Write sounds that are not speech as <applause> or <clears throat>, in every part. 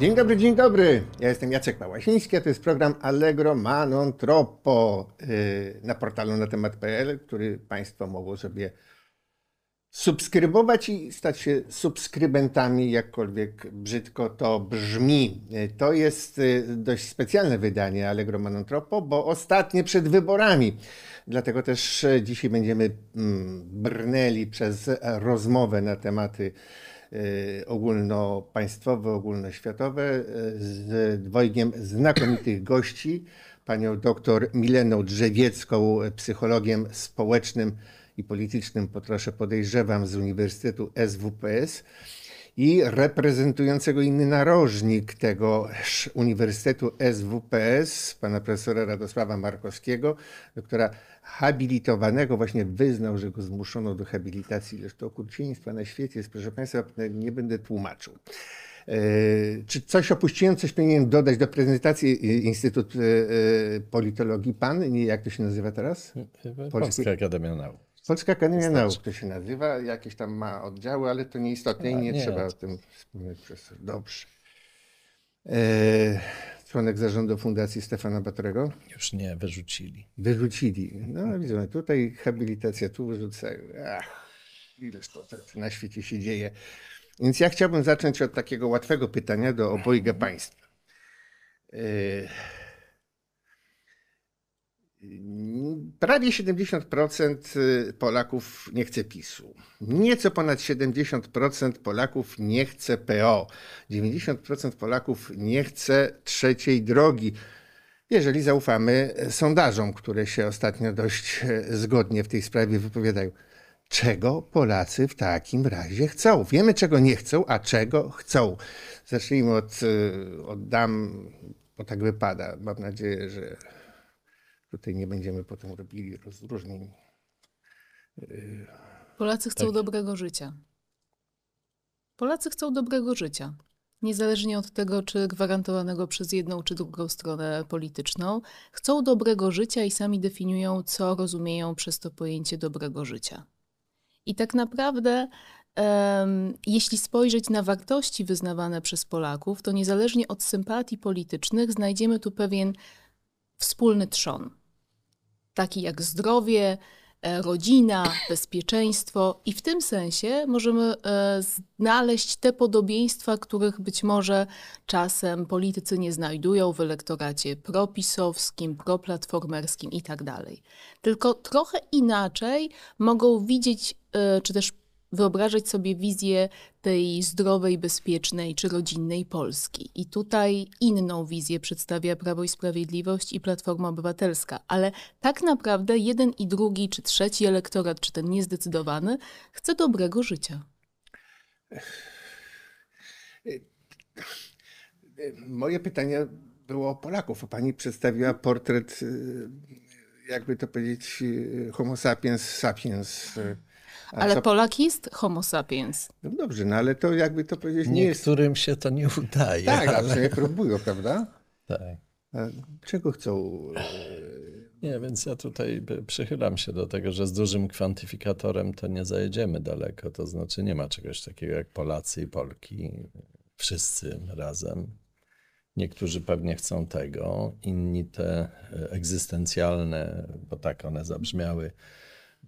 Dzień dobry, dzień dobry. Ja jestem Jacek Małasiński, a to jest program Allegro Manon Troppo y, na portalu na temat.pl, który Państwo mogą sobie subskrybować i stać się subskrybentami, jakkolwiek brzydko to brzmi. Y, to jest y, dość specjalne wydanie Allegro Manon Troppo, bo ostatnie przed wyborami. Dlatego też dzisiaj będziemy mm, brnęli przez rozmowę na tematy Y, ogólnopaństwowe, ogólnoświatowe y, z dwojgiem znakomitych gości, panią doktor Mileną Drzewiecką, psychologiem społecznym i politycznym, potroszę podejrzewam, z Uniwersytetu SWPS i reprezentującego inny narożnik tego Uniwersytetu SWPS, pana profesora Radosława Markowskiego, doktora habilitowanego, właśnie wyznał, że go zmuszono do habilitacji. Zresztą okrucieństwa na świecie jest, proszę Państwa, nie będę tłumaczył. E, czy coś opuściłem, coś powinienem dodać do prezentacji e, Instytut e, Politologii PAN? Nie, jak to się nazywa teraz? Polska Akademia Nauk. Polska Akademia Znaczy. Nauk to się nazywa, jakieś tam ma oddziały, ale to nieistotne i nie, nie trzeba no. o tym wspominać. Dobrze. E członek zarządu Fundacji Stefana Batorego? Już nie, wyrzucili. Wyrzucili. No widzimy, tutaj habilitacja, tu wyrzucają. Ach, ileż to tak na świecie się dzieje. Więc ja chciałbym zacząć od takiego łatwego pytania do obojga państwa. Yy Prawie 70% y, Polaków nie chce PiSu. Nieco ponad 70% Polaków nie chce PO. 90% Polaków nie chce trzeciej drogi. Jeżeli zaufamy e, sondażom, które się ostatnio dość e, zgodnie w tej sprawie wypowiadają. Czego Polacy w takim razie chcą? Wiemy, czego nie chcą, a czego chcą. Zacznijmy od, e, od dam, bo tak wypada. Mam nadzieję, że Tutaj nie będziemy potem robili rozróżnień. Polacy chcą tak. dobrego życia. Polacy chcą dobrego życia. Niezależnie od tego, czy gwarantowanego przez jedną czy drugą stronę polityczną, chcą dobrego życia i sami definiują, co rozumieją przez to pojęcie dobrego życia. I tak naprawdę, um, jeśli spojrzeć na wartości wyznawane przez Polaków, to niezależnie od sympatii politycznych, znajdziemy tu pewien wspólny trzon taki jak zdrowie, e, rodzina, bezpieczeństwo i w tym sensie możemy e, znaleźć te podobieństwa, których być może czasem politycy nie znajdują w elektoracie propisowskim, proplatformerskim itd. Tak Tylko trochę inaczej mogą widzieć e, czy też wyobrażać sobie wizję tej zdrowej, bezpiecznej czy rodzinnej Polski. I tutaj inną wizję przedstawia Prawo i Sprawiedliwość i Platforma Obywatelska, ale tak naprawdę jeden i drugi, czy trzeci elektorat, czy ten niezdecydowany, chce dobrego życia. Moje pytanie było o Polaków. Pani przedstawiła portret, y, jakby to powiedzieć, y, homo sapiens sapiens y, ale co... Polak jest homo sapiens. No dobrze, no ale to jakby to powiedzieć nie Niektórym jest... Niektórym się to nie udaje. Tak, ale... nie próbują, prawda? Tak. A czego chcą? E, nie, więc ja tutaj przychylam się do tego, że z dużym kwantyfikatorem to nie zajedziemy daleko. To znaczy nie ma czegoś takiego jak Polacy i Polki. Wszyscy razem. Niektórzy pewnie chcą tego, inni te e, egzystencjalne, bo tak one zabrzmiały,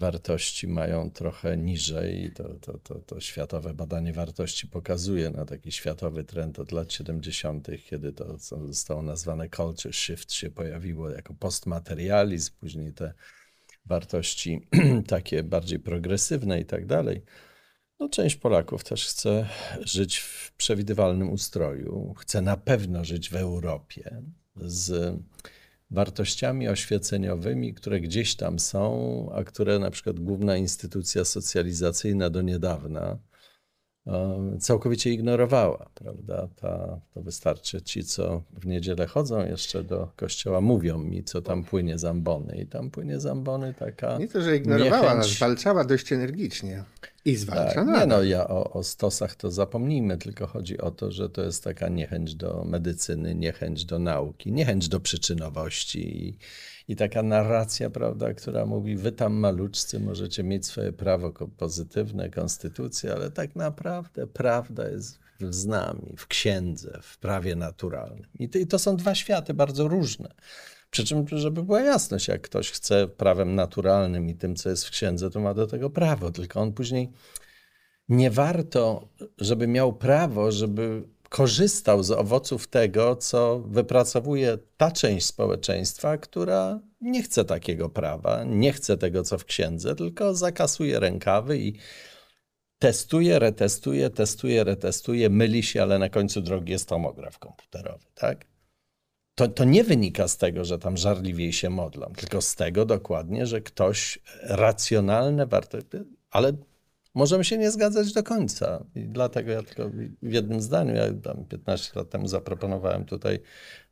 wartości mają trochę niżej. To, to, to, to światowe badanie wartości pokazuje na taki światowy trend od lat 70., kiedy to co zostało nazwane culture shift się pojawiło jako postmaterializm, później te wartości <clears throat> takie bardziej progresywne i tak dalej. No, część Polaków też chce żyć w przewidywalnym ustroju, chce na pewno żyć w Europie z wartościami oświeceniowymi, które gdzieś tam są, a które na przykład główna instytucja socjalizacyjna do niedawna um, całkowicie ignorowała, prawda? Ta, to wystarczy ci, co w niedzielę chodzą jeszcze do kościoła, mówią mi, co tam płynie z ambony. I tam płynie z ambony taka. Nie to, że ignorowała ale walczała dość energicznie. I tak. Nie no, ja o, o, stosach to zapomnijmy, tylko chodzi o to, że to jest taka niechęć do medycyny, niechęć do nauki, niechęć do przyczynowości i, i taka narracja, prawda, która mówi, wy tam maluczcy możecie mieć swoje prawo pozytywne, konstytucję, ale tak naprawdę prawda jest z nami, w księdze, w prawie naturalnym. I to, i to są dwa światy bardzo różne. Przy czym, żeby była jasność, jak ktoś chce prawem naturalnym i tym, co jest w księdze, to ma do tego prawo, tylko on później nie warto, żeby miał prawo, żeby korzystał z owoców tego, co wypracowuje ta część społeczeństwa, która nie chce takiego prawa, nie chce tego, co w księdze, tylko zakasuje rękawy i testuje, retestuje, testuje, retestuje, myli się, ale na końcu drogi jest tomograf komputerowy, tak? to, to nie wynika z tego, że tam żarliwiej się modlą, tylko z tego dokładnie, że ktoś racjonalne wartości, ale możemy się nie zgadzać do końca. I dlatego ja tylko w jednym zdaniu, ja tam 15 lat temu zaproponowałem tutaj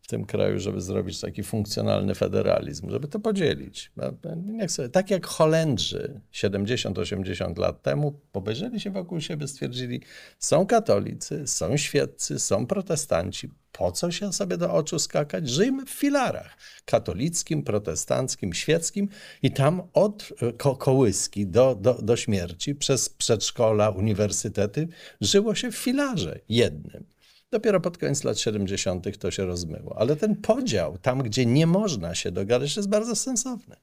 tym kraju, żeby zrobić taki funkcjonalny federalizm, żeby to podzielić. E, niech sobie, tak jak Holendrzy 70-80 lat temu obejrzeli się wokół siebie, stwierdzili, są katolicy, są świeccy, są protestanci, po co się sobie do oczu skakać? Żyjmy w filarach katolickim, protestanckim, świeckim i tam od e, ko kołyski do, do, do śmierci przez przedszkola, uniwersytety żyło się w filarze jednym. Dopiero pod koniec lat 70. to się rozmyło. Ale ten podział, tam gdzie nie można się dogadać, jest bardzo sensowny.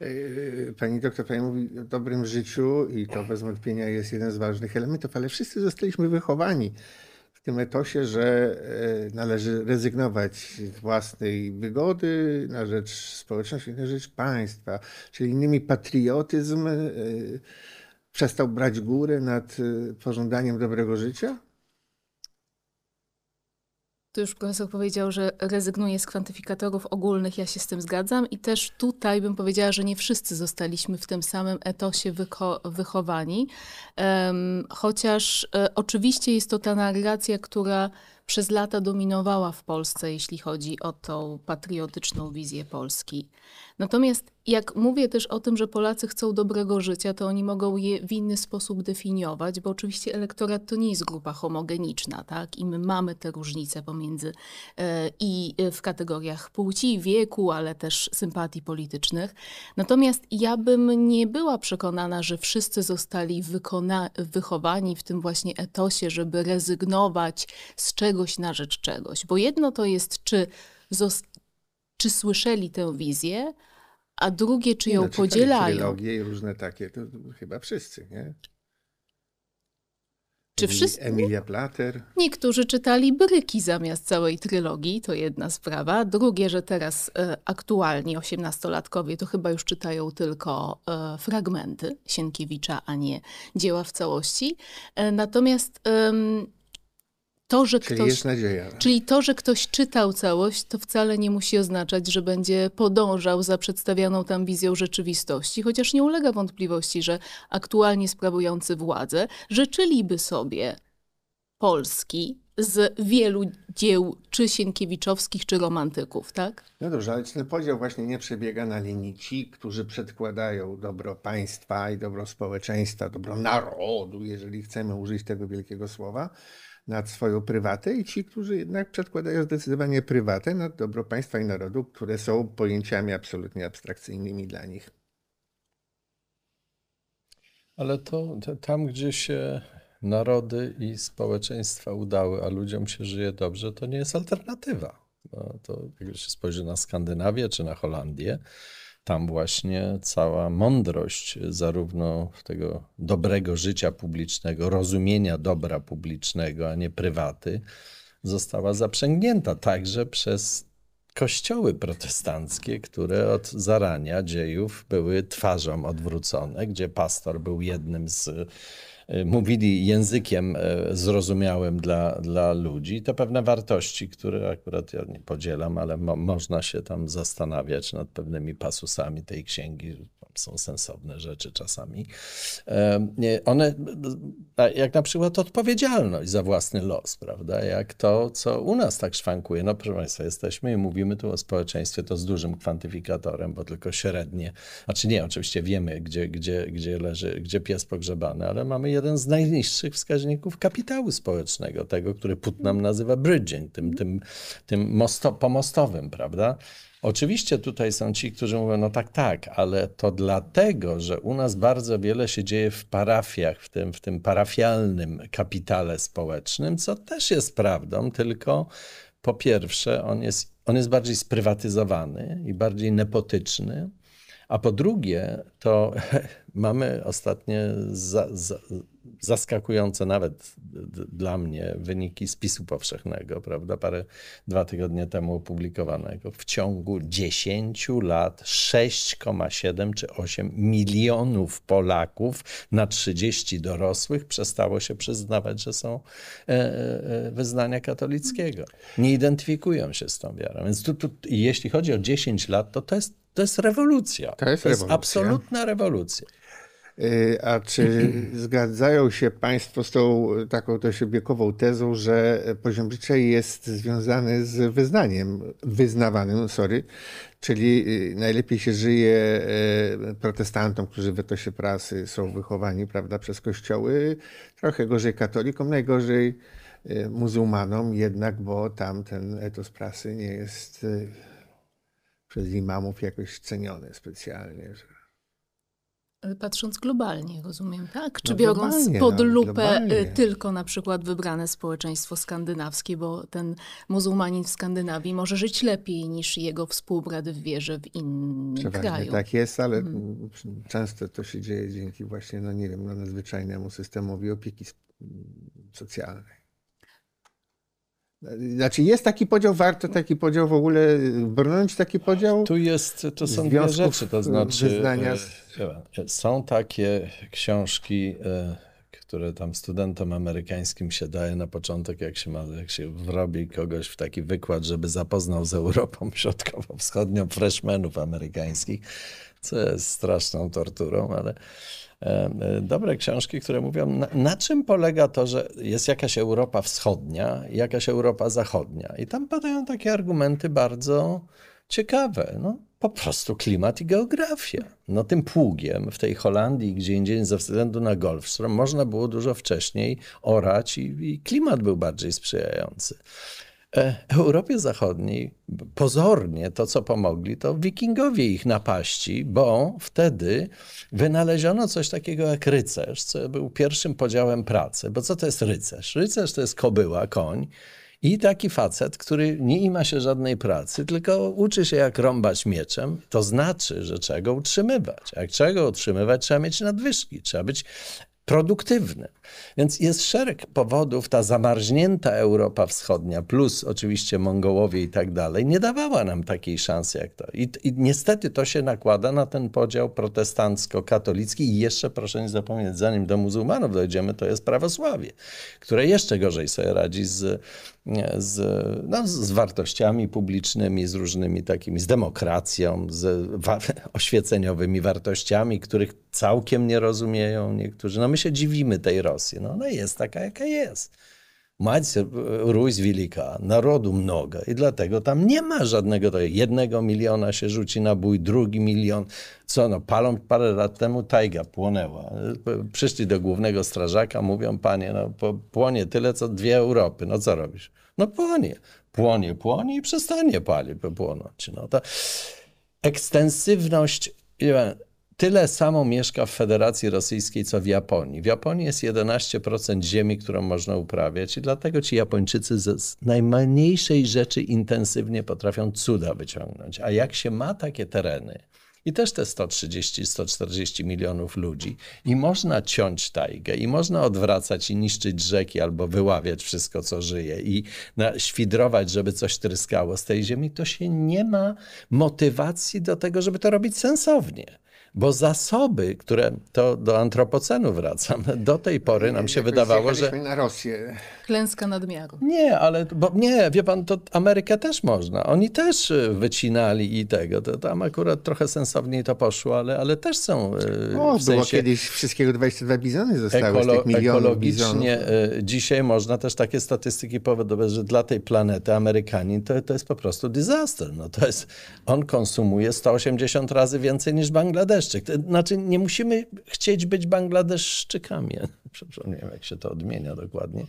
Yy, pani doktor, Pani mówi o dobrym życiu i to bez wątpienia jest jeden z ważnych elementów, ale wszyscy zostaliśmy wychowani w tym etosie, że e, należy rezygnować z własnej wygody na rzecz społeczności, na rzecz państwa. Czyli innymi patriotyzm e, przestał brać górę nad e, pożądaniem dobrego życia? Tu już profesor powiedział, że rezygnuje z kwantyfikatorów ogólnych, ja się z tym zgadzam. I też tutaj bym powiedziała, że nie wszyscy zostaliśmy w tym samym etosie wycho wychowani. Um, chociaż e, oczywiście jest to ta narracja, która przez lata dominowała w Polsce, jeśli chodzi o tą patriotyczną wizję Polski. Natomiast jak mówię też o tym, że Polacy chcą dobrego życia, to oni mogą je w inny sposób definiować, bo oczywiście elektorat to nie jest grupa homogeniczna, tak? I my mamy te różnice pomiędzy e, i e, w kategoriach płci, wieku, ale też sympatii politycznych. Natomiast ja bym nie była przekonana, że wszyscy zostali wychowani w tym właśnie etosie, żeby rezygnować z czegoś na rzecz czegoś. Bo jedno to jest, czy, czy słyszeli tę wizję, a drugie, czy ją no, podzielają. Trylogie i różne takie, to chyba wszyscy, nie? Czy wszyscy? Emilia Plater. Niektórzy czytali bryki zamiast całej trylogii, to jedna sprawa. Drugie, że teraz e, aktualni osiemnastolatkowie to chyba już czytają tylko e, fragmenty Sienkiewicza, a nie dzieła w całości. E, natomiast to, że czyli ktoś, jest nadzieja. Tak? Czyli to, że ktoś czytał całość, to wcale nie musi oznaczać, że będzie podążał za przedstawianą tam wizją rzeczywistości, chociaż nie ulega wątpliwości, że aktualnie sprawujący władzę życzyliby sobie Polski z wielu dzieł, czy sienkiewiczowskich, czy romantyków, tak? No dobrze, ale ten podział właśnie nie przebiega na linii ci, którzy przedkładają dobro państwa i dobro społeczeństwa, dobro narodu, jeżeli chcemy użyć tego wielkiego słowa, nad swoją prywatę i ci, którzy jednak przedkładają zdecydowanie prywatę nad dobro państwa i narodu, które są pojęciami absolutnie abstrakcyjnymi dla nich. Ale to tam, gdzie się narody i społeczeństwa udały, a ludziom się żyje dobrze, to nie jest alternatywa. No, to jak się spojrzy na Skandynawię czy na Holandię, tam właśnie cała mądrość zarówno tego dobrego życia publicznego, rozumienia dobra publicznego, a nie prywaty, została zaprzęgnięta także przez kościoły protestanckie, które od zarania dziejów były twarzą odwrócone, gdzie pastor był jednym z Y, mówili językiem y, zrozumiałym dla, dla ludzi. To pewne wartości, które akurat ja nie podzielam, ale mo można się tam zastanawiać nad pewnymi pasusami tej księgi, są sensowne rzeczy czasami. One, jak na przykład odpowiedzialność za własny los, prawda? Jak to, co u nas tak szwankuje. No proszę Państwa, jesteśmy i mówimy tu o społeczeństwie, to z dużym kwantyfikatorem, bo tylko średnie, znaczy nie, oczywiście wiemy, gdzie, gdzie, gdzie leży, gdzie pies pogrzebany, ale mamy jeden z najniższych wskaźników kapitału społecznego, tego, który Putnam nazywa bridging, tym, tym, tym mosto, pomostowym, prawda? Oczywiście tutaj są ci, którzy mówią, no tak, tak, ale to dlatego, że u nas bardzo wiele się dzieje w parafiach, w tym, w tym parafialnym kapitale społecznym, co też jest prawdą, tylko po pierwsze on jest, on jest bardziej sprywatyzowany i bardziej nepotyczny, a po drugie to <laughs> mamy ostatnie za, za, zaskakujące nawet dla mnie wyniki spisu powszechnego, prawda, parę, dwa tygodnie temu opublikowanego. W ciągu 10 lat 6,7 czy 8 milionów Polaków na 30 dorosłych przestało się przyznawać, że są e, e, e, wyznania katolickiego. Nie identyfikują się z tą wiarą. Więc tu, tu, jeśli chodzi o 10 lat, to to jest, to jest rewolucja. To jest, to jest rewolucja. absolutna rewolucja. A czy <clears throat> zgadzają się Państwo z tą taką dość obiekową tezą, że poziom życia jest związany z wyznaniem, wyznawanym, sorry, czyli y, najlepiej się żyje y, protestantom, którzy w etosie prasy są wychowani prawda, przez kościoły, trochę gorzej katolikom, najgorzej y, muzułmanom jednak, bo tam ten etos prasy nie jest przez imamów jakoś ceniony specjalnie. Że E, patrząc globalnie, rozumiem, tak? Czy no biorąc pod lupę e, tylko na przykład wybrane społeczeństwo skandynawskie, bo ten muzułmanin w Skandynawii może żyć lepiej niż jego współbrat w wierze w innym kraju. Tak jest, ale hmm. często to się dzieje dzięki właśnie, no nie wiem, no nadzwyczajnemu systemowi opieki socjalnej. Znaczy jest taki podział, warto taki podział w ogóle bronić taki podział? Tu jest, to są dwie rzeczy, to znaczy wyznania. E, e, są takie książki, e, które tam studentom amerykańskim się daje na początek, jak się, ma, jak się wrobi kogoś w taki wykład, żeby zapoznał z Europą <laughs> Środkowo-Wschodnią freshmenów amerykańskich, co jest straszną torturą, ale E, e, dobre książki, które mówią, na, na, czym polega to, że jest jakaś Europa Wschodnia i jakaś Europa Zachodnia. I tam padają takie argumenty bardzo ciekawe. No, po prostu klimat i geografia. No tym pługiem w tej Holandii, gdzie indziej ze względu na Golfstrom można było dużo wcześniej orać i, i klimat był bardziej sprzyjający. E, Europie Zachodniej pozornie to, co pomogli, to wikingowie ich napaści, bo wtedy wynaleziono coś takiego jak rycerz, co był pierwszym podziałem pracy. Bo co to jest rycerz? Rycerz to jest kobyła, koń i taki facet, który nie ima się żadnej pracy, tylko uczy się jak rąbać mieczem, to znaczy, że czego utrzymywać. Jak czego utrzymywać, trzeba mieć nadwyżki, trzeba być produktywny. Więc jest szereg powodów, ta zamarznięta Europa Wschodnia, plus oczywiście Mongołowie i tak dalej, nie dawała nam takiej szansy jak to. I, i niestety to się nakłada na ten podział protestancko-katolicki i jeszcze proszę nie zapomnieć, zanim do muzułmanów dojdziemy, to jest prawosławie, które jeszcze gorzej sobie radzi z, z, no, z wartościami publicznymi, z różnymi takimi, z demokracją, z wa oświeceniowymi wartościami, których całkiem nie rozumieją niektórzy. No my się dziwimy tej roli. Rosji. No ona jest taka, jaka jest. Mać e, Ruś wielka, narodu mnoga i dlatego tam nie ma żadnego, jednego miliona się rzuci na bój, drugi milion. Co no, palą parę lat temu tajga płonęła. E, przyszli do głównego strażaka, mówią, panie, no płonie tyle, co dwie Europy, no co robisz? No płonie, płonie, płonie i przestanie palić, płonąć. No to ekstensywność, Tyle samo mieszka w Federacji Rosyjskiej, co w Japonii. W Japonii jest 11% ziemi, którą można uprawiać, i dlatego ci Japończycy z najmniejszej rzeczy intensywnie potrafią cuda wyciągnąć. A jak się ma takie tereny, i też te 130-140 milionów ludzi. I można ciąć tajgę, i można odwracać i niszczyć rzeki, albo wyławiać wszystko, co żyje, i na, świdrować, żeby coś tryskało z tej ziemi, to się nie ma motywacji do tego, żeby to robić sensownie. Bo zasoby, które to do antropocenu wracam, do tej pory nam się wydawało, że. na Rosję. Klęska nadmiaru. Nie, ale bo nie, wie pan, to Amerykę też można. Oni też y, wycinali i tego. To, tam akurat trochę sensowniej to poszło, ale, ale też są. Y, o, w sensie było kiedyś wszystkiego 22 bizony zostały ekolo, z tych milionów Ekologicznie bizonów. Y, dzisiaj można też takie statystyki powodować, że dla tej planety Amerykanin to, to jest po prostu disaster. No, to jest, on konsumuje 180 razy więcej niż Bangladesz Bangladeszczyk. Znaczy, nie musimy chcieć być Bangladeszczykami. <laughs> Przepraszam, nie wiem, jak się to odmienia dokładnie.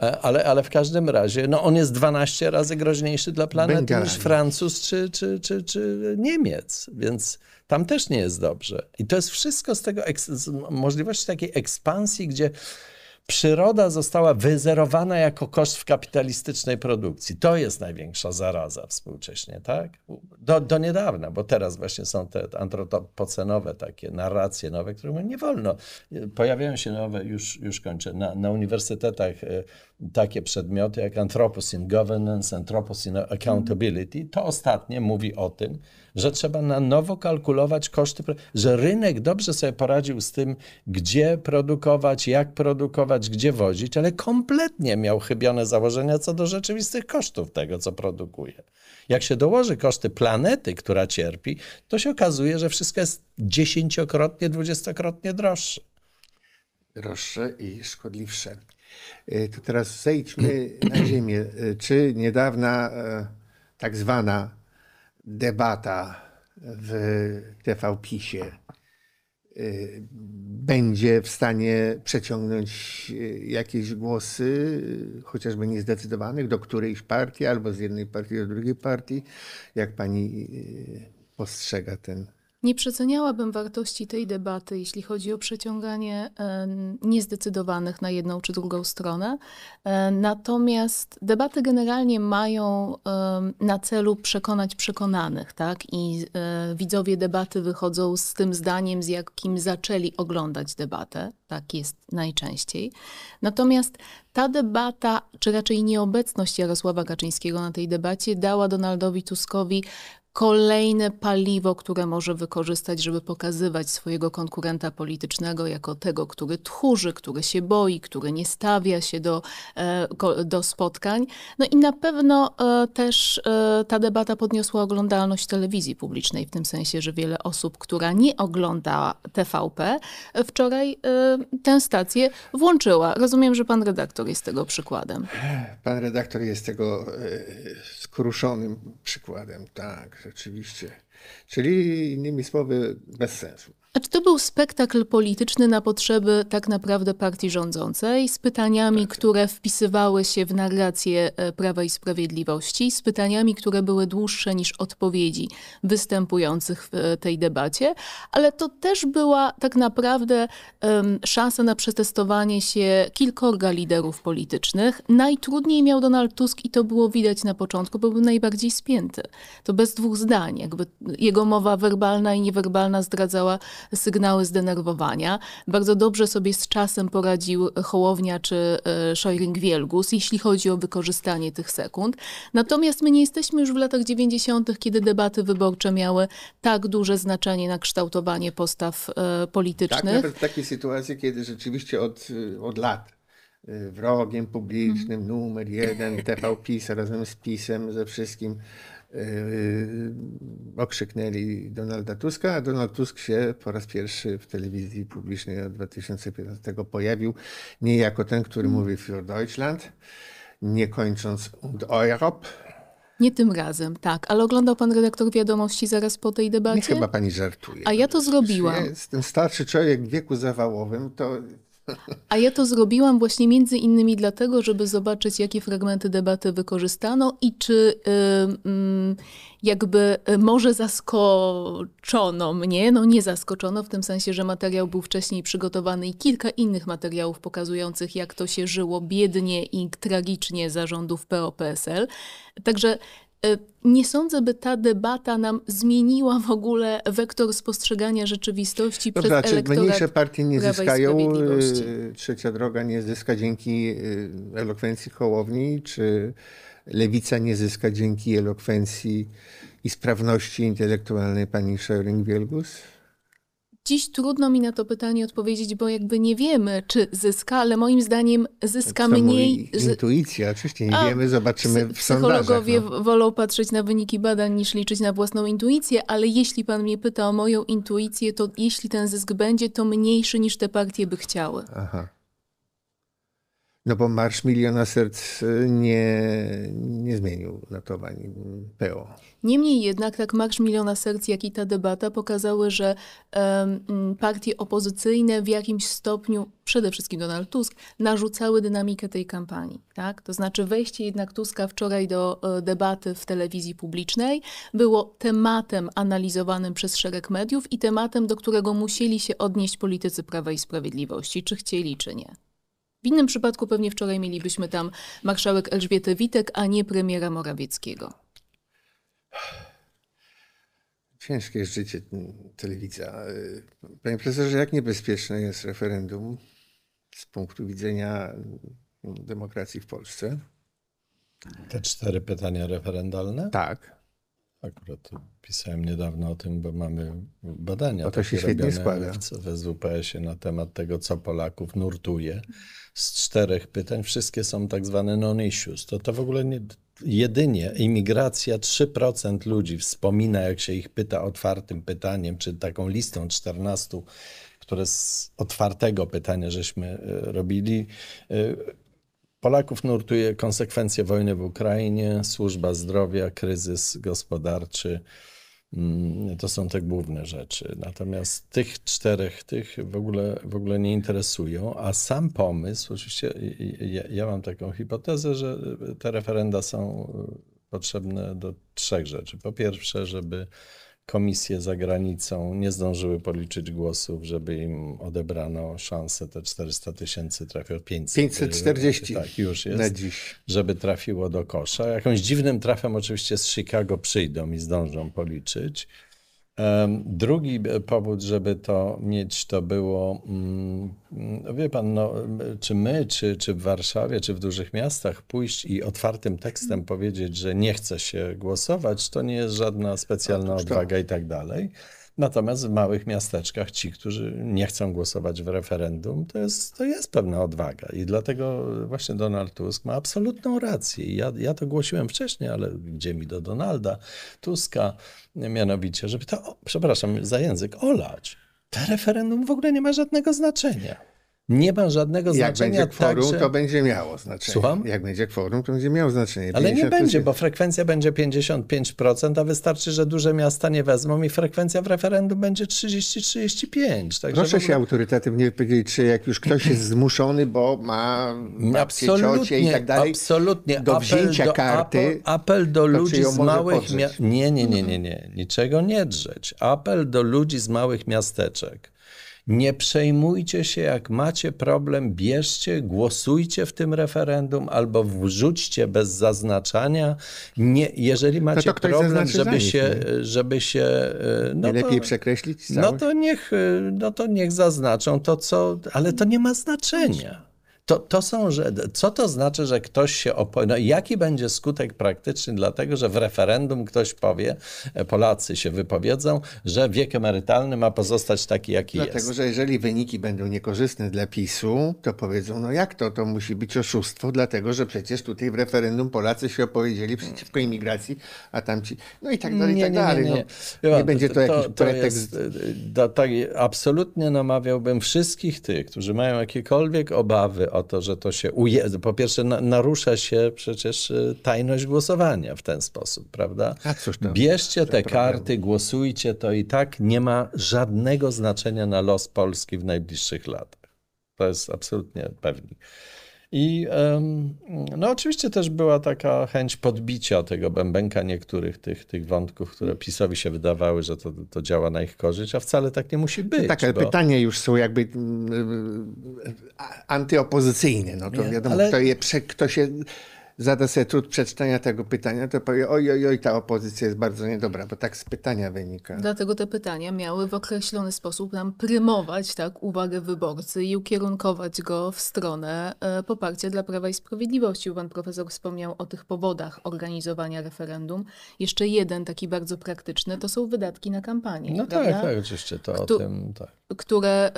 E, ale, ale w każdym razie, no on jest 12 razy groźniejszy dla planety Bengali. niż Francuz czy, czy, czy, czy Niemiec. Więc tam też nie jest dobrze. I to jest wszystko z tego, z możliwości takiej ekspansji, gdzie Przyroda została wyzerowana jako koszt w kapitalistycznej produkcji. To jest największa zaraza współcześnie, tak? Do, do niedawna, bo teraz właśnie są te antropocenowe takie narracje nowe, które mówią, nie wolno. Pojawiają się nowe, już, już kończę, na, na uniwersytetach e, takie przedmioty jak Anthropocene Governance, Anthropocene Accountability. To ostatnie mówi o tym, że trzeba na nowo kalkulować koszty, że rynek dobrze sobie poradził z tym, gdzie produkować, jak produkować, gdzie wozić, ale kompletnie miał chybione założenia co do rzeczywistych kosztów tego, co produkuje. Jak się dołoży koszty planety, która cierpi, to się okazuje, że wszystko jest dziesięciokrotnie, dwudziestokrotnie droższe. Droższe i szkodliwsze. E, to teraz zejdźmy na ziemię. E, czy niedawna e, tak zwana debata w TVPiSie y, będzie w stanie przeciągnąć y, jakieś głosy, chociażby niezdecydowanych, do którejś partii, albo z jednej partii do drugiej partii. Jak pani y, postrzega ten nie przeceniałabym wartości tej debaty, jeśli chodzi o przeciąganie niezdecydowanych na jedną czy drugą stronę. Natomiast debaty generalnie mają na celu przekonać przekonanych, tak? I e, widzowie debaty wychodzą z tym zdaniem, z jakim zaczęli oglądać debatę. Tak jest najczęściej. Natomiast ta debata, czy raczej nieobecność Jarosława Kaczyńskiego na tej debacie dała Donaldowi Tuskowi kolejne paliwo, które może wykorzystać, żeby pokazywać swojego konkurenta politycznego jako tego, który tchórzy, który się boi, który nie stawia się do, e, do spotkań. No i na pewno e, też e, ta debata podniosła oglądalność telewizji publicznej, w tym sensie, że wiele osób, która nie oglądała TVP, wczoraj tę stację włączyła. Rozumiem, że pan redaktor jest tego przykładem. Pan redaktor jest tego skruszonym przykładem, tak oczywiście. Czyli innymi słowy, bez sensu. A czy to był spektakl polityczny na potrzeby tak naprawdę partii rządzącej, z pytaniami, tak. które wpisywały się w narrację e, Prawa i Sprawiedliwości, z pytaniami, które były dłuższe niż odpowiedzi występujących w e, tej debacie, ale to też była tak naprawdę um, szansa na przetestowanie się kilkorga liderów politycznych. Najtrudniej miał Donald Tusk i to było widać na początku, bo był najbardziej spięty. To bez dwóch zdań, jakby jego mowa werbalna i niewerbalna zdradzała sygnały zdenerwowania. Bardzo dobrze sobie z czasem poradził Hołownia czy e, Szojring-Wielgus, jeśli chodzi o wykorzystanie tych sekund. Natomiast my nie jesteśmy już w latach 90., kiedy debaty wyborcze miały tak duże znaczenie na kształtowanie postaw e, politycznych. Tak, nawet w takiej sytuacji, kiedy rzeczywiście od, od lat e, wrogiem publicznym, numer jeden, TVP razem z PiSem, ze wszystkim Yy, okrzyknęli Donalda Tuska, a Donald Tusk się po raz pierwszy w telewizji publicznej od 2015 pojawił nie jako ten, który mm. mówi für Deutschland, nie kończąc und Europe, nie tym razem, tak. Ale oglądał pan redaktor wiadomości zaraz po tej debacie? Nie, chyba pani żartuje. A ja to zrobiłam Ja jestem starszy człowiek w wieku zawałowym, to a ja to zrobiłam właśnie między innymi dlatego, żeby zobaczyć, jakie fragmenty debaty wykorzystano i czy y, mm, jakby y, może zaskoczono mnie, no nie zaskoczono w tym sensie, że materiał był wcześniej przygotowany i kilka innych materiałów pokazujących, jak to się żyło biednie i tragicznie zarządów PO-PSL. Także Y, nie sądzę, by ta debata nam zmieniła w ogóle wektor spostrzegania rzeczywistości to przez znaczy, elektorat mniejsze partie nie Prawa zyskają, y, trzecia droga nie zyska dzięki y, elokwencji Hołowni, czy lewica nie zyska dzięki elokwencji i sprawności intelektualnej pani Schering-Wielgus? Dziś trudno mi na to pytanie odpowiedzieć, bo jakby nie wiemy, czy zyska, ale moim zdaniem zyska tak mniej. Intuicja, oczywiście nie A, wiemy, zobaczymy w sondażach. Psychologowie no. wolą patrzeć na wyniki badań niż liczyć na własną intuicję, ale jeśli pan mnie pyta o moją intuicję, to jeśli ten zysk będzie, to mniejszy niż te partie by chciały. Aha. No bo Marsz Miliona Serc y, nie, nie zmienił notowań PO. Niemniej jednak tak Marsz Miliona Serc, jak i ta debata pokazały, że um, partie opozycyjne w jakimś stopniu, przede wszystkim Donald Tusk, narzucały dynamikę tej kampanii. Tak? To znaczy wejście jednak Tuska wczoraj do e, debaty w telewizji publicznej było tematem analizowanym przez szereg mediów i tematem, do którego musieli się odnieść politycy Prawa i Sprawiedliwości, czy chcieli, czy nie. W innym przypadku pewnie wczoraj mielibyśmy tam marszałek Elżbietę Witek, a nie premiera Morawieckiego. Ciężkie jest życie telewizja. Y, panie profesorze, jak niebezpieczne jest referendum z punktu widzenia demokracji w Polsce? Te cztery pytania referendalne? Tak. Akurat pisałem niedawno o tym, bo mamy badania. Bo to się świetnie składa. W SWPS-ie na temat tego, co Polaków nurtuje. Z czterech pytań wszystkie są tak zwane non-issues. To to w ogóle nie, jedynie imigracja 3% ludzi wspomina, jak się ich pyta otwartym pytaniem, czy taką listą 14, które z otwartego pytania żeśmy e, robili e, Polaków nurtuje konsekwencje wojny w Ukrainie, służba zdrowia, kryzys gospodarczy. Mm, to są te główne rzeczy. Natomiast tych czterech tych w ogóle, w ogóle nie interesują, a sam pomysł, oczywiście ja, ja mam taką hipotezę, że te referenda są e, potrzebne do trzech rzeczy. Po pierwsze, żeby komisje za granicą nie zdążyły policzyć głosów, żeby im odebrano szansę. Te 400 tysięcy trafiło 500. 540 tak, już jest, na dziś. Żeby trafiło do kosza. Jakąś dziwnym trafem oczywiście z Chicago przyjdą i zdążą policzyć. Drugi e, powód, żeby to mieć, to było, mm, no wie pan, no, czy my, czy, czy w Warszawie, czy w dużych miastach pójść i otwartym tekstem powiedzieć, że nie chce się głosować, to nie jest żadna specjalna tak. odwaga i tak dalej. Natomiast w małych miasteczkach ci, którzy nie chcą głosować w referendum, to jest, to jest pewna odwaga. I dlatego właśnie Donald Tusk ma absolutną rację. Ja, ja to głosiłem wcześniej, ale gdzie mi do Donalda Tuska, mianowicie, żeby to, o, przepraszam za język, olać. To referendum w ogóle nie ma żadnego znaczenia nie ma żadnego jak znaczenia. Jak będzie kworum, także... to będzie miało znaczenie. Słucham? Jak będzie kworum, to będzie miało znaczenie. Ale nie będzie, bo frekwencja będzie 55%, a wystarczy, że duże miasta nie wezmą i frekwencja w referendum będzie 30-35. Także Proszę ogóle... się autorytetem nie powiedzieć, czy jak już ktoś jest zmuszony, bo ma absolutnie i tak dalej, absolutnie. do wzięcia apel do, karty. Apel, apel do ludzi z małych miast... Nie, nie, nie, nie, nie. Niczego nie drzeć. Apel do ludzi z małych miasteczek nie przejmujcie się, jak macie problem, bierzcie, głosujcie w tym referendum albo wrzućcie bez zaznaczania. Nie, jeżeli no macie problem, żeby się, żeby się. No lepiej przekreślić? No to niech, e, no to niech zaznaczą to, co. Ale to nie ma znaczenia. To, to są, że, co to znaczy, że ktoś się opowie? No, jaki będzie skutek praktyczny dlatego, że w referendum ktoś powie, e, Polacy się wypowiedzą, że wiek emerytalny ma pozostać taki, jaki dlatego, jest. Dlatego, że jeżeli wyniki będą niekorzystne dla PiSu, to powiedzą, no jak to, to musi być oszustwo, dlatego, że przecież tutaj w referendum Polacy się opowiedzieli przeciwko imigracji, a tamci, no i tak dalej, nie, i tak nie, dalej. Nie, nie, no, nie. będzie to, to jakiś to pretekst. Jest, e, e, tak, absolutnie namawiałbym wszystkich tych, którzy mają jakiekolwiek obawy o to, że to się uje... Po pierwsze, na, narusza się przecież y, tajność głosowania w ten sposób, prawda? A cóż tam, Bierzcie te karty, problem. głosujcie, to i tak nie ma żadnego znaczenia na los Polski w najbliższych latach. To jest absolutnie pewnik. I no oczywiście też była taka chęć podbicia tego bębenka niektórych tych, tych wątków, które PiSowi się wydawały, że to, to działa na ich korzyść, a wcale tak nie musi być. tak, ale bo... pytania już są jakby antyopozycyjne. No to nie, wiadomo, ale... kto, je, kto się zada sobie trud przeczytania tego pytania, to powie, oj, oj, oj, ta opozycja jest bardzo niedobra, bo tak z pytania wynika. Dlatego te pytania miały w określony sposób nam prymować tak, uwagę wyborcy i ukierunkować go w stronę e, poparcia dla Prawa i Sprawiedliwości. Pan profesor wspomniał o tych powodach organizowania referendum. Jeszcze jeden taki bardzo praktyczny to są wydatki na kampanię. No prawda? tak, tak, oczywiście, to Kto... o tym, tak które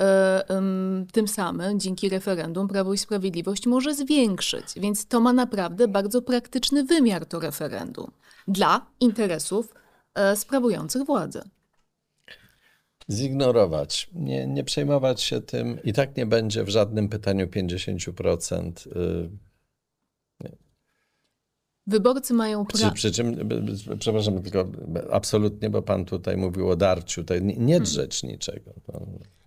e, tym samym dzięki referendum Prawo i Sprawiedliwość może zwiększyć. Więc to ma naprawdę bardzo praktyczny wymiar to referendum dla interesów e, sprawujących władzę. Zignorować, nie, nie przejmować się tym i tak nie będzie w żadnym pytaniu 50% Wyborcy mają prawo. Przy, przy, czym, przepraszam, tylko absolutnie, bo pan tutaj mówił o darciu, tutaj nie, drzeć hmm. niczego.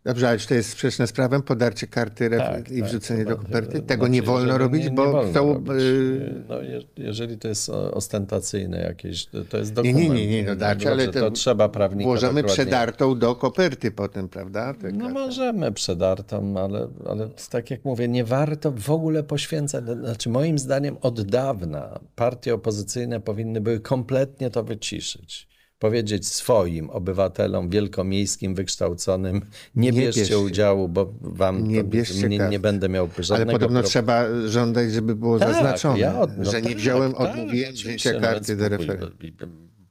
Dobrze, ale czy to jest sprzeczne z prawem? Podarcie karty tak, i tak, wrzucenie do koperty? Tego znaczy, nie wolno robić, nie bo wolno Robić. Y, no, jeżeli to jest ostentacyjne jakieś, to jest dokument. Nie, nie, nie, nie no darcie, ale to, to trzeba prawnika Możemy przedartą do koperty potem, prawda? Te no karty. możemy przedartą, ale, ale tak jak mówię, nie warto w ogóle poświęcać. Znaczy moim zdaniem od dawna partie opozycyjne powinny były kompletnie to wyciszyć powiedzieć swoim obywatelom wielkomiejskim, wykształconym, nie, nie bierzcie, bierzcie udziału, bo wam nie, bierzcie nie, nie będę miał żadnego Ale podobno pro... trzeba żądać, żeby było tak, zaznaczone, ja od... no że tak, nie wziąłem, tak, odmówiłem wzięcia no karty do referendum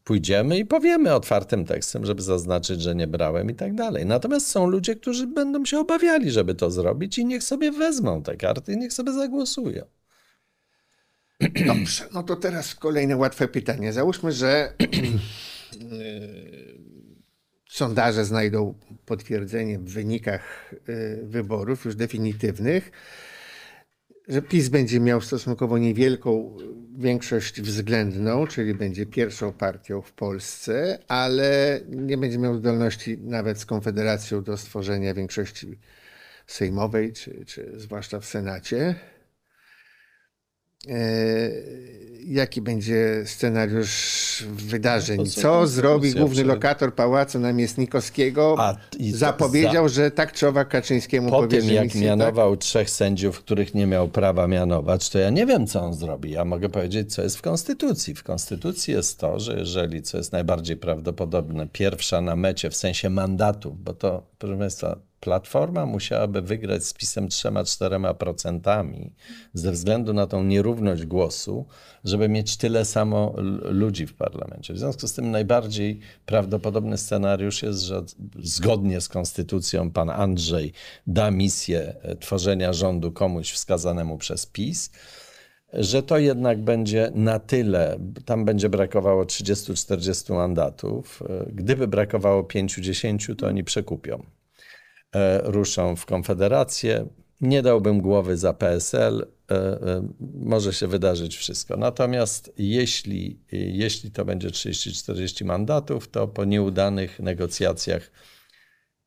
pójdziemy i powiemy otwartym tekstem, żeby zaznaczyć, że nie brałem i tak dalej. Natomiast są ludzie, którzy będą się obawiali, żeby to zrobić i niech sobie wezmą te karty i niech sobie zagłosują. Dobrze, no to teraz kolejne łatwe pytanie. Załóżmy, że Y, sondaże znajdą potwierdzenie w wynikach y, wyborów już definitywnych, że PiS będzie miał stosunkowo niewielką większość względną, czyli będzie pierwszą partią w Polsce, ale nie będzie miał zdolności nawet z Konfederacją do stworzenia większości sejmowej, czy, czy zwłaszcza w Senacie. E, jaki będzie scenariusz wydarzeń. No co zrobi główny lokator Pałacu Namiestnikowskiego? Zapowiedział, że tak czy owak Kaczyńskiemu Po tym, jak tak? mianował tak? trzech sędziów, których nie miał prawa mianować, to ja nie wiem, co on zrobi. Ja mogę powiedzieć, co jest w Konstytucji. W Konstytucji jest to, że jeżeli, co jest najbardziej prawdopodobne, pierwsza na mecie w sensie mandatu, bo to, proszę Państwa, Platforma musiałaby wygrać z PiSem 3-4% ze względu na tą nierówność głosu, żeby mieć tyle samo ludzi w parlamencie. W związku z tym najbardziej prawdopodobny scenariusz jest, że zgodnie z konstytucją pan Andrzej da misję e, tworzenia rządu komuś wskazanemu przez PiS że to jednak będzie na tyle, tam będzie brakowało 30-40 mandatów. E, gdyby brakowało 5-10, to oni przekupią. E, ruszą w Konfederację. Nie dałbym głowy za PSL. E, e, może się wydarzyć wszystko. Natomiast jeśli, jeśli to będzie 30-40 mandatów, to po nieudanych negocjacjach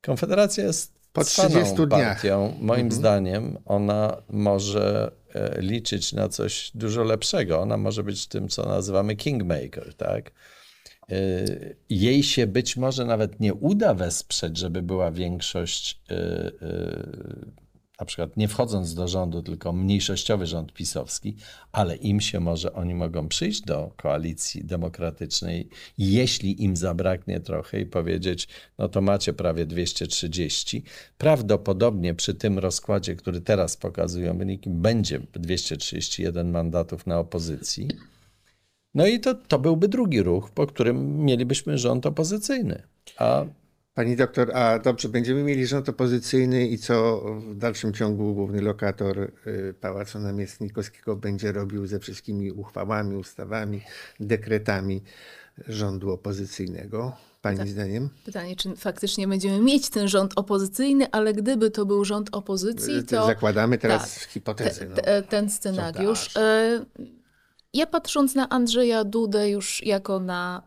Konfederacja jest po 30 dniach. Moim mhm. zdaniem ona może liczyć na coś dużo lepszego. Ona może być tym, co nazywamy kingmaker, tak? Y, jej się być może nawet nie uda wesprzeć, żeby była większość, y, y, na przykład nie wchodząc do rządu, tylko mniejszościowy rząd pisowski, ale im się może, oni mogą przyjść do koalicji demokratycznej, jeśli im zabraknie trochę i powiedzieć, no to macie prawie 230. Prawdopodobnie przy tym rozkładzie, który teraz pokazują wyniki, będzie 231 mandatów na opozycji no i to, to byłby drugi ruch, po którym mielibyśmy rząd opozycyjny. A... Pani doktor, a dobrze, będziemy mieli rząd opozycyjny i co w dalszym ciągu główny lokator y, Pałacu Namiestnikowskiego będzie robił ze wszystkimi uchwałami, ustawami, dekretami rządu opozycyjnego? Pani tak. zdaniem? Pytanie, czy faktycznie będziemy mieć ten rząd opozycyjny, ale gdyby to był rząd opozycji, y, to. Zakładamy teraz tak, hipotezę. No. Ten scenariusz. Sondaż. Y, ja patrząc na Andrzeja Dudę już jako na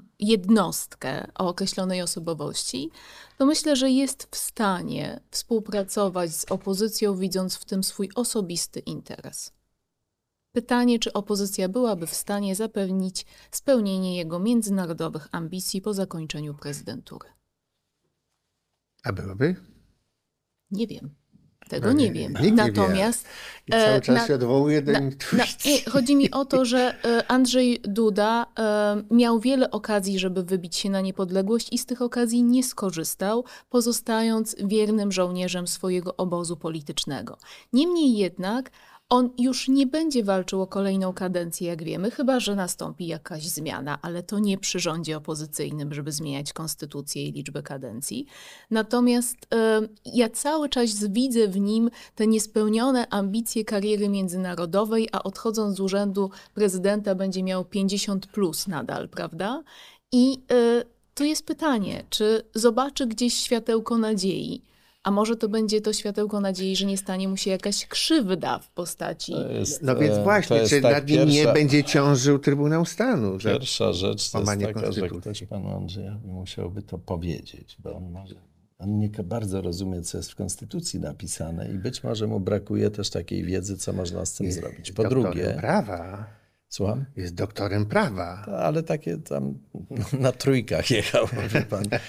e, jednostkę o określonej osobowości, to myślę, że jest w stanie współpracować z opozycją, widząc w tym swój osobisty interes. Pytanie, czy opozycja byłaby w stanie zapewnić spełnienie jego międzynarodowych ambicji po zakończeniu prezydentury. A byłaby? Nie wiem. Tego no, nie, wiem. Nikt Natomiast. Nie wie. I cały e, czas na, się odwołuje do na, Chodzi mi o to, że e, Andrzej Duda e, miał wiele okazji, żeby wybić się na niepodległość i z tych okazji nie skorzystał, pozostając wiernym żołnierzem swojego obozu politycznego. Niemniej jednak on już nie będzie walczył o kolejną kadencję, jak wiemy, chyba że nastąpi jakaś zmiana, ale to nie przy rządzie opozycyjnym, żeby zmieniać konstytucję i liczbę kadencji. Natomiast y, ja cały czas widzę w nim te niespełnione ambicje kariery międzynarodowej, a odchodząc z urzędu prezydenta będzie miał 50 plus nadal, prawda? I y, to jest pytanie, czy zobaczy gdzieś światełko nadziei? a może to będzie to światełko nadziei, że nie stanie mu się jakaś krzywda w postaci. No jest, no więc e, właśnie, czy tak nad nim pierwsza, nie będzie ciążył Trybunał Stanu? Pierwsza rzecz to jest taka, że ktoś Andrzejowi musiałby to powiedzieć, bo on może on nie bardzo rozumie, co jest w Konstytucji napisane i być może mu brakuje też takiej wiedzy, co można z tym zrobić. Po drugie, prawa Słucham? Jest doktorem prawa. ale takie tam <laughs> na trójkach jechał, <laughs> pan. E,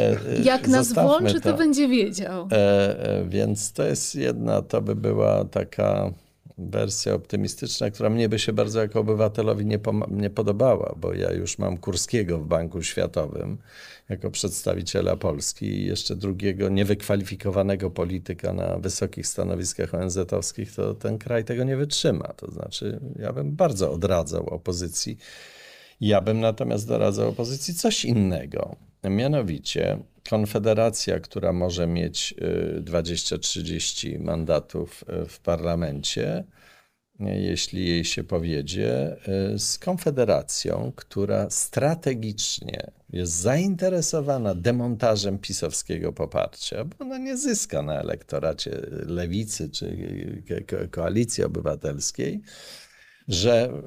e, Jak nas włączy, to. to będzie wiedział. E, e, więc to jest jedna, to by była taka wersja optymistyczna, która mnie by się bardzo jako obywatelowi nie, nie podobała, bo ja już mam Kurskiego w Banku Światowym jako przedstawiciela Polski i jeszcze drugiego niewykwalifikowanego polityka na wysokich stanowiskach ONZ-owskich, to ten kraj tego nie wytrzyma. To znaczy, ja bym bardzo odradzał opozycji. Ja bym natomiast doradzał opozycji coś innego. Mianowicie Konfederacja, która może mieć 20-30 y, mandatów y, w parlamencie, jeśli jej się powiedzie, y, z Konfederacją, która strategicznie jest zainteresowana demontażem pisowskiego poparcia, bo ona nie zyska na elektoracie lewicy czy koalicji obywatelskiej, że e,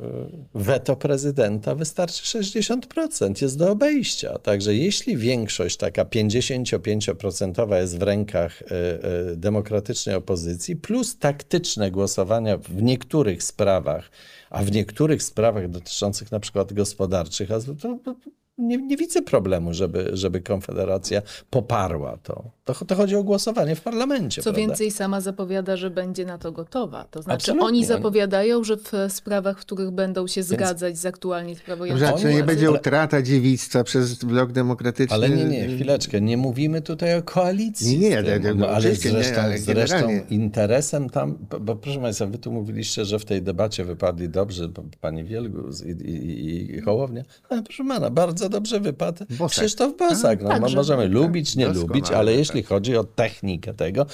weto prezydenta wystarczy 60%, jest do obejścia. Także jeśli większość taka 55% jest w rękach e, e, demokratycznej opozycji, plus taktyczne głosowania w niektórych sprawach, a w niektórych sprawach dotyczących na przykład gospodarczych, to nie, nie, widzę problemu, żeby, żeby Konfederacja poparła to. to. to chodzi o głosowanie w parlamencie. Co prawda? więcej, sama zapowiada, że będzie na to gotowa. To znaczy, Absolutnie. oni zapowiadają, że w sprawach, w których będą się Więc... zgadzać z aktualnie sprawującymi. Dobrze, nie będzie utrata dziewictwa przez blok demokratyczny. Ale nie, nie, chwileczkę. Nie mówimy tutaj o koalicji. Nie, nie, nie, nie no, ale zresztą, ale zresztą interesem tam, bo, bo proszę Państwa, Wy tu mówiliście, że w tej debacie wypadli dobrze pani Wielgus i, i, i, i Hołownia. Ale proszę Pana, bardzo bardzo dobrze wypadł Krzysztof Bosak. No, Także, możemy tak, lubić, nie lubić, tak. ale tak. jeśli chodzi o technikę tego,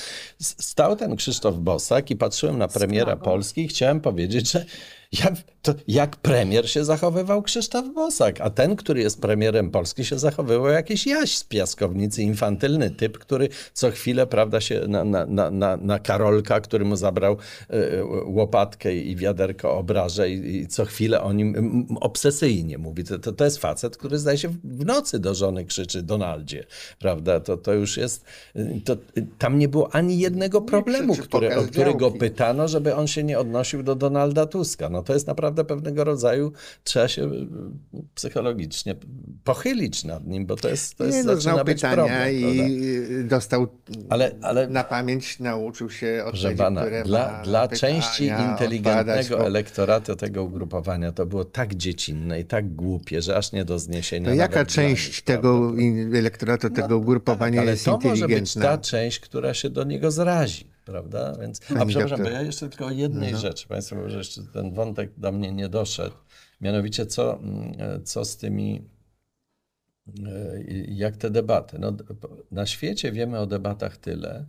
stał ten Krzysztof Bosak i patrzyłem na premiera Polski i chciałem powiedzieć, że ja, to jak premier się zachowywał Krzysztof Bosak, a ten, który jest premierem Polski, się zachowywał jakiś jaś z piaskownicy, infantylny typ, który co chwilę, prawda, się na, na, na, na Karolka, który mu zabrał e, łopatkę i wiaderko obraże, i, i co chwilę o nim obsesyjnie mówi. To, to, to, jest facet, który zdaje się w nocy do żony krzyczy Donaldzie, prawda? To, to już jest, y, to, y, tam nie było ani jednego problemu, który, o który go pytano, żeby on się nie odnosił do Donalda Tuska. No, no to jest naprawdę pewnego rodzaju, trzeba się y, psychologicznie pochylić nad nim, bo to jest, to jest nie, no, zaczyna no, być problem. i prawda? dostał ale, ale, na pamięć, nauczył się odpowiedzi, pana, które Dla, dla części inteligentnego odpadać, elektoratu tego ugrupowania to było tak dziecinne i tak głupie, że aż nie do zniesienia. To jaka część nich, tego elektoratu, no, tego tak, ugrupowania jest inteligentna? Ale to może być ta część, która się do niego zrazi prawda? Więc, a przepraszam, bo ja jeszcze tylko o jednej no. rzeczy, Państwo, że jeszcze ten wątek do mnie nie doszedł. Mianowicie, co, mm, co z tymi, y, jak te debaty? No, na świecie wiemy o debatach tyle,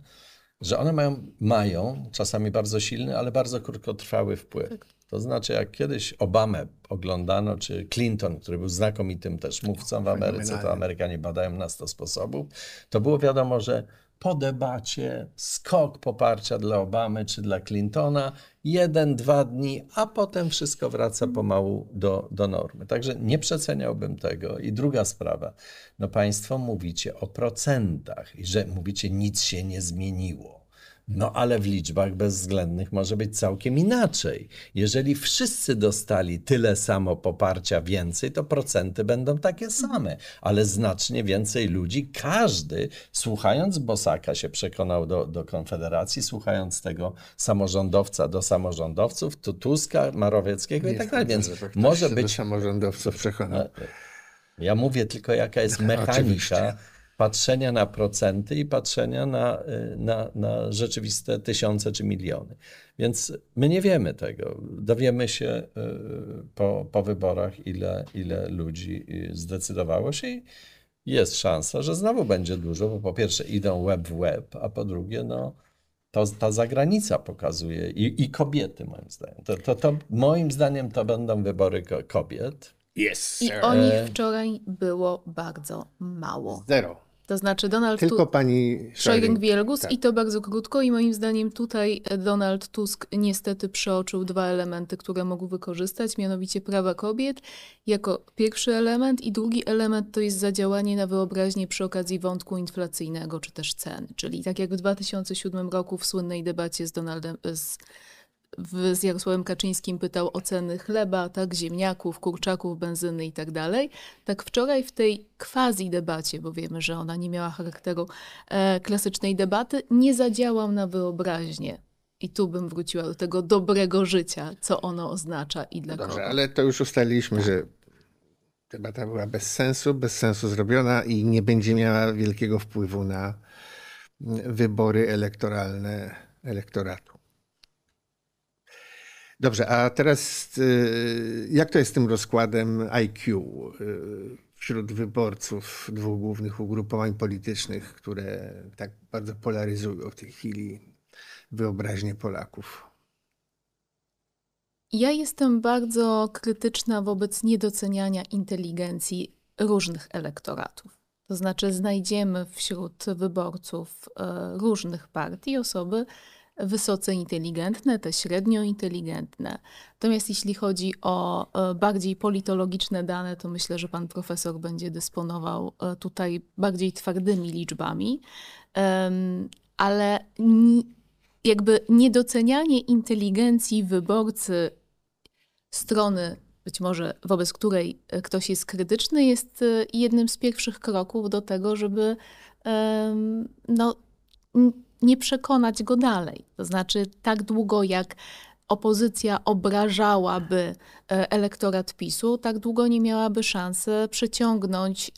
że one mają, mają czasami bardzo silny, ale bardzo krótkotrwały wpływ. Tak. To znaczy, jak kiedyś Obamę oglądano, czy Clinton, który był znakomitym też mówcą w Ameryce, to Amerykanie badają na 100 sposobów, to było wiadomo, że po debacie skok poparcia dla Obamy czy dla Clintona, jeden, dwa dni, a potem wszystko wraca pomału do, do normy. Także nie przeceniałbym tego. I druga sprawa, no Państwo mówicie o procentach i że mówicie nic się nie zmieniło. No ale w liczbach bezwzględnych może być całkiem inaczej. Jeżeli wszyscy dostali tyle samo poparcia więcej, to procenty będą takie same, ale znacznie więcej ludzi, każdy słuchając Bosaka się przekonał do, do Konfederacji, słuchając tego samorządowca do samorządowców, to Tuska, Marowieckiego Nie i tak dalej. Więc może być. Do samorządowców przekonał. No, ja mówię tylko, jaka jest <laughs> mechanika. Oczywiście patrzenia na procenty i patrzenia na, y, na, na rzeczywiste tysiące czy miliony. Więc my nie wiemy tego. Dowiemy się y, po, po wyborach, ile, ile ludzi y, zdecydowało się i jest szansa, że znowu będzie dużo, bo po pierwsze idą web w web, a po drugie no, to, ta zagranica pokazuje i, i kobiety moim zdaniem. To, to, to, moim zdaniem to będą wybory kobiet. Yes, I o nich e. wczoraj było bardzo mało. Zero. To znaczy Donald Tylko tu... pani Scheuring-Wielgus tak. i to bardzo krótko i moim zdaniem tutaj e, Donald Tusk niestety przeoczył dwa elementy, które mógł wykorzystać, mianowicie prawa kobiet jako pierwszy element i drugi element to jest zadziałanie na wyobraźnię przy okazji wątku inflacyjnego czy też cen. Czyli tak jak w 2007 roku w słynnej debacie z Donaldem z w, z Jarosławem Kaczyńskim pytał o ceny chleba, tak, ziemniaków, kurczaków, benzyny itd. Tak, tak wczoraj w tej quasi debacie, bo wiemy, że ona nie miała charakteru e, klasycznej debaty, nie zadziałał na wyobraźnię. I tu bym wróciła do tego dobrego życia, co ono oznacza i dla Dobrze, kogo. ale to już ustaliliśmy, tak. że debata była bez sensu, bez sensu zrobiona i nie będzie miała wielkiego wpływu na wybory elektoralne elektoratu. Dobrze, a teraz y, jak to jest z tym rozkładem IQ y, wśród wyborców dwóch głównych ugrupowań politycznych, które tak bardzo polaryzują w tej chwili wyobraźnię Polaków? Ja jestem bardzo krytyczna wobec niedoceniania inteligencji różnych elektoratów. To znaczy, znajdziemy wśród wyborców y, różnych partii osoby, wysoce inteligentne, te średnio inteligentne. Natomiast jeśli chodzi o e, bardziej politologiczne dane, to myślę, że pan profesor będzie dysponował e, tutaj bardziej twardymi liczbami. Ale jakby niedocenianie inteligencji wyborcy strony być może wobec której e, ktoś jest krytyczny, jest jednym z pierwszych kroków do tego, żeby no, nie przekonać go dalej. To znaczy, tak długo jak opozycja obrażałaby e, elektorat PiSu, tak długo nie miałaby szansy przyciągnąć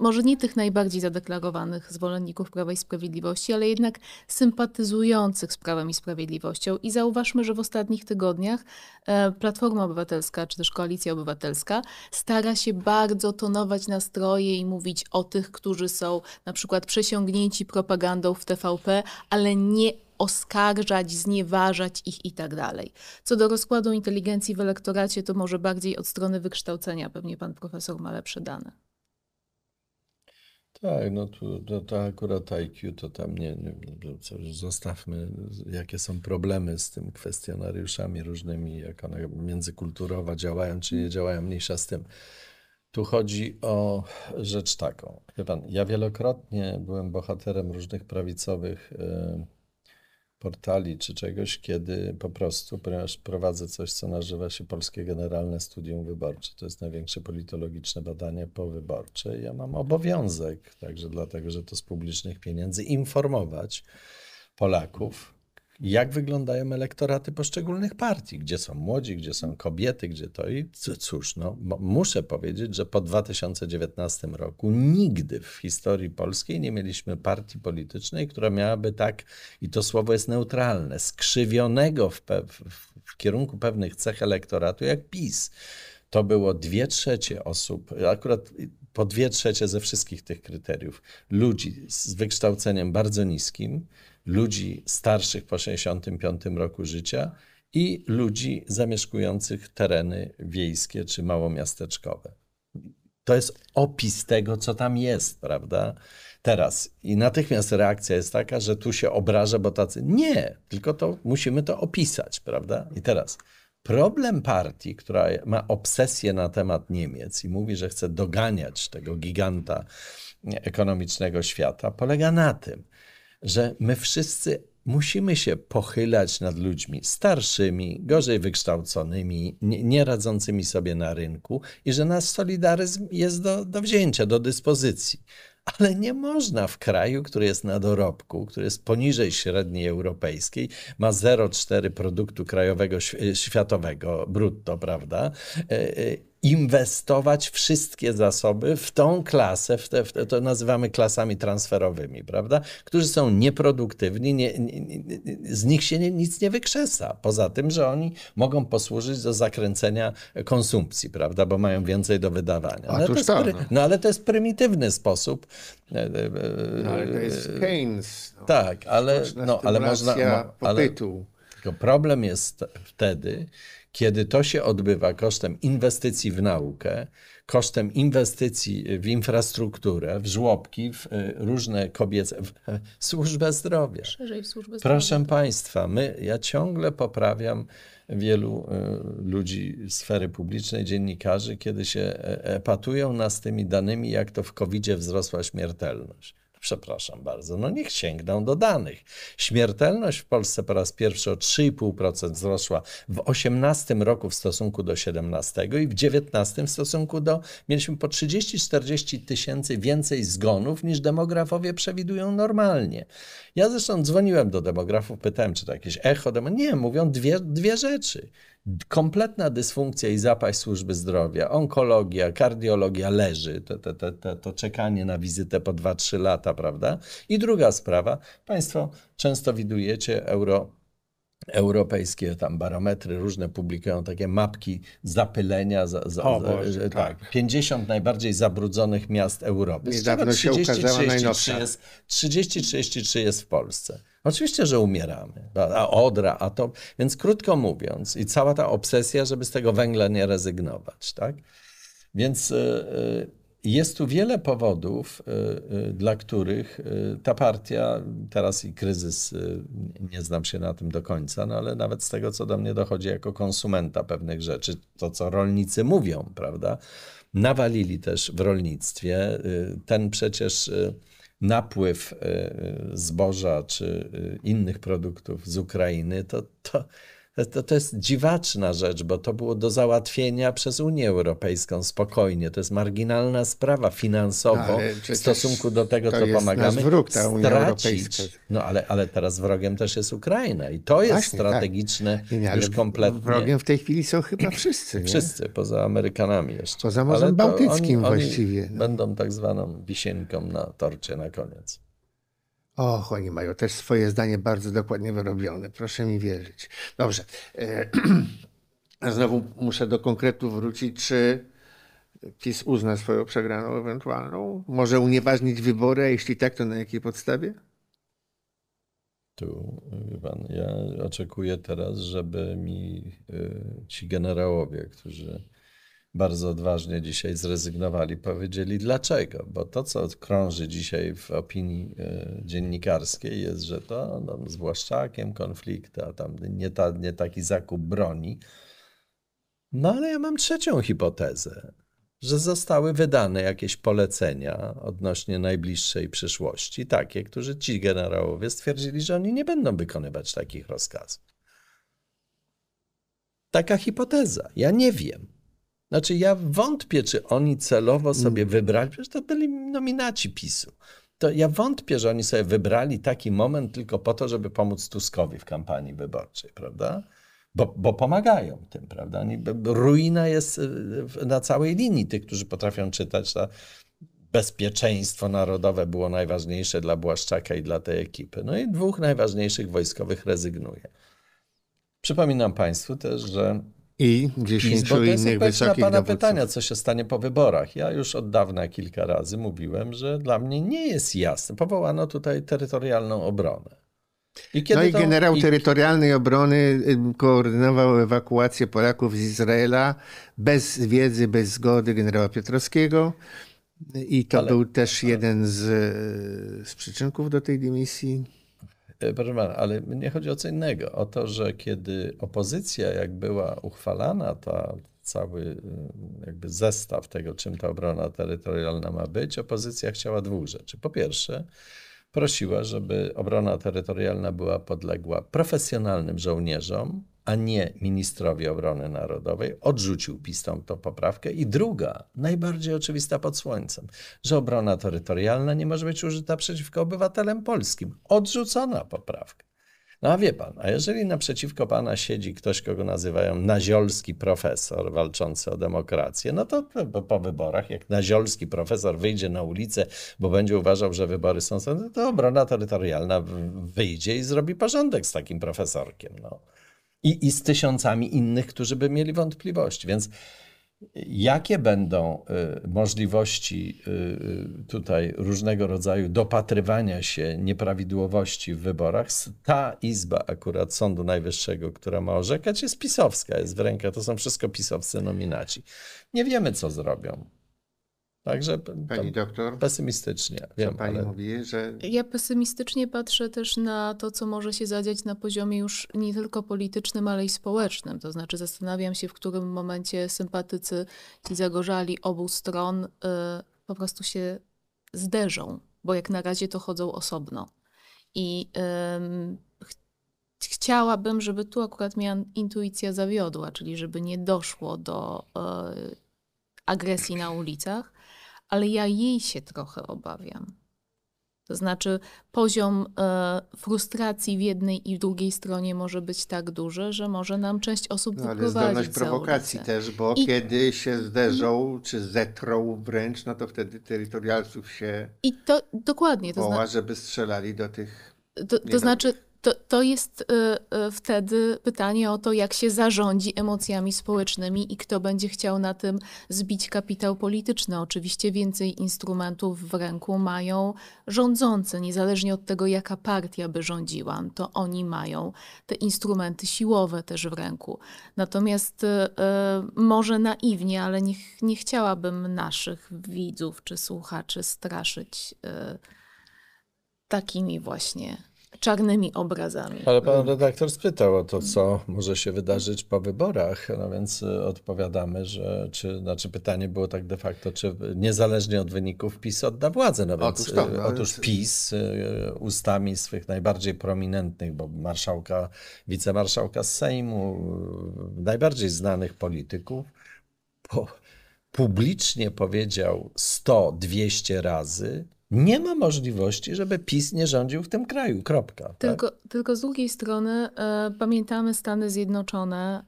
może nie tych najbardziej zadeklarowanych zwolenników Prawa i Sprawiedliwości, ale jednak sympatyzujących z Prawem i Sprawiedliwością. I zauważmy, że w ostatnich tygodniach e, Platforma Obywatelska czy też Koalicja Obywatelska stara się bardzo tonować nastroje i mówić o tych, którzy są na przykład przesiągnięci propagandą w TVP, ale nie oskarżać, znieważać ich i tak dalej. Co do rozkładu inteligencji w elektoracie, to może bardziej od strony wykształcenia, pewnie pan profesor ma lepsze dane. Tak, no to, to, to akurat IQ to tam nie, nie no zostawmy, jakie są problemy z tym kwestionariuszami różnymi, jak one międzykulturowo działają, czy nie działają, mniejsza z tym. Tu chodzi o rzecz taką. Wie pan, ja wielokrotnie byłem bohaterem różnych prawicowych. Yy, portali czy czegoś, kiedy po prostu, ponieważ prowadzę coś, co nazywa się Polskie Generalne Studium Wyborcze. To jest największe politologiczne badanie powyborcze. Ja mam obowiązek, także dlatego, że to z publicznych pieniędzy, informować Polaków jak wyglądają elektoraty poszczególnych partii, gdzie są młodzi, gdzie są kobiety, gdzie to i cóż, no, muszę powiedzieć, że po 2019 roku nigdy w historii polskiej nie mieliśmy partii politycznej, która miałaby tak, i to słowo jest neutralne, skrzywionego w, w kierunku pewnych cech elektoratu jak PiS. To było dwie trzecie osób, akurat po dwie trzecie ze wszystkich tych kryteriów, ludzi z wykształceniem bardzo niskim, ludzi starszych po 65 roku życia i ludzi zamieszkujących tereny wiejskie czy małomiasteczkowe. To jest opis tego, co tam jest, prawda? Teraz. I natychmiast reakcja jest taka, że tu się obraża, bo tacy. Nie, tylko to musimy to opisać, prawda? I teraz problem partii, która ma obsesję na temat Niemiec i mówi, że chce doganiać tego giganta ekonomicznego świata, polega na tym, że my wszyscy musimy się pochylać nad ludźmi starszymi, gorzej wykształconymi, nieradzącymi sobie na rynku i że nasz solidaryzm jest do, do wzięcia, do dyspozycji. Ale nie można w kraju, który jest na dorobku, który jest poniżej średniej europejskiej, ma 0,4 produktu krajowego światowego brutto, prawda? E, e, inwestować wszystkie zasoby w tą klasę, w te, w te, to nazywamy klasami transferowymi, prawda? Którzy są nieproduktywni, nie, nie, nie, z nich się nic nie wykrzesa. Poza tym, że oni mogą posłużyć do zakręcenia konsumpcji, prawda? Bo mają więcej do wydawania. No, to jest, no. no ale to jest prymitywny sposób. E, e, e, no, ale to jest Keynes. No. Tak, ale, no, ale można. No, ale, problem jest wtedy, kiedy to się odbywa kosztem inwestycji w naukę, kosztem inwestycji w infrastrukturę, w żłobki, w y, różne kobiece, w <laughs> służbę zdrowia. w służbę zdrowia. Proszę Państwa, my, ja ciągle poprawiam wielu y, ludzi sfery publicznej, dziennikarzy, kiedy się epatują e, nas tymi danymi, jak to w COVID-zie wzrosła śmiertelność przepraszam bardzo, no niech sięgną do danych. Śmiertelność w Polsce po raz pierwszy o 3,5% wzrosła w 18 roku w stosunku do 17 i w 19 w stosunku do, mieliśmy po 30-40 tysięcy więcej zgonów niż demografowie przewidują normalnie. Ja zresztą dzwoniłem do demografów, pytałem, czy to jakieś echo, demo... nie, mówią dwie, dwie rzeczy kompletna dysfunkcja i zapaść służby zdrowia, onkologia, kardiologia leży, to, to, to, to czekanie na wizytę po 2-3 lata, prawda? I druga sprawa, Państwo często widujecie euro europejskie tam barometry różne publikują takie mapki zapylenia. Za, za, o Boże, tak. tak. 50 najbardziej zabrudzonych miast Europy. Niedawno 30, się 33 Jest, 30-33 jest w Polsce. Oczywiście, że umieramy. A odra, a to. Więc krótko mówiąc, i cała ta obsesja, żeby z tego węgla nie rezygnować, tak? Więc y, y, jest tu wiele powodów, y, dla których ta partia, teraz i kryzys, nie znam się na tym do końca, no ale nawet z tego, co do mnie dochodzi jako konsumenta pewnych rzeczy, to co rolnicy mówią, prawda? Nawalili też w rolnictwie. Ten przecież napływ y, y, zboża czy y, innych produktów z Ukrainy, to, to to, to jest dziwaczna rzecz, bo to było do załatwienia przez Unię Europejską spokojnie. To jest marginalna sprawa finansowo no, w stosunku do tego, co pomagamy. Wróg, ta Unia stracić. Europejska. No ale, ale teraz wrogiem też jest Ukraina i to jest Właśnie, tak. strategiczne tak. nie, już kompletnie. Wrogiem w tej chwili są chyba wszyscy. Nie? Wszyscy, poza Amerykanami jeszcze. Poza Morzem Bałtyckim oni, oni właściwie. No. Będą tak zwaną wisienką na torcie na koniec. Och, oni mają też swoje zdanie bardzo dokładnie wyrobione, proszę mi wierzyć. Dobrze. E, <clears throat> znowu muszę do konkretu wrócić, czy PiS uzna swoją przegraną ewentualną? Może unieważnić wybory, a jeśli tak, to na jakiej podstawie? Tu, pan, ja oczekuję teraz, żeby mi e, ci generałowie, którzy bardzo odważnie dzisiaj zrezygnowali, powiedzieli dlaczego. Bo to, co krąży dzisiaj w opinii e, dziennikarskiej, jest, że to no, z konflikt, a tam nie, ta, nie taki zakup broni. No ale ja mam trzecią hipotezę, że zostały wydane jakieś polecenia odnośnie najbliższej przyszłości, takie, którzy ci generałowie stwierdzili, że oni nie będą wykonywać takich rozkazów. Taka hipoteza. Ja nie wiem. Znaczy ja wątpię, czy oni celowo sobie mm. wybrali, przecież to byli nominaci PiSu. To ja wątpię, że oni sobie wybrali taki moment tylko po to, żeby pomóc Tuskowi w kampanii wyborczej, prawda? Bo, bo pomagają tym, prawda? Oni, ruina jest y, na całej linii tych, którzy potrafią czytać. bezpieczeństwo narodowe było najważniejsze dla Błaszczaka i dla tej ekipy. No i dwóch najważniejszych wojskowych rezygnuje. Przypominam Państwu też, że i dziesięciu innych wysokich na pana pytania, co się stanie po wyborach. Ja już od dawna kilka razy mówiłem, że dla mnie nie jest jasne. Powołano tutaj terytorialną obronę. I no i generał to... terytorialnej obrony koordynował ewakuację Polaków z Izraela bez wiedzy, bez zgody generała Piotrowskiego. I to ale, był też ale... jeden z, y, z przyczynków do tej dymisji. E, proszę pana, ale nie chodzi o co innego. O to, że kiedy opozycja, jak była uchwalana, ta cały y, jakby zestaw tego, czym ta obrona terytorialna ma być, opozycja chciała dwóch rzeczy. Po pierwsze, prosiła, żeby obrona terytorialna była podległa profesjonalnym żołnierzom, a nie ministrowi obrony narodowej, odrzucił pistą tą, poprawkę. I druga, najbardziej oczywista pod słońcem, że obrona terytorialna nie może być użyta przeciwko obywatelom polskim. Odrzucona poprawka. No a wie pan, a jeżeli naprzeciwko pana siedzi ktoś, kogo nazywają naziolski profesor walczący o demokrację, no to po, po wyborach, jak naziolski profesor wyjdzie na ulicę, bo będzie uważał, że wybory są, to obrona terytorialna wyjdzie i zrobi porządek z takim profesorkiem. No i, i z tysiącami innych, którzy by mieli wątpliwości. Więc jakie będą y, możliwości y, y tutaj różnego rodzaju dopatrywania się nieprawidłowości w wyborach. Ta izba akurat Sądu Najwyższego, która ma orzekać, jest pisowska, jest w rękach, to są wszystko pisowcy nominaci. Nie wiemy, co zrobią. Także pani doktor, pesymistycznie. Co wiem, pani ale... mówi, że. Ja pesymistycznie patrzę też na to, co może się zadziać na poziomie już nie tylko politycznym, ale i społecznym. To znaczy, zastanawiam się, w którym momencie sympatycy ci zagorzali obu stron y, po prostu się zderzą, bo jak na razie to chodzą osobno. I y, ch chciałabym, żeby tu akurat miała intuicja zawiodła, czyli żeby nie doszło do. Y, agresji na ulicach, ale ja jej się trochę obawiam. To znaczy, poziom e, frustracji w jednej i w drugiej stronie może być tak duży, że może nam część osób no, ale zdolność prowokacji też, bo I... kiedy się zderzą mhm. czy zetrą wręcz, no to wtedy terytorialców się I to dokładnie to woła, zna... żeby strzelali do tych. To, to znaczy, to, to jest y, y, wtedy pytanie o to, jak się zarządzi emocjami społecznymi i kto będzie chciał na tym zbić kapitał polityczny. Oczywiście więcej instrumentów w ręku mają rządzący, niezależnie od tego, jaka partia by rządziła, to oni mają te instrumenty siłowe też w ręku. Natomiast y, może naiwnie, ale nie, nie chciałabym naszych widzów czy słuchaczy straszyć takimi właśnie czarnymi obrazami. Ale pan redaktor spytał o to, co może się wydarzyć po wyborach, no więc y, odpowiadamy, że czy, znaczy pytanie było tak de facto, czy niezależnie od wyników PiS odda władzę. No więc, otóż, to, tak, y, no otóż więc... PiS y, ustami swych najbardziej prominentnych, bo marszałka, wicemarszałka Sejmu, najbardziej znanych polityków, po, publicznie powiedział 100-200 razy, nie ma możliwości, żeby PiS nie rządził w tym kraju. Kropka. Tak? Tylko, tak? tylko z drugiej strony y, pamiętamy Stany Zjednoczone.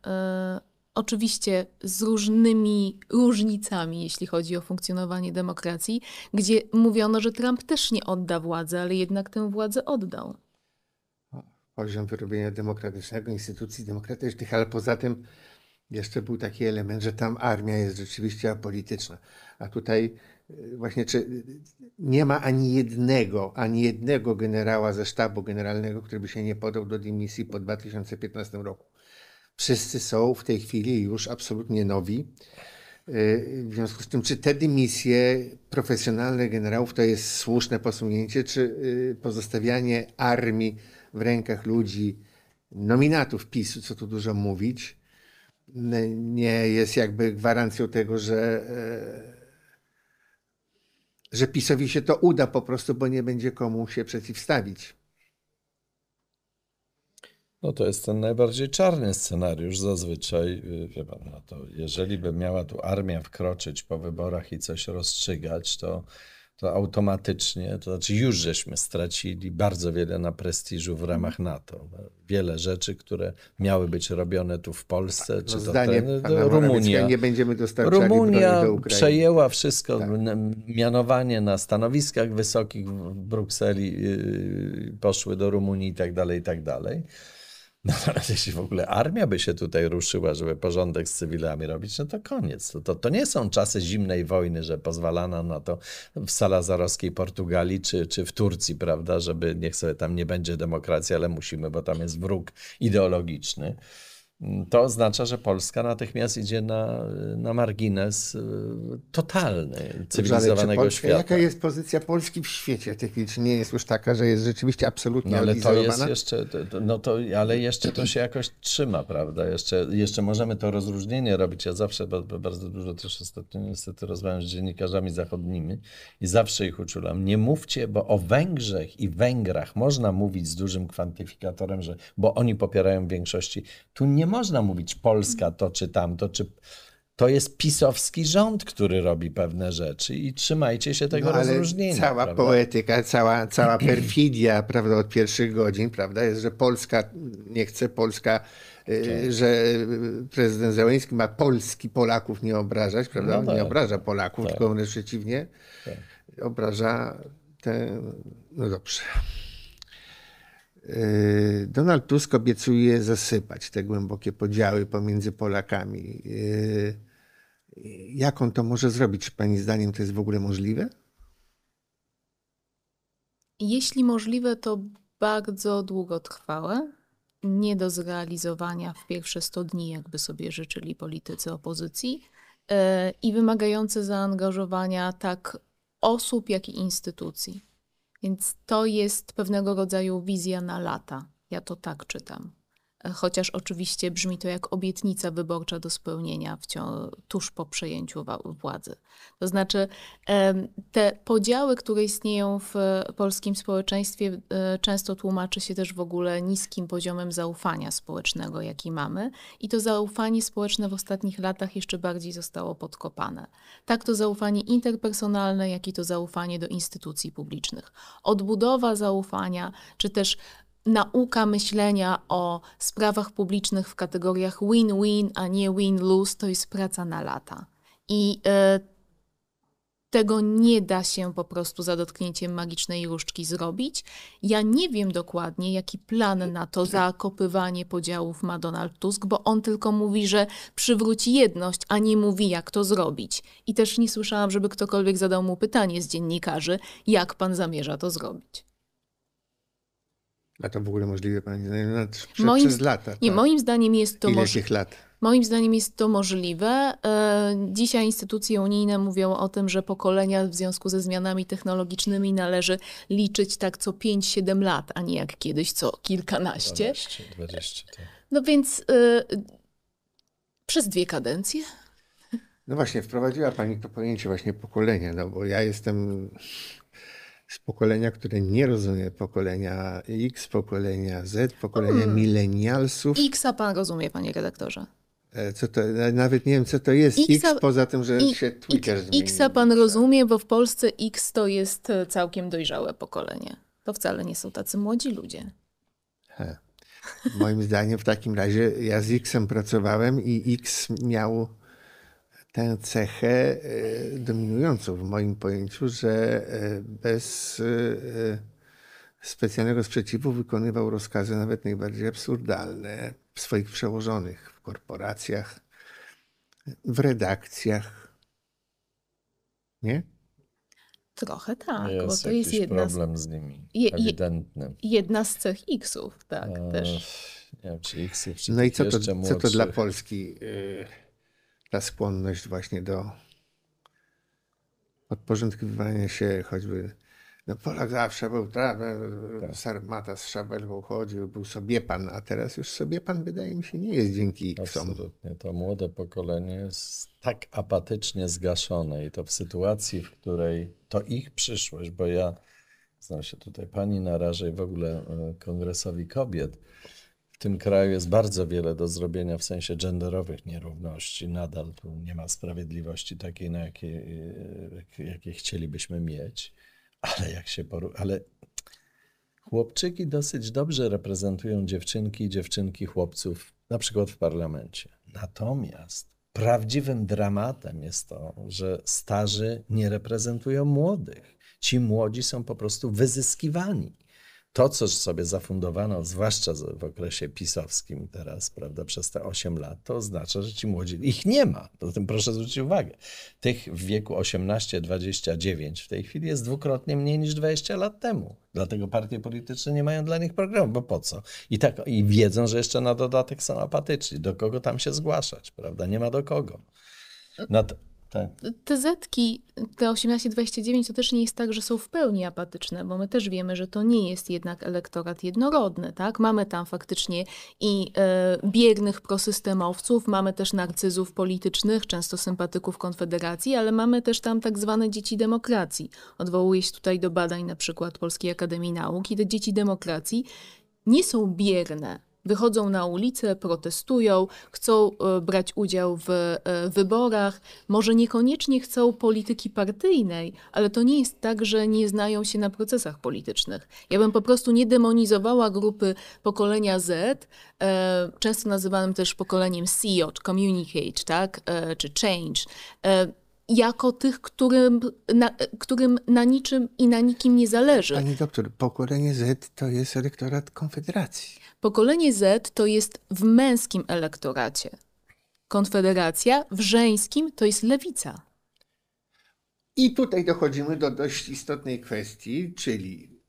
Y, oczywiście z różnymi różnicami, jeśli chodzi o funkcjonowanie demokracji, gdzie mówiono, że Trump też nie odda władzy, ale jednak tę władzę oddał. Poziom wyrobienia demokratycznego, instytucji demokratycznych, ale poza tym jeszcze był taki element, że tam armia jest rzeczywiście apolityczna, a tutaj właśnie czy nie ma ani jednego, ani jednego generała ze sztabu generalnego, który by się nie podał do dymisji po 2015 roku. Wszyscy są w tej chwili już absolutnie nowi. Y, w związku z tym, czy te dymisje profesjonalnych generałów to jest słuszne posunięcie, czy y, pozostawianie armii w rękach ludzi, nominatów PiSu, co tu dużo mówić, y, nie jest jakby gwarancją tego, że e, że PiSowi się to uda po prostu, bo nie będzie komu się przeciwstawić. No to jest ten najbardziej czarny scenariusz zazwyczaj. Y, wie pan, no to jeżeli by miała tu armia wkroczyć po wyborach i coś rozstrzygać, to to automatycznie, to znaczy już żeśmy stracili bardzo wiele na prestiżu w ramach mhm. NATO. No, wiele rzeczy, które miały być robione tu w Polsce, tak, czy to ten, no, pana Rumunia. Nie będziemy dostarczali Rumunia do Ukrainy. przejęła wszystko, tak. mianowanie na stanowiskach wysokich w Brukseli yy, poszły do Rumunii i tak dalej, i tak dalej. Natomiast no, <laughs> jeśli w ogóle armia by się tutaj ruszyła, żeby porządek z cywilami robić, no to koniec. To, to, to nie są czasy zimnej wojny, że pozwalano na to w salazarowskiej Portugalii czy, czy w Turcji, prawda, żeby niech sobie tam nie będzie demokracji, ale musimy, bo tam jest wróg ideologiczny. Mm, to oznacza, że Polska natychmiast idzie na, na margines y, totalny cywilizowanego Polska, świata. Jaka jest pozycja Polski w świecie technicznie? Nie jest już taka, że jest rzeczywiście absolutnie no, ale to jest jeszcze, to, no to, Ale jeszcze to się jakoś trzyma, prawda? Jeszcze, jeszcze możemy to rozróżnienie robić. Ja zawsze bardzo dużo też ostatnio niestety rozmawiam z dziennikarzami zachodnimi i zawsze ich uczulam. Nie mówcie, bo o Węgrzech i Węgrach można mówić z dużym kwantyfikatorem, że, bo oni popierają większości. Tu nie można mówić Polska to czy tamto, czy to jest pisowski rząd, który robi pewne rzeczy i trzymajcie się tego no, ale rozróżnienia. Cała prawda? poetyka, cała, cała perfidia prawda, od pierwszych godzin prawda, jest, że Polska nie chce, Polska, y, tak. że prezydent Zełęński ma Polski Polaków nie obrażać, prawda? No tak. nie obraża Polaków, tak. tylko wręcz przeciwnie, tak. obraża te. no dobrze. E, Donald Tusk obiecuje zasypać te głębokie podziały pomiędzy Polakami. E, jak on to może zrobić? Czy Pani zdaniem to jest w ogóle możliwe? Jeśli możliwe, to bardzo długotrwałe, nie do zrealizowania w pierwsze 100 dni, jakby sobie życzyli politycy opozycji, e, i wymagające zaangażowania tak osób, jak i instytucji. Więc to jest pewnego rodzaju wizja na lata. Ja to tak czytam. E, chociaż oczywiście brzmi to jak obietnica wyborcza do spełnienia tuż po przejęciu władzy. To znaczy, te podziały, które istnieją w polskim społeczeństwie, e, często tłumaczy się też w ogóle niskim poziomem zaufania społecznego, jaki mamy, i to zaufanie społeczne w ostatnich latach jeszcze bardziej zostało podkopane. Tak to zaufanie interpersonalne, jak i to zaufanie do instytucji publicznych. Odbudowa zaufania, czy też nauka myślenia o sprawach publicznych w kategoriach win-win, a nie win-lose, to jest praca na lata. I y, tego nie da się po prostu za dotknięciem magicznej różdżki zrobić. Ja nie wiem dokładnie, jaki plan na to zakopywanie podziałów ma Donald Tusk, bo on tylko mówi, że przywróci jedność, a nie mówi, jak to zrobić. I też nie słyszałam, żeby ktokolwiek zadał mu pytanie z dziennikarzy, jak pan zamierza to zrobić to w ogóle możliwe, pani zdaniem, no, przez, moim, przez lata. Nie, tak. moim zdaniem jest to... możliwe. lat? Moim zdaniem jest to możliwe. E, dzisiaj instytucje unijne mówią o tym, że pokolenia w związku ze zmianami technologicznymi należy liczyć tak co 5-7 lat, a nie jak kiedyś co kilkanaście. 12, 20, tak. No więc y, przez dwie kadencje. No właśnie, wprowadziła Pani to pojęcie właśnie pokolenia, no bo ja jestem z pokolenia, które nie rozumie pokolenia X, pokolenia Z, pokolenia mm. milenialsów. Xa pan rozumie, panie redaktorze. E, co to, e, nawet nie wiem, co to jest X, poza tym, że I, się Twitter X, Xa pan rozumie, bo w Polsce X to jest e, całkiem dojrzałe pokolenie. To wcale nie są tacy młodzi ludzie. He. Moim zdaniem w takim razie ja z Xem pracowałem i X miał tę cechę e, dominującą w moim pojęciu, że e, bez e, specjalnego sprzeciwu wykonywał rozkazy nawet najbardziej absurdalne swoich przełożonych w korporacjach, w redakcjach. Nie? Trochę tak, jest bo to jest jedna problem z, z nimi. ewidentny. Jedna z cech X-ów, tak, też. Nie wiem, czy x czy No i co to, co to dla Polski? ta skłonność właśnie do podporządkowywania się choćby. No Polak zawsze był tak, sarmata z szabelką chodził, był sobie pan, a teraz już sobie pan wydaje mi się nie jest dzięki Iksom. Absolutnie. To młode pokolenie jest tak apatycznie zgaszone i to w sytuacji, w której to ich przyszłość, bo ja znam się tutaj pani narażę i w ogóle e, Kongresowi Kobiet, w tym kraju jest bardzo wiele do zrobienia w sensie genderowych nierówności. Nadal tu nie ma sprawiedliwości takiej, na jakie, jakie chcielibyśmy mieć. Ale jak się poru... ale chłopczyki dosyć dobrze reprezentują dziewczynki i dziewczynki chłopców, na przykład w parlamencie. Natomiast prawdziwym dramatem jest to, że starzy nie reprezentują młodych. Ci młodzi są po prostu wyzyskiwani to, co sobie zafundowano, zwłaszcza w okresie pisowskim teraz, prawda, przez te 8 lat, to oznacza, że ci młodzi, ich nie ma. Do tym proszę zwrócić uwagę, tych w wieku 18-29 w tej chwili jest dwukrotnie mniej niż 20 lat temu. Dlatego partie polityczne nie mają dla nich programu, bo po co? I, tak, I wiedzą, że jeszcze na dodatek są apatyczni. Do kogo tam się zgłaszać, prawda? Nie ma do kogo. Nad, tak. Te zetki, te 18-29, to też nie jest tak, że są w pełni apatyczne, bo my też wiemy, że to nie jest jednak elektorat jednorodny, tak? Mamy tam faktycznie i e, biernych prosystemowców, mamy też narcyzów politycznych, często sympatyków Konfederacji, ale mamy też tam tak zwane dzieci demokracji. Odwołuję się tutaj do badań na przykład Polskiej Akademii Nauk i te dzieci demokracji nie są bierne, wychodzą na ulicę, protestują, chcą e, brać udział w e, wyborach, może niekoniecznie chcą polityki partyjnej, ale to nie jest tak, że nie znają się na procesach politycznych. Ja bym po prostu nie demonizowała grupy pokolenia Z, e, często nazywanym też pokoleniem CEO, czy Communicate, tak? czy Change jako tych, którym na, którym na niczym i na nikim nie zależy. Pani doktor, pokolenie Z to jest elektorat Konfederacji. Pokolenie Z to jest w męskim elektoracie. Konfederacja w żeńskim to jest lewica. I tutaj dochodzimy do dość istotnej kwestii, czyli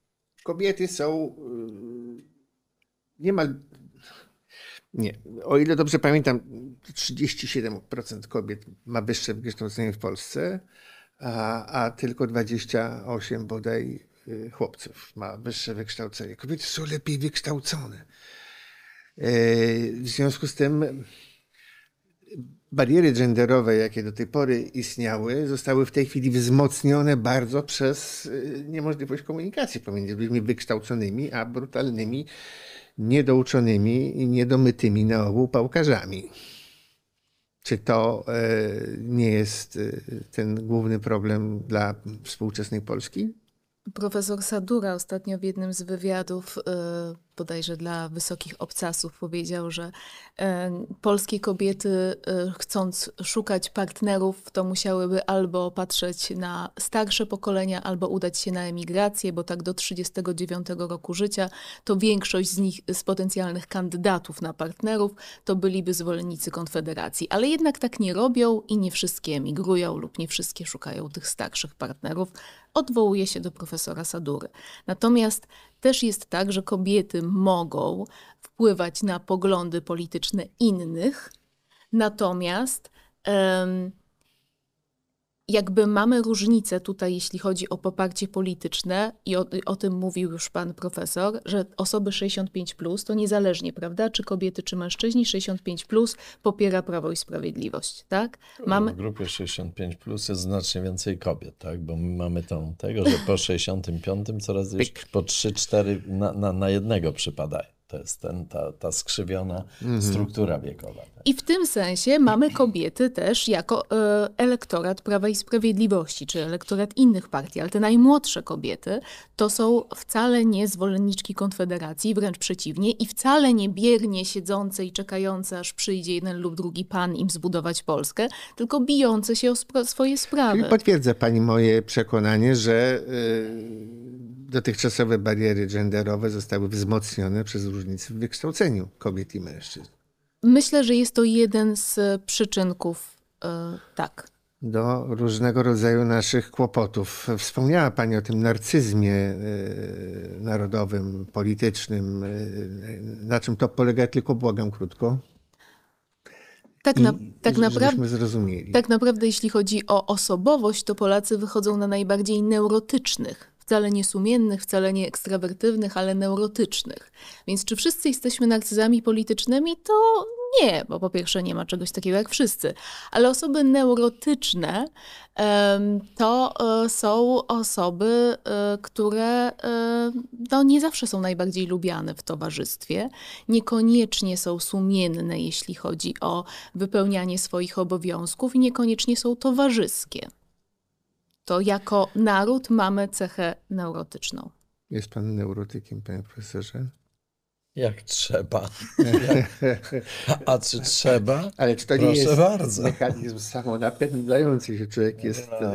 kobiety są y, niemal. Nie, o ile dobrze pamiętam, 37% kobiet ma wyższe wykształcenie w Polsce, a, a tylko 28% bodaj y, chłopców ma wyższe wykształcenie. Kobiety są lepiej wykształcone. E, w związku z tym bariery genderowe, jakie do tej pory istniały, zostały w tej chwili wzmocnione bardzo przez e, niemożliwość komunikacji pomiędzy ludźmi wykształconymi, a brutalnymi, niedouczonymi i niedomytymi na ogół pałkarzami. Czy to e, nie jest ten główny problem dla współczesnej Polski? Profesor Sadura ostatnio w jednym z wywiadów, e, bodajże dla wysokich obcasów, powiedział, że e, polskie kobiety, e, chcąc szukać partnerów, to musiałyby albo patrzeć na starsze pokolenia, albo udać się na emigrację, bo tak do 39 roku życia to większość z nich, z potencjalnych kandydatów na partnerów, to byliby zwolennicy Konfederacji. Ale jednak tak nie robią i nie wszystkie emigrują lub nie wszystkie szukają tych starszych partnerów odwołuje się do profesora Sadury. Natomiast też jest tak, że kobiety mogą wpływać na poglądy polityczne innych, natomiast um, jakby mamy różnicę tutaj, jeśli chodzi o poparcie polityczne, i o, o, tym mówił już pan profesor, że osoby 65 plus to niezależnie, prawda, czy kobiety, czy mężczyźni, 65 plus popiera prawo i sprawiedliwość, tak? W grupie 65 plus jest znacznie więcej kobiet, tak? Bo my mamy tą tego, że po 65 coraz już po 3-4 na, na, na jednego przypadają. To jest ten, ta, ta skrzywiona mhm. struktura wiekowa. Tak. I w tym sensie mamy kobiety też jako e, elektorat Prawa i Sprawiedliwości, czy elektorat innych partii, ale te najmłodsze kobiety to są wcale nie zwolenniczki Konfederacji, wręcz przeciwnie, i wcale nie biernie siedzące i czekające, aż przyjdzie jeden lub drugi pan im zbudować Polskę, tylko bijące się o spra swoje sprawy. Potwierdza pani moje przekonanie, że. Yy dotychczasowe bariery genderowe zostały wzmocnione przez różnice w wykształceniu kobiet i mężczyzn. Myślę, że jest to jeden z e, przyczynków, yy, tak. Do różnego rodzaju naszych kłopotów. Wspomniała Pani o tym narcyzmie yy, narodowym, politycznym. Yy, na czym to polega, tylko błagam krótko. Tak, na, tak, naprawdę, tak naprawdę, jeśli chodzi o osobowość, to Polacy wychodzą na najbardziej neurotycznych wcale nie sumiennych, wcale nie ekstrawertywnych, ale neurotycznych. Więc czy wszyscy jesteśmy narcyzami politycznymi? To nie, bo po pierwsze nie ma czegoś takiego jak wszyscy, ale osoby neurotyczne to e, są osoby, e, które e, no, nie zawsze są najbardziej lubiane w towarzystwie, niekoniecznie są sumienne, jeśli chodzi o wypełnianie swoich obowiązków i niekoniecznie są towarzyskie to jako naród mamy cechę neurotyczną. Jest pan neurotykiem, panie profesorze? Jak trzeba. <laughs> A czy trzeba? Ale czy to Proszę nie jest bardzo. mechanizm samonapędzający się? Człowiek jest no,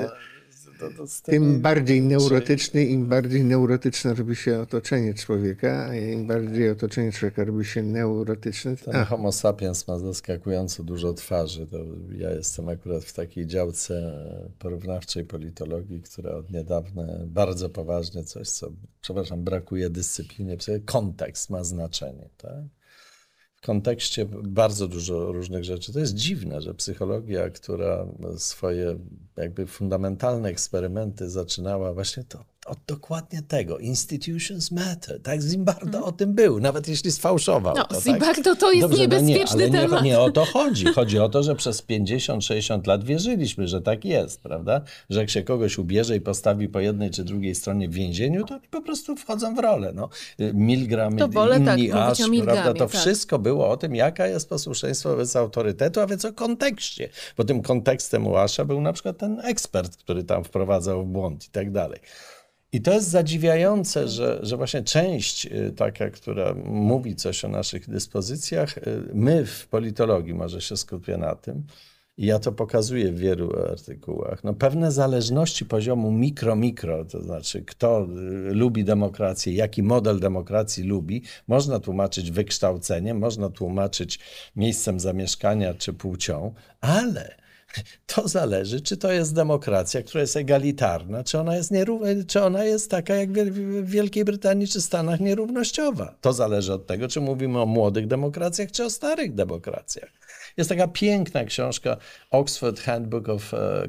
do, do Tym bardziej neurotyczny, im bardziej neurotyczne robi się otoczenie człowieka, a im bardziej otoczenie człowieka robi się neurotyczne. Ten tak. homo sapiens ma zaskakująco dużo twarzy. To ja jestem akurat w takiej działce porównawczej politologii, która od niedawna bardzo poważnie coś, co, przepraszam, brakuje przecież kontekst ma znaczenie. Tak? kontekście bardzo dużo różnych rzeczy. To jest dziwne, że psychologia, która swoje jakby fundamentalne eksperymenty zaczynała właśnie to od dokładnie tego. Institutions matter. Tak, Zimbardo mhm. o tym był, nawet jeśli sfałszował. No, to, tak? Zimbardo tak? to jest Dobrze, niebezpieczny no nie, ale temat. Nie, nie o to chodzi. Chodzi o to, że przez 50-60 lat wierzyliśmy, że tak jest, prawda? Że jak się kogoś ubierze i postawi po jednej czy drugiej stronie w więzieniu, to oni po prostu wchodzą w rolę. No. Milgram, to wolę, inni, tak, aż, prawda? To tak. wszystko było o tym, jaka jest posłuszeństwo wobec autorytetu, a więc o kontekście. Bo tym kontekstem Asza był na przykład ten ekspert, który tam wprowadzał w błąd i tak dalej. I to jest zadziwiające, że, że właśnie część y, taka, która mówi coś o naszych dyspozycjach, y, my w politologii może się skupia na tym, i ja to pokazuję w wielu artykułach, no pewne zależności poziomu mikro-mikro, to znaczy kto y, lubi demokrację, jaki model demokracji lubi, można tłumaczyć wykształceniem, można tłumaczyć miejscem zamieszkania czy płcią, ale to zależy, czy to jest demokracja, która jest egalitarna, czy ona jest, nieró- czy ona jest taka jak w Wielkiej Brytanii czy Stanach nierównościowa. To zależy od tego, czy mówimy o młodych demokracjach, czy o starych demokracjach. Jest taka piękna książka Oxford Handbook of, e,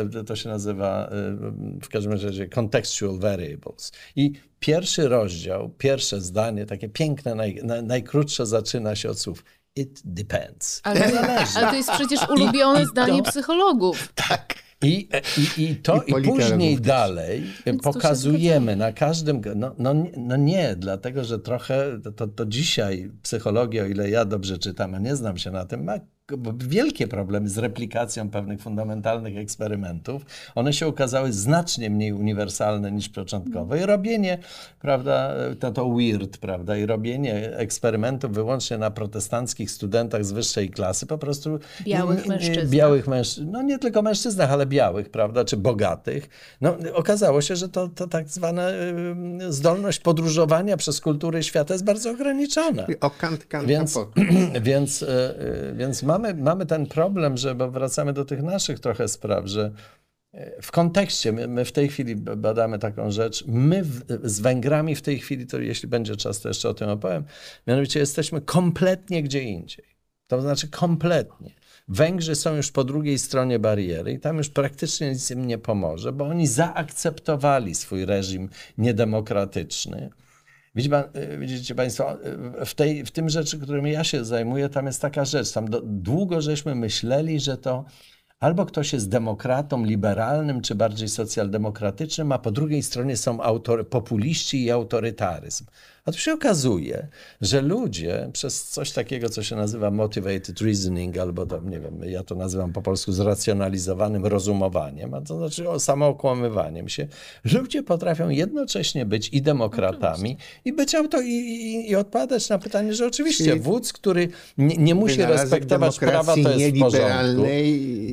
e, to się nazywa e, w każdym razie Contextual Variables. I pierwszy rozdział, pierwsze zdanie, takie piękne, naj, naj, najkrótsze zaczyna się od słów It depends. Ale, ale to jest przecież ulubione I, zdanie i to, psychologów. Tak. I, i, i to i, i później dalej Więc pokazujemy na każdym. No, no, no, nie, dlatego że trochę to, to dzisiaj psychologia, o ile ja dobrze czytam, a nie znam się na tym, ma wielkie problemy z replikacją pewnych fundamentalnych eksperymentów. One się okazały znacznie mniej uniwersalne niż początkowe. I robienie, prawda, to, to weird, prawda, i robienie eksperymentów wyłącznie na protestanckich studentach z wyższej klasy, po prostu... Białych mężczyzn. Białych mężczyzn, no nie tylko mężczyznach, ale białych, prawda, czy bogatych. No, okazało się, że to, to tak zwana zdolność podróżowania przez kultury świata jest bardzo ograniczona. O kant, kant, więc, <clears throat> więc, e, e, więc mam mamy, mamy ten problem, że bo wracamy do tych naszych trochę spraw, że e, w kontekście, my, my, w tej chwili badamy taką rzecz, my w, z Węgrami w tej chwili, to jeśli będzie czas, to jeszcze o tym opowiem, mianowicie jesteśmy kompletnie gdzie indziej. To znaczy kompletnie. Węgrzy są już po drugiej stronie bariery i tam już praktycznie nic im nie pomoże, bo oni zaakceptowali swój reżim niedemokratyczny. Widzicie, y, widzicie Państwo, y, w, tej, w tym rzeczy, którym ja się zajmuję, tam jest taka rzecz. Tam do, długo żeśmy myśleli, że to albo ktoś jest demokratą liberalnym, czy bardziej socjaldemokratycznym, a po drugiej stronie są autory, populiści i autorytaryzm. A tu się okazuje, że ludzie przez coś takiego, co się nazywa motivated reasoning, albo tam, nie wiem, ja to nazywam po polsku zracjonalizowanym rozumowaniem, a to znaczy o samookłamywaniem się, ludzie potrafią jednocześnie być i demokratami, i być auto, i, i, i na pytanie, że oczywiście Czyli wódz, który nie, nie musi respektować prawa, to jest w porządku.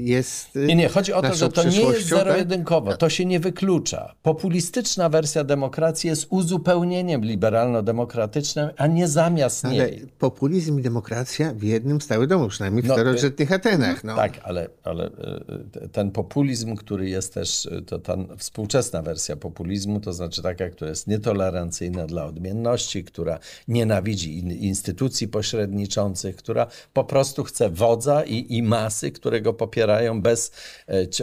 Jest nie, nie, chodzi o to, że to nie jest tak? zero-jedynkowo, to się nie wyklucza. Populistyczna wersja demokracji jest uzupełnieniem liberalno liberalno-demokratycznym, a nie zamiast ale niej. populizm i demokracja w jednym stały domu, przynajmniej w no, starożytnych e, Atenach. Mhm. No. Tak, ale, ale e, e, ten populizm, który jest też, to ta współczesna wersja populizmu, to znaczy taka, która jest nietolerancyjna dla odmienności, która nienawidzi instytucji pośredniczących, która po prostu chce wodza i, i masy, które go popierają bez,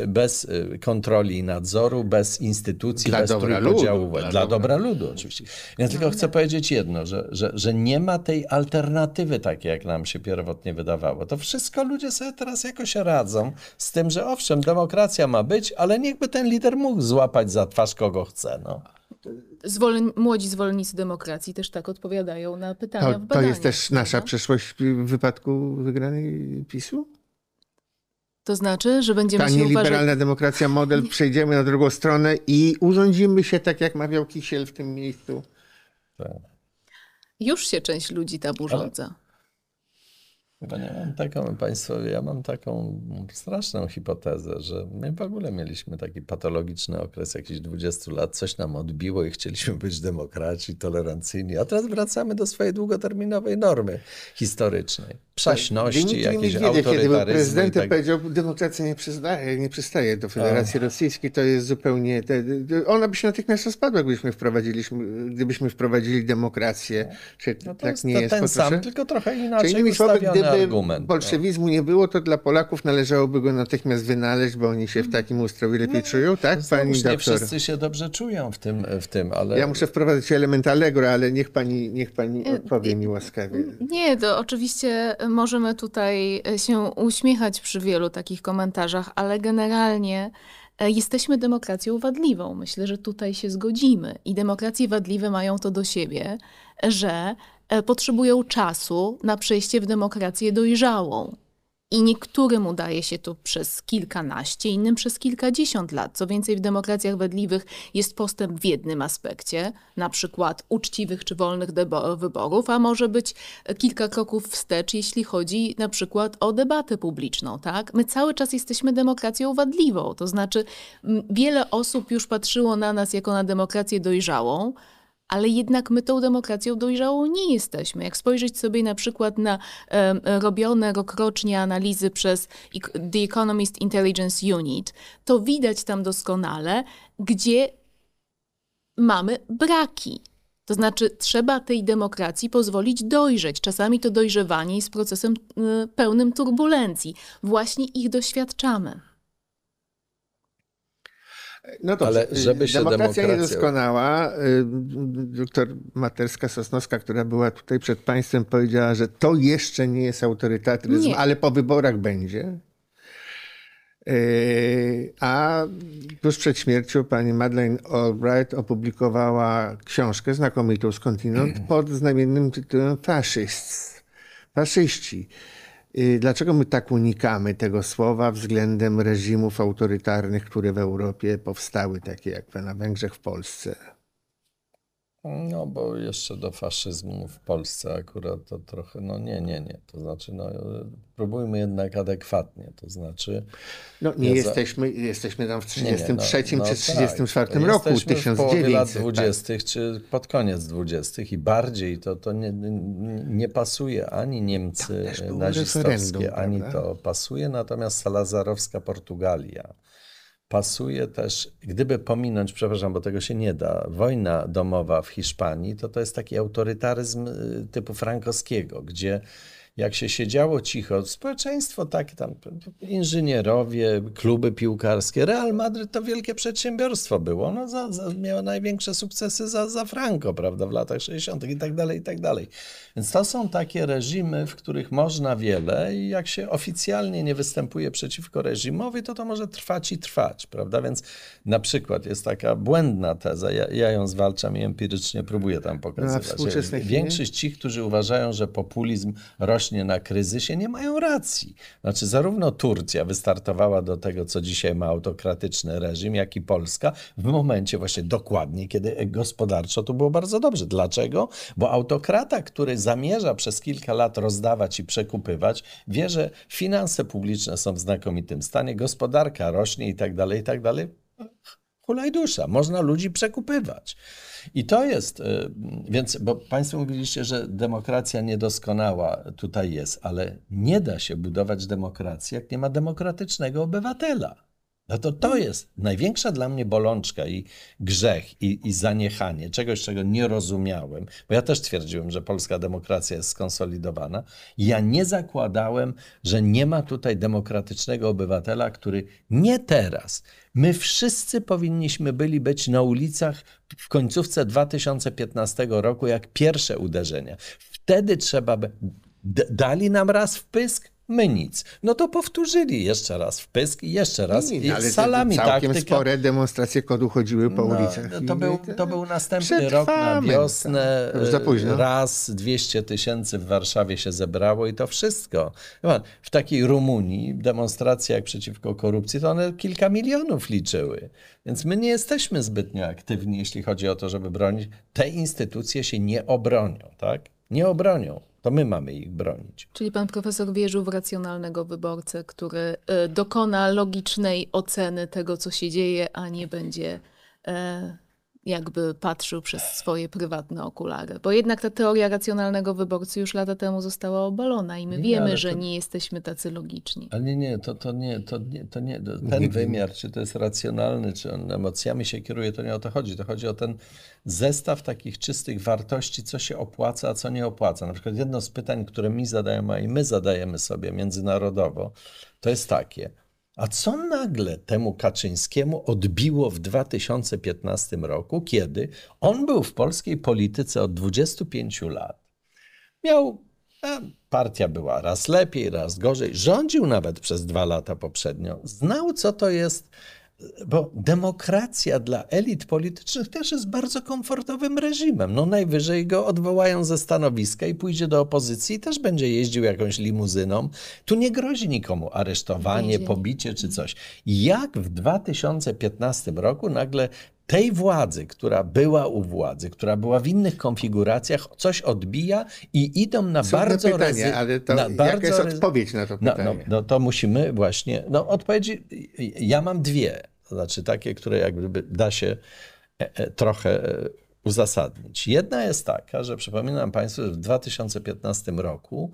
bez kontroli i nadzoru, bez instytucji, dla bez dobra ludu, dla, dla dobra ludu oczywiście. Ja tylko chcę powiedzieć, powiedzieć jedno, że, że, że nie ma tej alternatywy takiej, jak nam się pierwotnie wydawało. To wszystko ludzie sobie teraz jakoś radzą z tym, że owszem, demokracja ma być, ale niechby ten lider mógł złapać za twarz kogo chce. No. Zwolni młodzi zwolennicy demokracji też tak odpowiadają na pytania to, w badaniach. To jest też nasza no? przyszłość w wypadku wygranej PiSu? To znaczy, że będziemy Ta się uważać... liberalna demokracja model, przejdziemy na drugą stronę i urządzimy się tak, jak mawiał Kisiel w tym miejscu. Tak. Już się część ludzi tam urządza. Chyba nie mam taką, Państwo, ja mam taką straszną hipotezę, że my w ogóle mieliśmy taki patologiczny okres jakichś 20 lat, coś nam odbiło i chcieliśmy być demokraci, tolerancyjni, a teraz wracamy do swojej długoterminowej normy historycznej. Przaśności, jakiejś autorytaryzmu. Kiedy był prezydentem, tak... powiedział, demokracja nie, przyznaje, nie przystaje do Federacji a. Rosyjskiej, to jest zupełnie... Te, ona by się natychmiast rozpadła, gdybyśmy wprowadzili, gdybyśmy wprowadzili demokrację. No. Czy no to tak jest, nie to jest? Ten sam, tylko trochę inaczej Czyli gdyby argument, bolszewizmu nie było, to dla Polaków należałoby go natychmiast wynaleźć, bo oni się w takim ustroju lepiej no, czują, tak? pani doktor? nie wszyscy się dobrze czują w tym, w tym, ale... Ja muszę wprowadzić element allegro, ale niech pani, niech pani e, odpowie e, mi łaskawie. Nie, to oczywiście możemy tutaj się uśmiechać przy wielu takich komentarzach, ale generalnie e, jesteśmy demokracją wadliwą. Myślę, że tutaj się zgodzimy. I demokracje wadliwe mają to do siebie, że E, potrzebują czasu na przejście w demokrację dojrzałą. I niektórym udaje się to przez kilkanaście, innym przez kilkadziesiąt lat. Co więcej, w demokracjach wedliwych jest postęp w jednym aspekcie, na przykład uczciwych czy wolnych wyborów, a może być kilka kroków wstecz, jeśli chodzi na przykład o debatę publiczną. Tak? My cały czas jesteśmy demokracją wadliwą, to znaczy wiele osób już patrzyło na nas jako na demokrację dojrzałą, ale jednak my tą demokracją dojrzałą nie jesteśmy. Jak spojrzeć sobie na przykład na robione rokrocznie analizy przez The Economist Intelligence Unit, to widać tam doskonale, gdzie mamy braki. To znaczy, trzeba tej demokracji pozwolić dojrzeć. Czasami to dojrzewanie jest procesem y, pełnym turbulencji. Właśnie ich doświadczamy. No dobrze, ale żeby się demokracja demokracją... niedoskonała. Y, doktor Materska-Sosnowska, która była tutaj przed państwem, powiedziała, że to jeszcze nie jest autorytaryzm, nie. ale po wyborach będzie. Y, a tuż przed śmiercią pani Madeleine Albright opublikowała książkę znakomitą skądinąd pod znamiennym tytułem Faszyst. Faszyści. Y, dlaczego my tak unikamy tego słowa względem reżimów autorytarnych, które w Europie powstały, takie jak na Węgrzech, w Polsce? No bo jeszcze do faszyzmu w Polsce akurat to trochę, no nie, nie, nie. To znaczy, no, próbujmy jednak adekwatnie, to znaczy... No nie jesteśmy, za... jesteśmy tam w 33 nie, nie, no, czy 34 no, tak. roku, jesteśmy 1900. w lat 20 tak. czy pod koniec 20 i bardziej to, to nie, nie pasuje ani Niemcy nazistowskie, ani to pasuje, natomiast Salazarowska Portugalia pasuje też, gdyby pominąć, przepraszam, bo tego się nie da, wojna domowa w Hiszpanii, to to jest taki autorytaryzm y, typu frankowskiego, gdzie jak się siedziało cicho, społeczeństwo takie tam, inżynierowie, kluby piłkarskie, Real Madryt to wielkie przedsiębiorstwo było, no za, za, miało największe sukcesy za, za Franco, prawda, w latach 60. i tak dalej, i tak dalej. Więc to są takie reżimy, w których można wiele i jak się oficjalnie nie występuje przeciwko reżimowi, to to może trwać i trwać, prawda, więc na przykład jest taka błędna teza, ja, ja ją zwalczam i empirycznie próbuję tam pokazywać. Większość ci, którzy uważają, że populizm rośnie na kryzysie, nie mają racji. Znaczy, zarówno Turcja wystartowała do tego, co dzisiaj ma autokratyczny reżim, jak i Polska w momencie właśnie dokładnie, kiedy gospodarczo to było bardzo dobrze. Dlaczego? Bo autokrata, który zamierza przez kilka lat rozdawać i przekupywać, wie, że finanse publiczne są w znakomitym stanie, gospodarka rośnie i tak dalej, i tak dalej hulaj dusza, można ludzi przekupywać. I to jest, y, więc, bo Państwo mówiliście, że demokracja niedoskonała tutaj jest, ale nie da się budować demokracji, jak nie ma demokratycznego obywatela. No to to jest największa dla mnie bolączka i grzech i, i, zaniechanie czegoś, czego nie rozumiałem, bo ja też twierdziłem, że polska demokracja jest skonsolidowana. Ja nie zakładałem, że nie ma tutaj demokratycznego obywatela, który nie teraz, My wszyscy powinniśmy byli być na ulicach w końcówce 2015 roku, jak pierwsze uderzenia. Wtedy trzeba by... D dali nam raz w pysk, my nic. No to powtórzyli jeszcze raz w pysk i jeszcze raz I, i salami całkiem taktyka. spore demonstracje kodu chodziły po no, ulicach. To był, to był następny rok na wiosnę. już za y, późno. Raz 200 tysięcy w Warszawie się zebrało i to wszystko. W takiej Rumunii demonstracje jak przeciwko korupcji to one kilka milionów liczyły. Więc my nie jesteśmy zbytnio aktywni, jeśli chodzi o to, żeby bronić. Te instytucje się nie obronią, tak? Nie obronią. To my mamy ich bronić. Czyli pan profesor wierzył w racjonalnego wyborcę, który y, dokona logicznej oceny tego, co się dzieje, a nie będzie e, jakby patrzył przez swoje prywatne okulary. Bo jednak ta teoria racjonalnego wyborcy już lata temu została obalona i my nie, wiemy, że nie jesteśmy tacy logiczni. Ale nie, nie, to, to nie, to nie, to nie, ten wymiar, czy to jest racjonalny, czy on emocjami się kieruje, to nie o to chodzi. To chodzi o ten zestaw takich czystych wartości, co się opłaca, a co nie opłaca. Na przykład jedno z pytań, które mi zadają, a i my zadajemy sobie międzynarodowo, to jest takie – a co nagle temu Kaczyńskiemu odbiło w 2015 roku, kiedy on był w polskiej polityce od 25 lat? Miał, e, partia była raz lepiej, raz gorzej, rządził nawet przez dwa lata poprzednio, znał co to jest bo demokracja dla elit politycznych też jest bardzo komfortowym reżimem. No najwyżej go odwołają ze stanowiska i pójdzie do opozycji i też będzie jeździł jakąś limuzyną. Tu nie grozi nikomu aresztowanie, pobicie czy coś. Jak w 2015 roku nagle tej władzy, która była u władzy, która była w innych konfiguracjach, coś odbija i idą na bardzo... pytanie, rezy... ale to na bardzo jest odpowiedź na to pytanie? No, no, no to musimy właśnie... No odpowiedzi... Ja mam dwie. To znaczy takie, które jakby da się e, e, trochę e, uzasadnić. Jedna jest taka, że przypominam Państwu, że w 2015 roku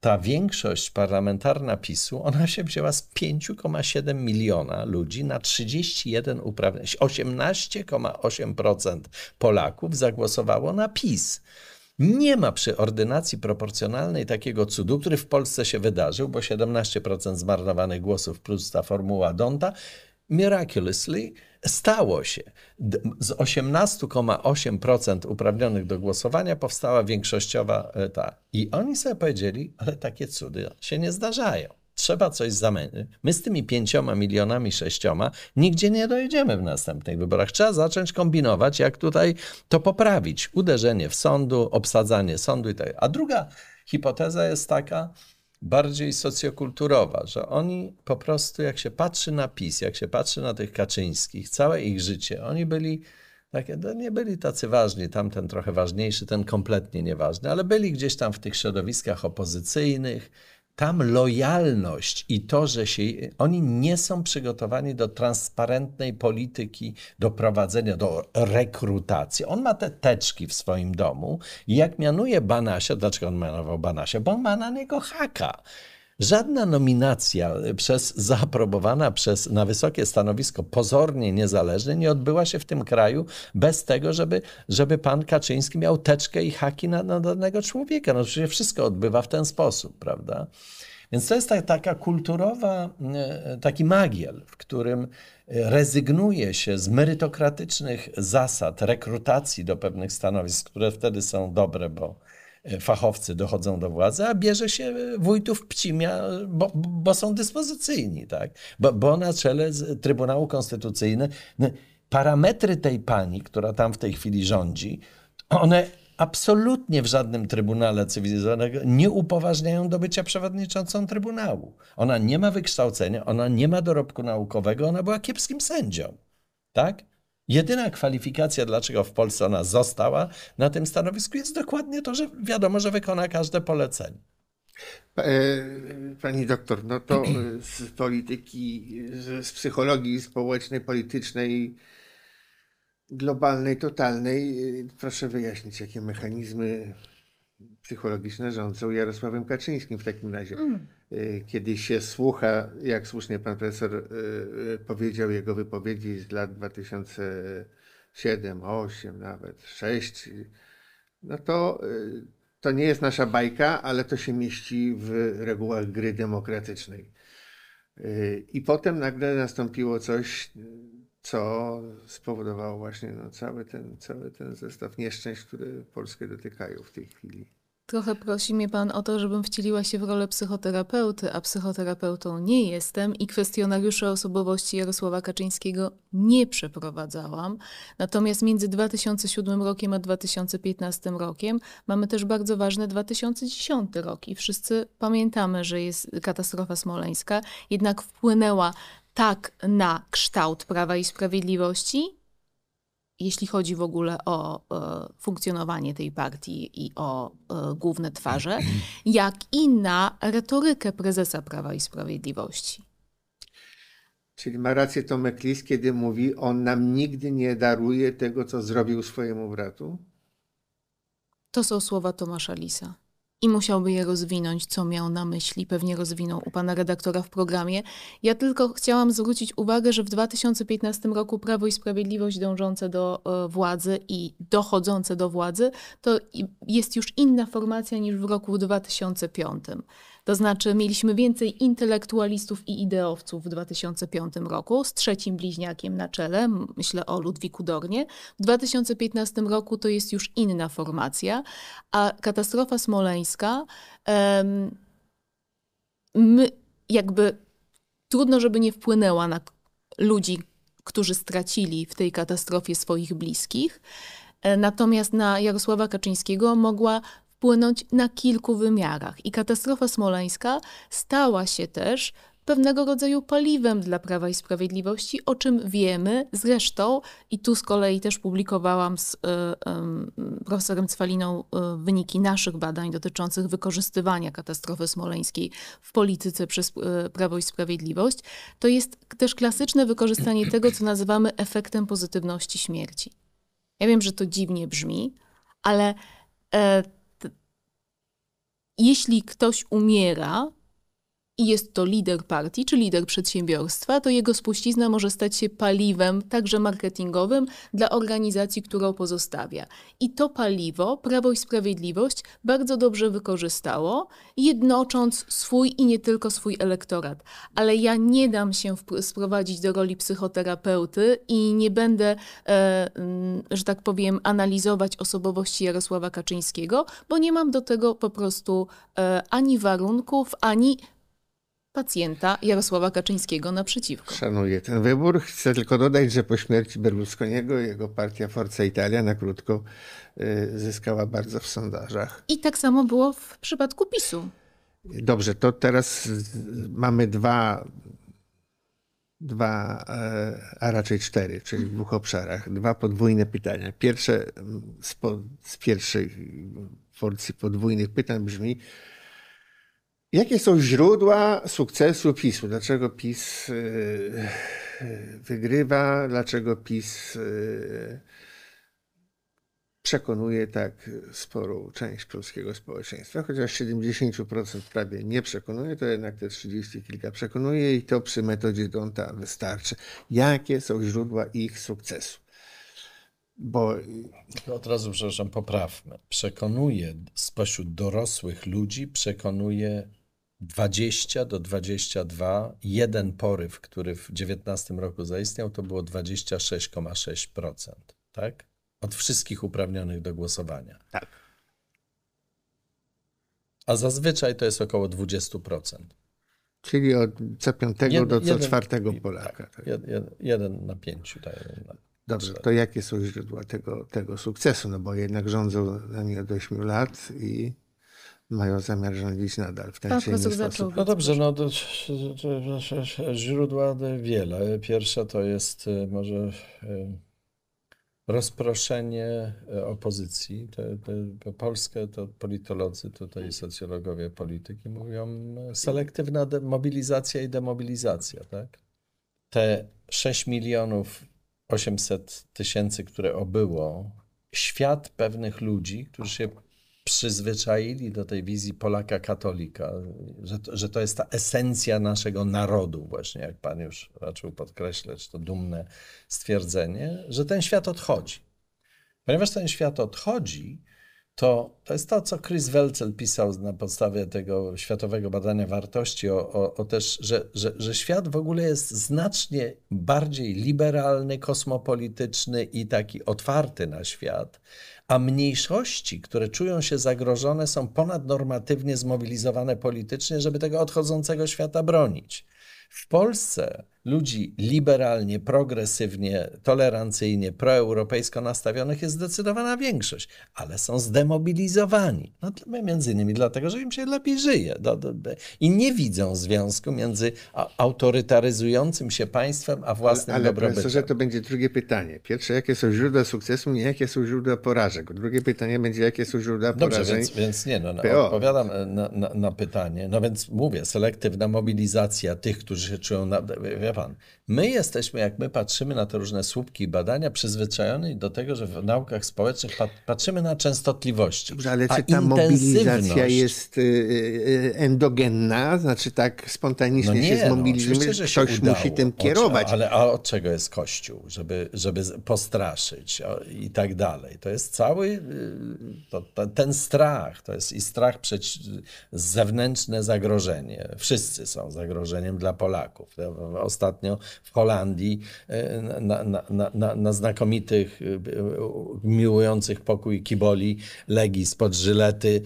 ta większość parlamentarna PiSu, ona się wzięła z 5,7 miliona ludzi na 31 uprawnień. 18,8% Polaków zagłosowało na PiS. Nie ma przy ordynacji proporcjonalnej takiego cudu, który w Polsce się wydarzył, bo 17% zmarnowanych głosów plus ta formuła Donta miraculously stało się. Z 18,8% uprawnionych do głosowania powstała większościowa e, ta. I oni sobie powiedzieli, ale takie cudy się nie zdarzają. Trzeba coś zamienić. My z tymi pięcioma milionami, sześcioma nigdzie nie dojedziemy w następnych wyborach. Trzeba zacząć kombinować, jak tutaj to poprawić. Uderzenie w sądu, obsadzanie sądu i tak. A druga hipoteza jest taka, bardziej socjokulturowa, że oni po prostu, jak się patrzy na PiS, jak się patrzy na tych Kaczyńskich, całe ich życie, oni byli takie, no nie byli tacy ważni, tamten trochę ważniejszy, ten kompletnie nieważny, ale byli gdzieś tam w tych środowiskach opozycyjnych, tam lojalność i to, że się, oni nie są przygotowani do transparentnej polityki, do prowadzenia, do rekrutacji. On ma te teczki w swoim domu i jak mianuje Banasia, dlaczego on mianował Banasia? Bo on ma na niego haka. Żadna nominacja przez, zaaprobowana przez na wysokie stanowisko pozornie niezależne nie odbyła się w tym kraju bez tego, żeby, żeby pan Kaczyński miał teczkę i haki na, na danego człowieka. No przecież wszystko odbywa w ten sposób, prawda? Więc to jest ta, taka kulturowa, e, taki magiel, w którym e, rezygnuje się z merytokratycznych zasad rekrutacji do pewnych stanowisk, które wtedy są dobre, bo E, fachowcy dochodzą do władzy, a bierze się e, wójtów Pcimia, bo, bo są dyspozycyjni, tak? Bo, bo na czele Trybunału Konstytucyjnego parametry tej pani, która tam w tej chwili rządzi, one absolutnie w żadnym trybunale cywilizowanego nie upoważniają do bycia przewodniczącą trybunału. Ona nie ma wykształcenia, ona nie ma dorobku naukowego, ona była kiepskim sędzią. Tak? Jedyna kwalifikacja, dlaczego w Polsce ona została na tym stanowisku, jest dokładnie to, że wiadomo, że wykona każde polecenie. E, pani doktor, no to e, z polityki, z psychologii społecznej, politycznej, globalnej, totalnej, e, proszę wyjaśnić, jakie mechanizmy psychologiczne rządzą Jarosławem Kaczyńskim w takim razie. Mm. Y, kiedy się słucha, jak słusznie pan profesor y, y, powiedział, jego wypowiedzi z lat 2007, 8, nawet 6, no to to nie jest nasza bajka, ale to się mieści w regułach gry demokratycznej. I potem nagle nastąpiło coś, co spowodowało właśnie no, cały, ten, cały ten zestaw nieszczęść, które Polskę dotykają w tej chwili. Trochę prosi mnie Pan o to, żebym wcieliła się w rolę psychoterapeuty, a psychoterapeutą nie jestem i kwestionariusza osobowości Jarosława Kaczyńskiego nie przeprowadzałam. Natomiast między 2007 rokiem a 2015 rokiem mamy też bardzo ważny 2010 rok i wszyscy pamiętamy, że jest katastrofa smoleńska, jednak wpłynęła tak na kształt Prawa i Sprawiedliwości, jeśli chodzi w ogóle o e, funkcjonowanie tej partii i o e, główne twarze, <clears throat> jak i na retorykę prezesa Prawa i Sprawiedliwości. Czyli ma rację Tomek Lis, kiedy mówi, on nam nigdy nie daruje tego, co zrobił swojemu bratu? To są słowa Tomasza Lisa i musiałby je rozwinąć, co miał na myśli, pewnie rozwinął u pana redaktora w programie. Ja tylko chciałam zwrócić uwagę, że w 2015 roku Prawo i Sprawiedliwość dążące do e, władzy i dochodzące do władzy to jest już inna formacja niż w roku 2005. To znaczy mieliśmy więcej intelektualistów i ideowców w 2005 roku z trzecim bliźniakiem na czele, myślę o Ludwiku Dornie. W 2015 roku to jest już inna formacja, a katastrofa smoleńska my, jakby trudno, żeby nie wpłynęła na ludzi, którzy stracili w tej katastrofie swoich bliskich. E, natomiast na Jarosława Kaczyńskiego mogła wpłynąć na kilku wymiarach. I katastrofa smoleńska stała się też pewnego rodzaju paliwem dla Prawa i Sprawiedliwości, o czym wiemy zresztą, i tu z kolei też publikowałam z y, y, profesorem Cwaliną y, wyniki naszych badań dotyczących wykorzystywania katastrofy smoleńskiej w polityce przez e, Prawo i Sprawiedliwość, to jest też klasyczne wykorzystanie tego, co nazywamy efektem pozytywności śmierci. Ja wiem, że to dziwnie brzmi, ale jeśli ktoś umiera, i jest to lider partii, czy lider przedsiębiorstwa, to jego spuścizna może stać się paliwem, także marketingowym, dla organizacji, którą pozostawia. I to paliwo Prawo i Sprawiedliwość bardzo dobrze wykorzystało, jednocząc swój i nie tylko swój elektorat. Ale ja nie dam się sprowadzić do roli psychoterapeuty i nie będę, e, mm, że tak powiem, analizować osobowości Jarosława Kaczyńskiego, bo nie mam do tego po prostu e, ani warunków, ani pacjenta Jarosława Kaczyńskiego naprzeciwko. Szanuję ten wybór. Chcę tylko dodać, że po śmierci Berlusconiego jego partia Forza Italia na krótko y, zyskała bardzo w sondażach. I tak samo było w przypadku PiSu. Dobrze, to teraz mamy dwa, dwa e, a raczej cztery, czyli w dwóch obszarach. Dwa podwójne pytania. Pierwsze mm, z, po, z pierwszej mm, porcji podwójnych pytań brzmi, Jakie są źródła sukcesu PiSu? Dlaczego PiS y, y, wygrywa? Dlaczego PiS y, przekonuje tak sporą część polskiego społeczeństwa? Chociaż 70% prawie nie przekonuje, to jednak te 30 kilka przekonuje i to przy metodzie Donta wystarczy. Jakie są źródła ich sukcesu? Bo... od razu, przepraszam, poprawmy. Przekonuje spośród dorosłych ludzi, przekonuje 20 do 22, jeden poryw, który w 19 roku zaistniał, to było 26,6%, tak? Od wszystkich uprawnionych do głosowania. Tak. A zazwyczaj to jest około 20%. Czyli od co piątego do co jeden, czwartego Polaka. Tak, tak. jeden, jeden, na pięciu. Tak, jeden na Dobrze, cztery. to jakie są źródła tego, tego sukcesu? No bo jednak rządzą nami od ośmiu lat i mają zamiar rządzić nadal w ten tak, sposób. No dobrze, no to, źródła wiele. Pierwsze to jest y, może y, rozproszenie y, opozycji. Te, Polskę to politolodzy, tutaj socjologowie polityki mówią selektywna mobilizacja i demobilizacja. Tak? Te 6 milionów 800 tysięcy, które obyło, świat pewnych ludzi, którzy się przyzwyczaili do tej wizji Polaka katolika, że to, że to jest ta esencja naszego narodu, właśnie jak pan już raczył podkreślać to dumne stwierdzenie, że ten świat odchodzi. Ponieważ ten świat odchodzi, to, to jest to, co Chris Welcel pisał na podstawie tego światowego badania wartości, o, o, o też, że, że, że świat w ogóle jest znacznie bardziej liberalny, kosmopolityczny i taki otwarty na świat, a mniejszości, które czują się zagrożone, są ponadnormatywnie zmobilizowane politycznie, żeby tego odchodzącego świata bronić. W Polsce ludzi liberalnie, progresywnie, tolerancyjnie, proeuropejsko nastawionych jest zdecydowana większość, ale są zdemobilizowani. No, między innymi dlatego, że im się lepiej żyje i nie widzą związku między autorytaryzującym się państwem a własnym ale, ale dobrobytem. Ale to będzie drugie pytanie. Pierwsze, jakie są źródła sukcesu, nie jakie są źródła porażek. Drugie pytanie będzie, jakie są źródła Dobrze, porażek. Więc, więc nie, no, no odpowiadam e, na, na, na, pytanie. No więc mówię, selektywna mobilizacja tych, którzy się czują... Na, Japan My jesteśmy, jak my patrzymy na te różne słupki i badania, przyzwyczajeni do tego, że w naukach społecznych patrzymy na częstotliwości. Dobrze, ale czy ta mobilizacja jest y, y, y, endogenna, znaczy tak spontanicznie no nie, się no, zmobilizujemy, no, że się ktoś udało. musi tym kierować. Ale a od czego jest Kościół? Żeby, żeby postraszyć i tak dalej. To jest cały to, to, ten strach, to jest i strach przed zewnętrzne zagrożenie. Wszyscy są zagrożeniem dla Polaków. Ostatnio w Holandii, e, na, na, na, na znakomitych, e, e, miłujących pokój kiboli, legi spod żylety,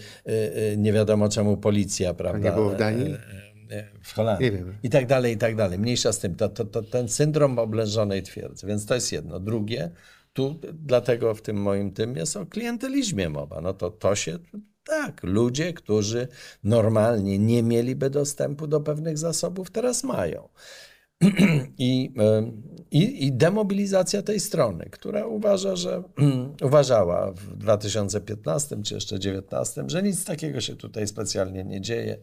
nie wiadomo czemu policja, prawda? A nie było w Danii? w Holandii. I tak dalej, i tak dalej. Mniejsza z tym. To, to, to, ten syndrom oblężonej twierdzy. Więc to jest jedno. Drugie, tu dlatego w tym moim tym jest o klientelizmie mowa. No to to się... Tak, ludzie, którzy normalnie nie mieliby dostępu do pewnych zasobów, teraz mają. <clears throat> I, e, i, I, demobilizacja tej strony, która uważa, że <clears throat> uważała w 2015 czy jeszcze 2019, że nic takiego się tutaj specjalnie nie dzieje.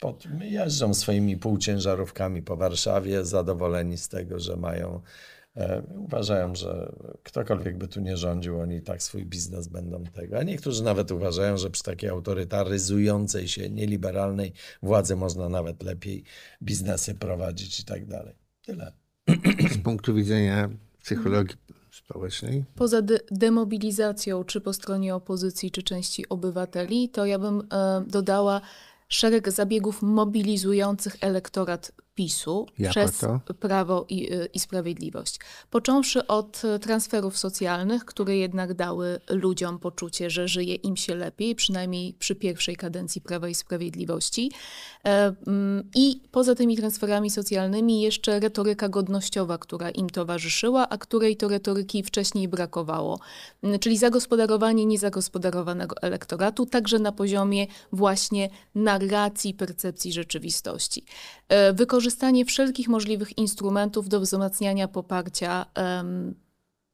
Pod, jeżdżą swoimi półciężarówkami po Warszawie, zadowoleni z tego, że mają E, uważają, że ktokolwiek by tu nie rządził, oni tak swój biznes będą tego. A niektórzy nawet uważają, że przy takiej autorytaryzującej się, nieliberalnej władzy można nawet lepiej biznesy prowadzić i tak dalej. Tyle. Z punktu widzenia psychologii społecznej. Poza de demobilizacją, czy po stronie opozycji, czy części obywateli, to ja bym e, dodała szereg zabiegów mobilizujących elektorat PiSu przez to? Prawo i, y, i, Sprawiedliwość. Począwszy od transferów socjalnych, które jednak dały ludziom poczucie, że żyje im się lepiej, przynajmniej przy pierwszej kadencji Prawa i Sprawiedliwości. E, mm, I poza tymi transferami socjalnymi jeszcze retoryka godnościowa, która im towarzyszyła, a której to retoryki wcześniej brakowało. Mm, czyli zagospodarowanie niezagospodarowanego elektoratu, także na poziomie właśnie narracji, percepcji rzeczywistości. E, wykorzystanie wszelkich możliwych instrumentów do wzmacniania poparcia um,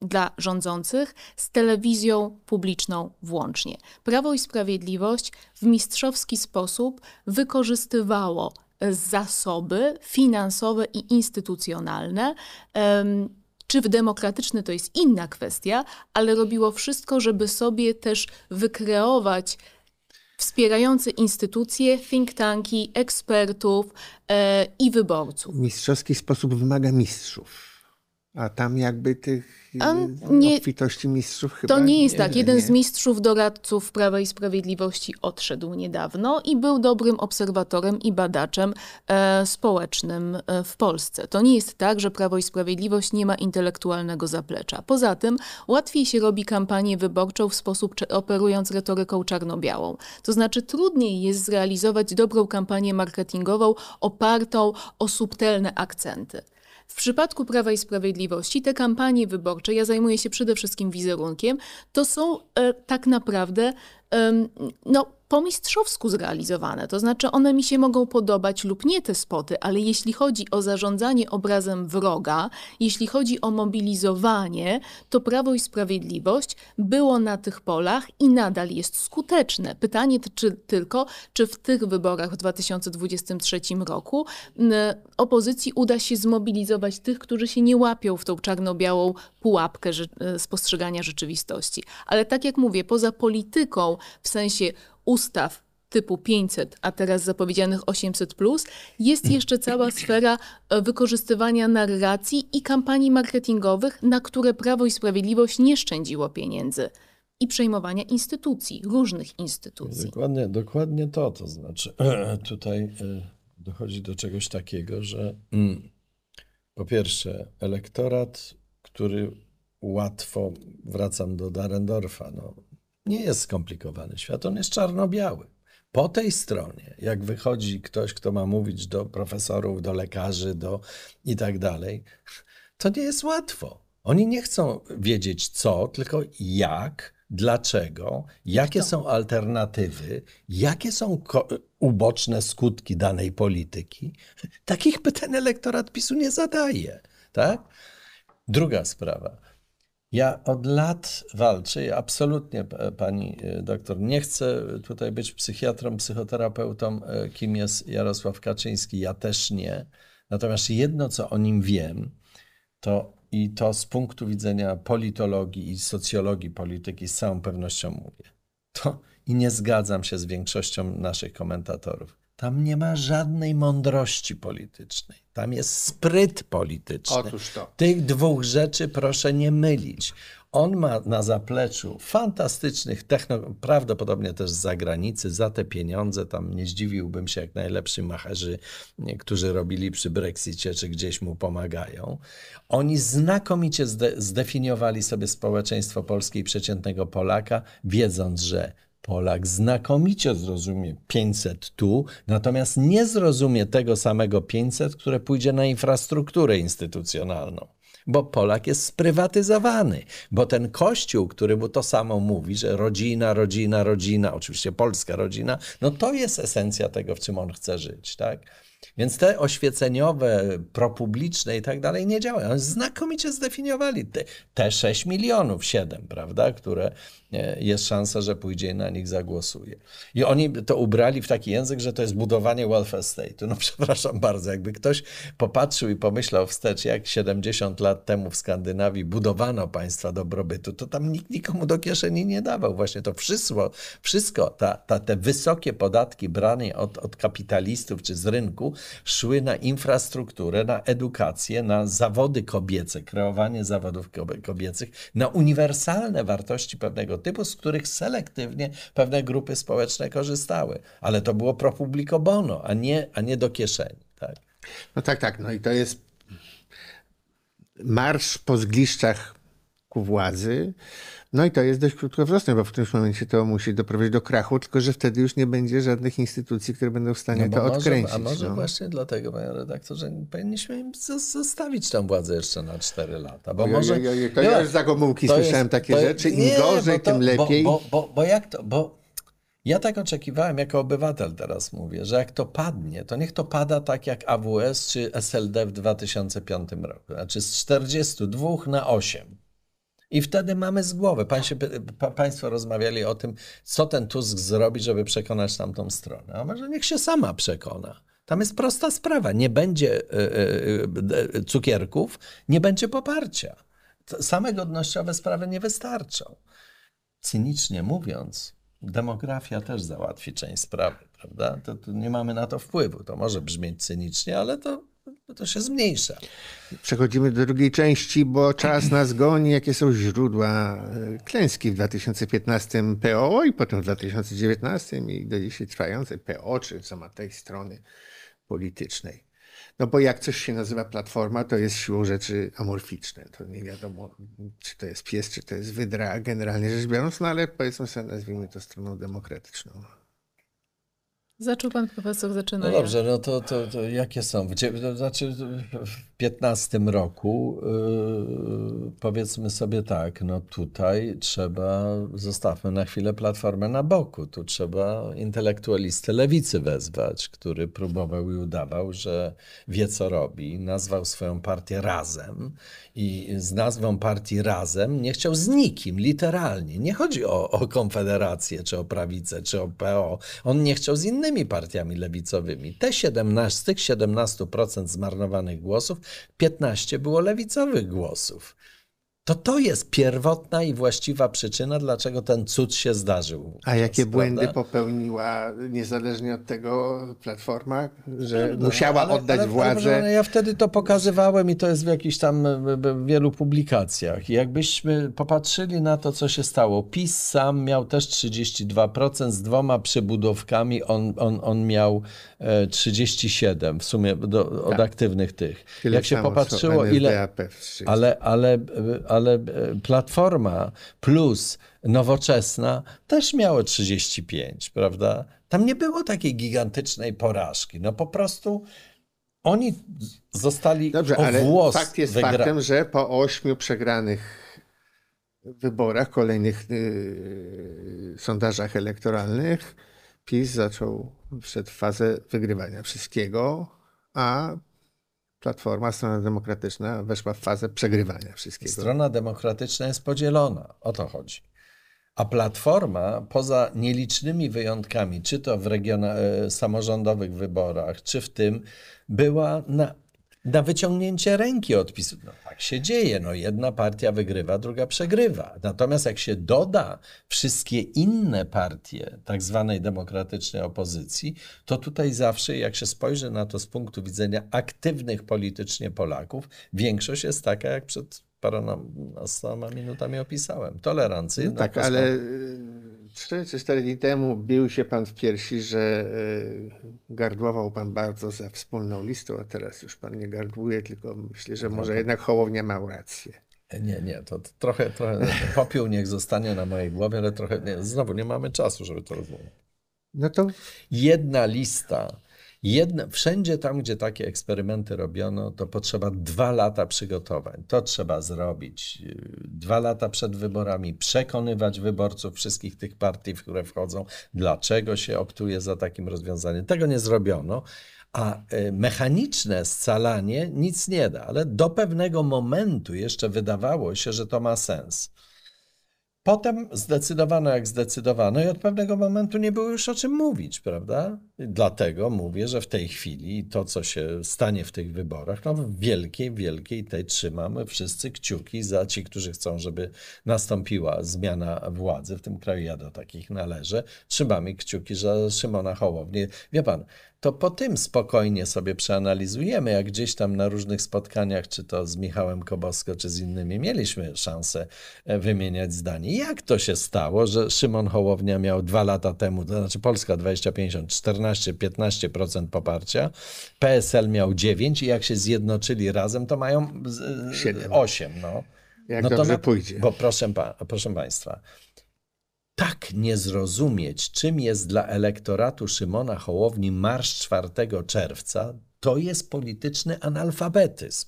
dla rządzących z telewizją publiczną włącznie. Prawo i Sprawiedliwość w mistrzowski sposób wykorzystywało e, zasoby finansowe i instytucjonalne. Um, czy w demokratyczny to jest inna kwestia, ale robiło wszystko, żeby sobie też wykreować wspierający instytucje, think tanki, ekspertów e, i wyborców. Mistrzowski sposób wymaga mistrzów. A tam jakby tych y, nie, obfitości mistrzów chyba To nie jest nie, tak. Jeden nie. z mistrzów doradców Prawa i Sprawiedliwości odszedł niedawno i był dobrym obserwatorem i badaczem e, społecznym e, w Polsce. To nie jest tak, że Prawo i Sprawiedliwość nie ma intelektualnego zaplecza. Poza tym łatwiej się robi kampanię wyborczą w sposób operując retoryką czarno-białą. To znaczy trudniej jest zrealizować dobrą kampanię marketingową opartą o subtelne akcenty. W przypadku Prawa i Sprawiedliwości te kampanie wyborcze, ja zajmuję się przede wszystkim wizerunkiem, to są e, tak naprawdę e, no, po mistrzowsku zrealizowane. To znaczy, one mi się mogą podobać lub nie te spoty, ale jeśli chodzi o zarządzanie obrazem wroga, jeśli chodzi o mobilizowanie, to Prawo i Sprawiedliwość było na tych polach i nadal jest skuteczne. Pytanie czy, tylko, czy w tych wyborach w 2023 roku opozycji uda się zmobilizować tych, którzy się nie łapią w tą czarno-białą pułapkę e, spostrzegania rzeczywistości. Ale tak jak mówię, poza polityką w sensie ustaw typu 500, a teraz zapowiedzianych 800, jest jeszcze cała sfera e, wykorzystywania narracji i kampanii marketingowych, na które Prawo i Sprawiedliwość nie szczędziło pieniędzy. I przejmowania instytucji, różnych instytucji. Dokładnie, dokładnie to. To znaczy, <clears throat> tutaj e, dochodzi do czegoś takiego, że mm, po pierwsze, elektorat, który łatwo, wracam do Darendorfa, no, nie jest skomplikowany świat, on jest czarno-biały. Po tej stronie, jak wychodzi ktoś, kto ma mówić do profesorów, do lekarzy, do i tak dalej, to nie jest łatwo. Oni nie chcą wiedzieć co, tylko jak, dlaczego, jakie są alternatywy, jakie są uboczne skutki danej polityki. Takich pytań elektorat PiSu nie zadaje. Tak? Druga sprawa. Ja od lat walczę, i absolutnie pani e, doktor, nie chcę tutaj być psychiatrą, psychoterapeutą, e, kim jest Jarosław Kaczyński, ja też nie. Natomiast jedno, co o nim wiem, to i to z punktu widzenia politologii i socjologii polityki z całą pewnością mówię. To i nie zgadzam się z większością naszych komentatorów. Tam nie ma żadnej mądrości politycznej. Tam jest spryt polityczny. Otóż to. Tych dwóch rzeczy proszę nie mylić. On ma na zapleczu fantastycznych technologii, prawdopodobnie też z zagranicy, za te pieniądze. Tam nie zdziwiłbym się, jak najlepsi macherzy, którzy robili przy Brexicie, czy gdzieś mu pomagają. Oni znakomicie zde zdefiniowali sobie społeczeństwo polskie i przeciętnego Polaka, wiedząc, że Polak znakomicie zrozumie 500 tu, natomiast nie zrozumie tego samego 500, które pójdzie na infrastrukturę instytucjonalną bo Polak jest sprywatyzowany, bo ten kościół, który mu to samo mówi, że rodzina, rodzina, rodzina, oczywiście polska rodzina, no to jest esencja tego, w czym on chce żyć, tak? Więc te oświeceniowe, propubliczne i tak dalej nie działają. Znakomicie zdefiniowali te, te 6 milionów, 7, prawda, które jest szansa, że pójdzie i na nich zagłosuje. I oni to ubrali w taki język, że to jest budowanie welfare state. No <laughs> przepraszam bardzo, jakby ktoś popatrzył i pomyślał wstecz, jak 70 lat temu w Skandynawii budowano państwa dobrobytu, to tam nikt nikomu do kieszeni nie dawał. Właśnie to wszystko, wszystko ta, ta, te wysokie podatki brane od, od kapitalistów czy z rynku szły na infrastrukturę, na edukację, na zawody kobiece, kreowanie zawodów kobiecych, na uniwersalne wartości pewnego typu, z których selektywnie pewne grupy społeczne korzystały. Ale to było pro publico bono, a nie, a nie do kieszeni. Tak? No tak, tak. No i to jest marsz po zgliszczach ku władzy. No i to jest dość krótkowzroczne, bo w którymś momencie to musi doprowadzić do krachu, tylko że wtedy już nie będzie żadnych instytucji, które będą w stanie no to może, odkręcić. A może no. właśnie dlatego, panie redaktorze, powinniśmy im zostawić tam władzę jeszcze na 4 lata. Bo może... to ja już za Gomułki słyszałem jest, takie jest, rzeczy. Im nie, gorzej, to, tym lepiej. Bo, bo, bo, bo jak to... Bo... Ja tak oczekiwałem, jako obywatel teraz mówię, że jak to padnie, to niech to pada tak jak AWS czy SLD w 2005 roku. Znaczy z 42 na 8. I wtedy mamy z głowy. Pan się, pa, państwo rozmawiali o tym, co ten Tusk zrobi, żeby przekonać tamtą stronę. A może niech się sama przekona. Tam jest prosta sprawa. Nie będzie e, e, e, cukierków, nie będzie poparcia. Same godnościowe sprawy nie wystarczą. Cynicznie mówiąc, demografia też załatwi część sprawy, prawda? To, to nie mamy na to wpływu. To może brzmieć cynicznie, ale to to się zmniejsza. Przechodzimy do drugiej części, bo czas <clears throat> nas goni. Jakie są źródła e, klęski w 2015 PO i potem w 2019 i do dzisiaj trwające PO, czy co ma tej strony politycznej. No bo jak coś się nazywa platforma, to jest siłą rzeczy amorficzne. To nie wiadomo, czy to jest pies, czy to jest wydra, generalnie rzecz biorąc, no ale powiedzmy sobie, nazwijmy to stroną demokratyczną. Zaczął pan profesor, zaczynać. No dobrze, no to, to, to jakie są? No, znaczy w 15 roku yy, powiedzmy sobie tak, no tutaj trzeba, zostawmy na chwilę platformę na boku, tu trzeba intelektualistę lewicy wezwać, który próbował i udawał, że wie co robi, nazwał swoją partię Razem i z nazwą partii Razem nie chciał z nikim, literalnie. Nie chodzi o, o Konfederację, czy o Prawicę, czy o PO. On nie chciał z innymi innymi partiami lewicowymi. Te 17, z tych 17% zmarnowanych głosów, 15 było lewicowych głosów to to jest pierwotna i właściwa przyczyna, dlaczego ten cud się zdarzył. A jakie błędy popełniła, niezależnie od tego, Platforma, że no, musiała ale, oddać ale, władzę? Ale, ja wtedy to pokazywałem i to jest w jakichś tam e, e, e, wielu publikacjach. jakbyśmy popatrzyli na to, co się stało. PiS sam miał też 32%, z dwoma przebudowkami. on, on, on miał 37% w sumie do, od tak. aktywnych tych. Tyle Jak się popatrzyło, ile... Ale, ale, ale ale e, Platforma plus Nowoczesna też miało 35, prawda? Tam nie było takiej gigantycznej porażki. No po prostu oni zostali Dobrze, o ale włos fakt jest wygra... faktem, że po ośmiu przegranych wyborach, kolejnych yy, sondażach elektoralnych PiS zaczął przed fazę wygrywania wszystkiego, a Platforma, strona demokratyczna weszła w fazę przegrywania wszystkiego. Strona demokratyczna jest podzielona, o to chodzi. A platforma, poza nielicznymi wyjątkami, czy to w regiona- e, samorządowych wyborach, czy w tym, była na na wyciągnięcie ręki odpisu. No, tak się dzieje. No, jedna partia wygrywa, druga przegrywa. Natomiast jak się doda wszystkie inne partie tak zwanej demokratycznej opozycji, to tutaj zawsze, jak się spojrzy na to z punktu widzenia aktywnych politycznie Polaków, większość jest taka, jak przed paroma no, minutami opisałem. Tolerancyjna. No tak, ale y, 3 czy 4 dni temu bił się pan w piersi, że e, gardłował pan bardzo za wspólną listą, a teraz już pan nie gardłuje, tylko myślę, że no może tak. jednak Hołownia ma rację. E, nie, nie, to trochę, trochę <laughs> popiół niech zostanie na mojej głowie, ale trochę, nie, znowu nie mamy czasu, żeby to rozmawiać. No to... Jedna lista Jedne, wszędzie tam, gdzie takie eksperymenty robiono, to potrzeba dwa lata przygotowań. To trzeba zrobić. Y, dwa lata przed wyborami przekonywać wyborców wszystkich tych partii, w które wchodzą, dlaczego się optuje za takim rozwiązaniem. Tego nie zrobiono. A y, mechaniczne scalanie nic nie da, ale do pewnego momentu jeszcze wydawało się, że to ma sens. Potem zdecydowano jak zdecydowano i od pewnego momentu nie było już o czym mówić, prawda? Dlatego mówię, że w tej chwili to, co się stanie w tych wyborach, no w wielkiej, wielkiej tej trzymamy wszyscy kciuki za ci, którzy chcą, żeby nastąpiła zmiana władzy w tym kraju. Ja do takich należę. Trzymamy kciuki za Szymona Hołownię. Wie pan, to po tym spokojnie sobie przeanalizujemy, jak gdzieś tam na różnych spotkaniach, czy to z Michałem Kobosko, czy z innymi, mieliśmy szansę e, wymieniać zdanie. Jak to się stało, że Szymon Hołownia miał dwa lata temu, to znaczy Polska 2050, 14-15% poparcia, PSL miał 9 i jak się zjednoczyli razem, to mają 7. 8. No. Jak no to na, pójdzie. Bo proszę, proszę Państwa, tak nie zrozumieć, czym jest dla elektoratu Szymona Hołowni marsz 4 czerwca, to jest polityczny analfabetyzm.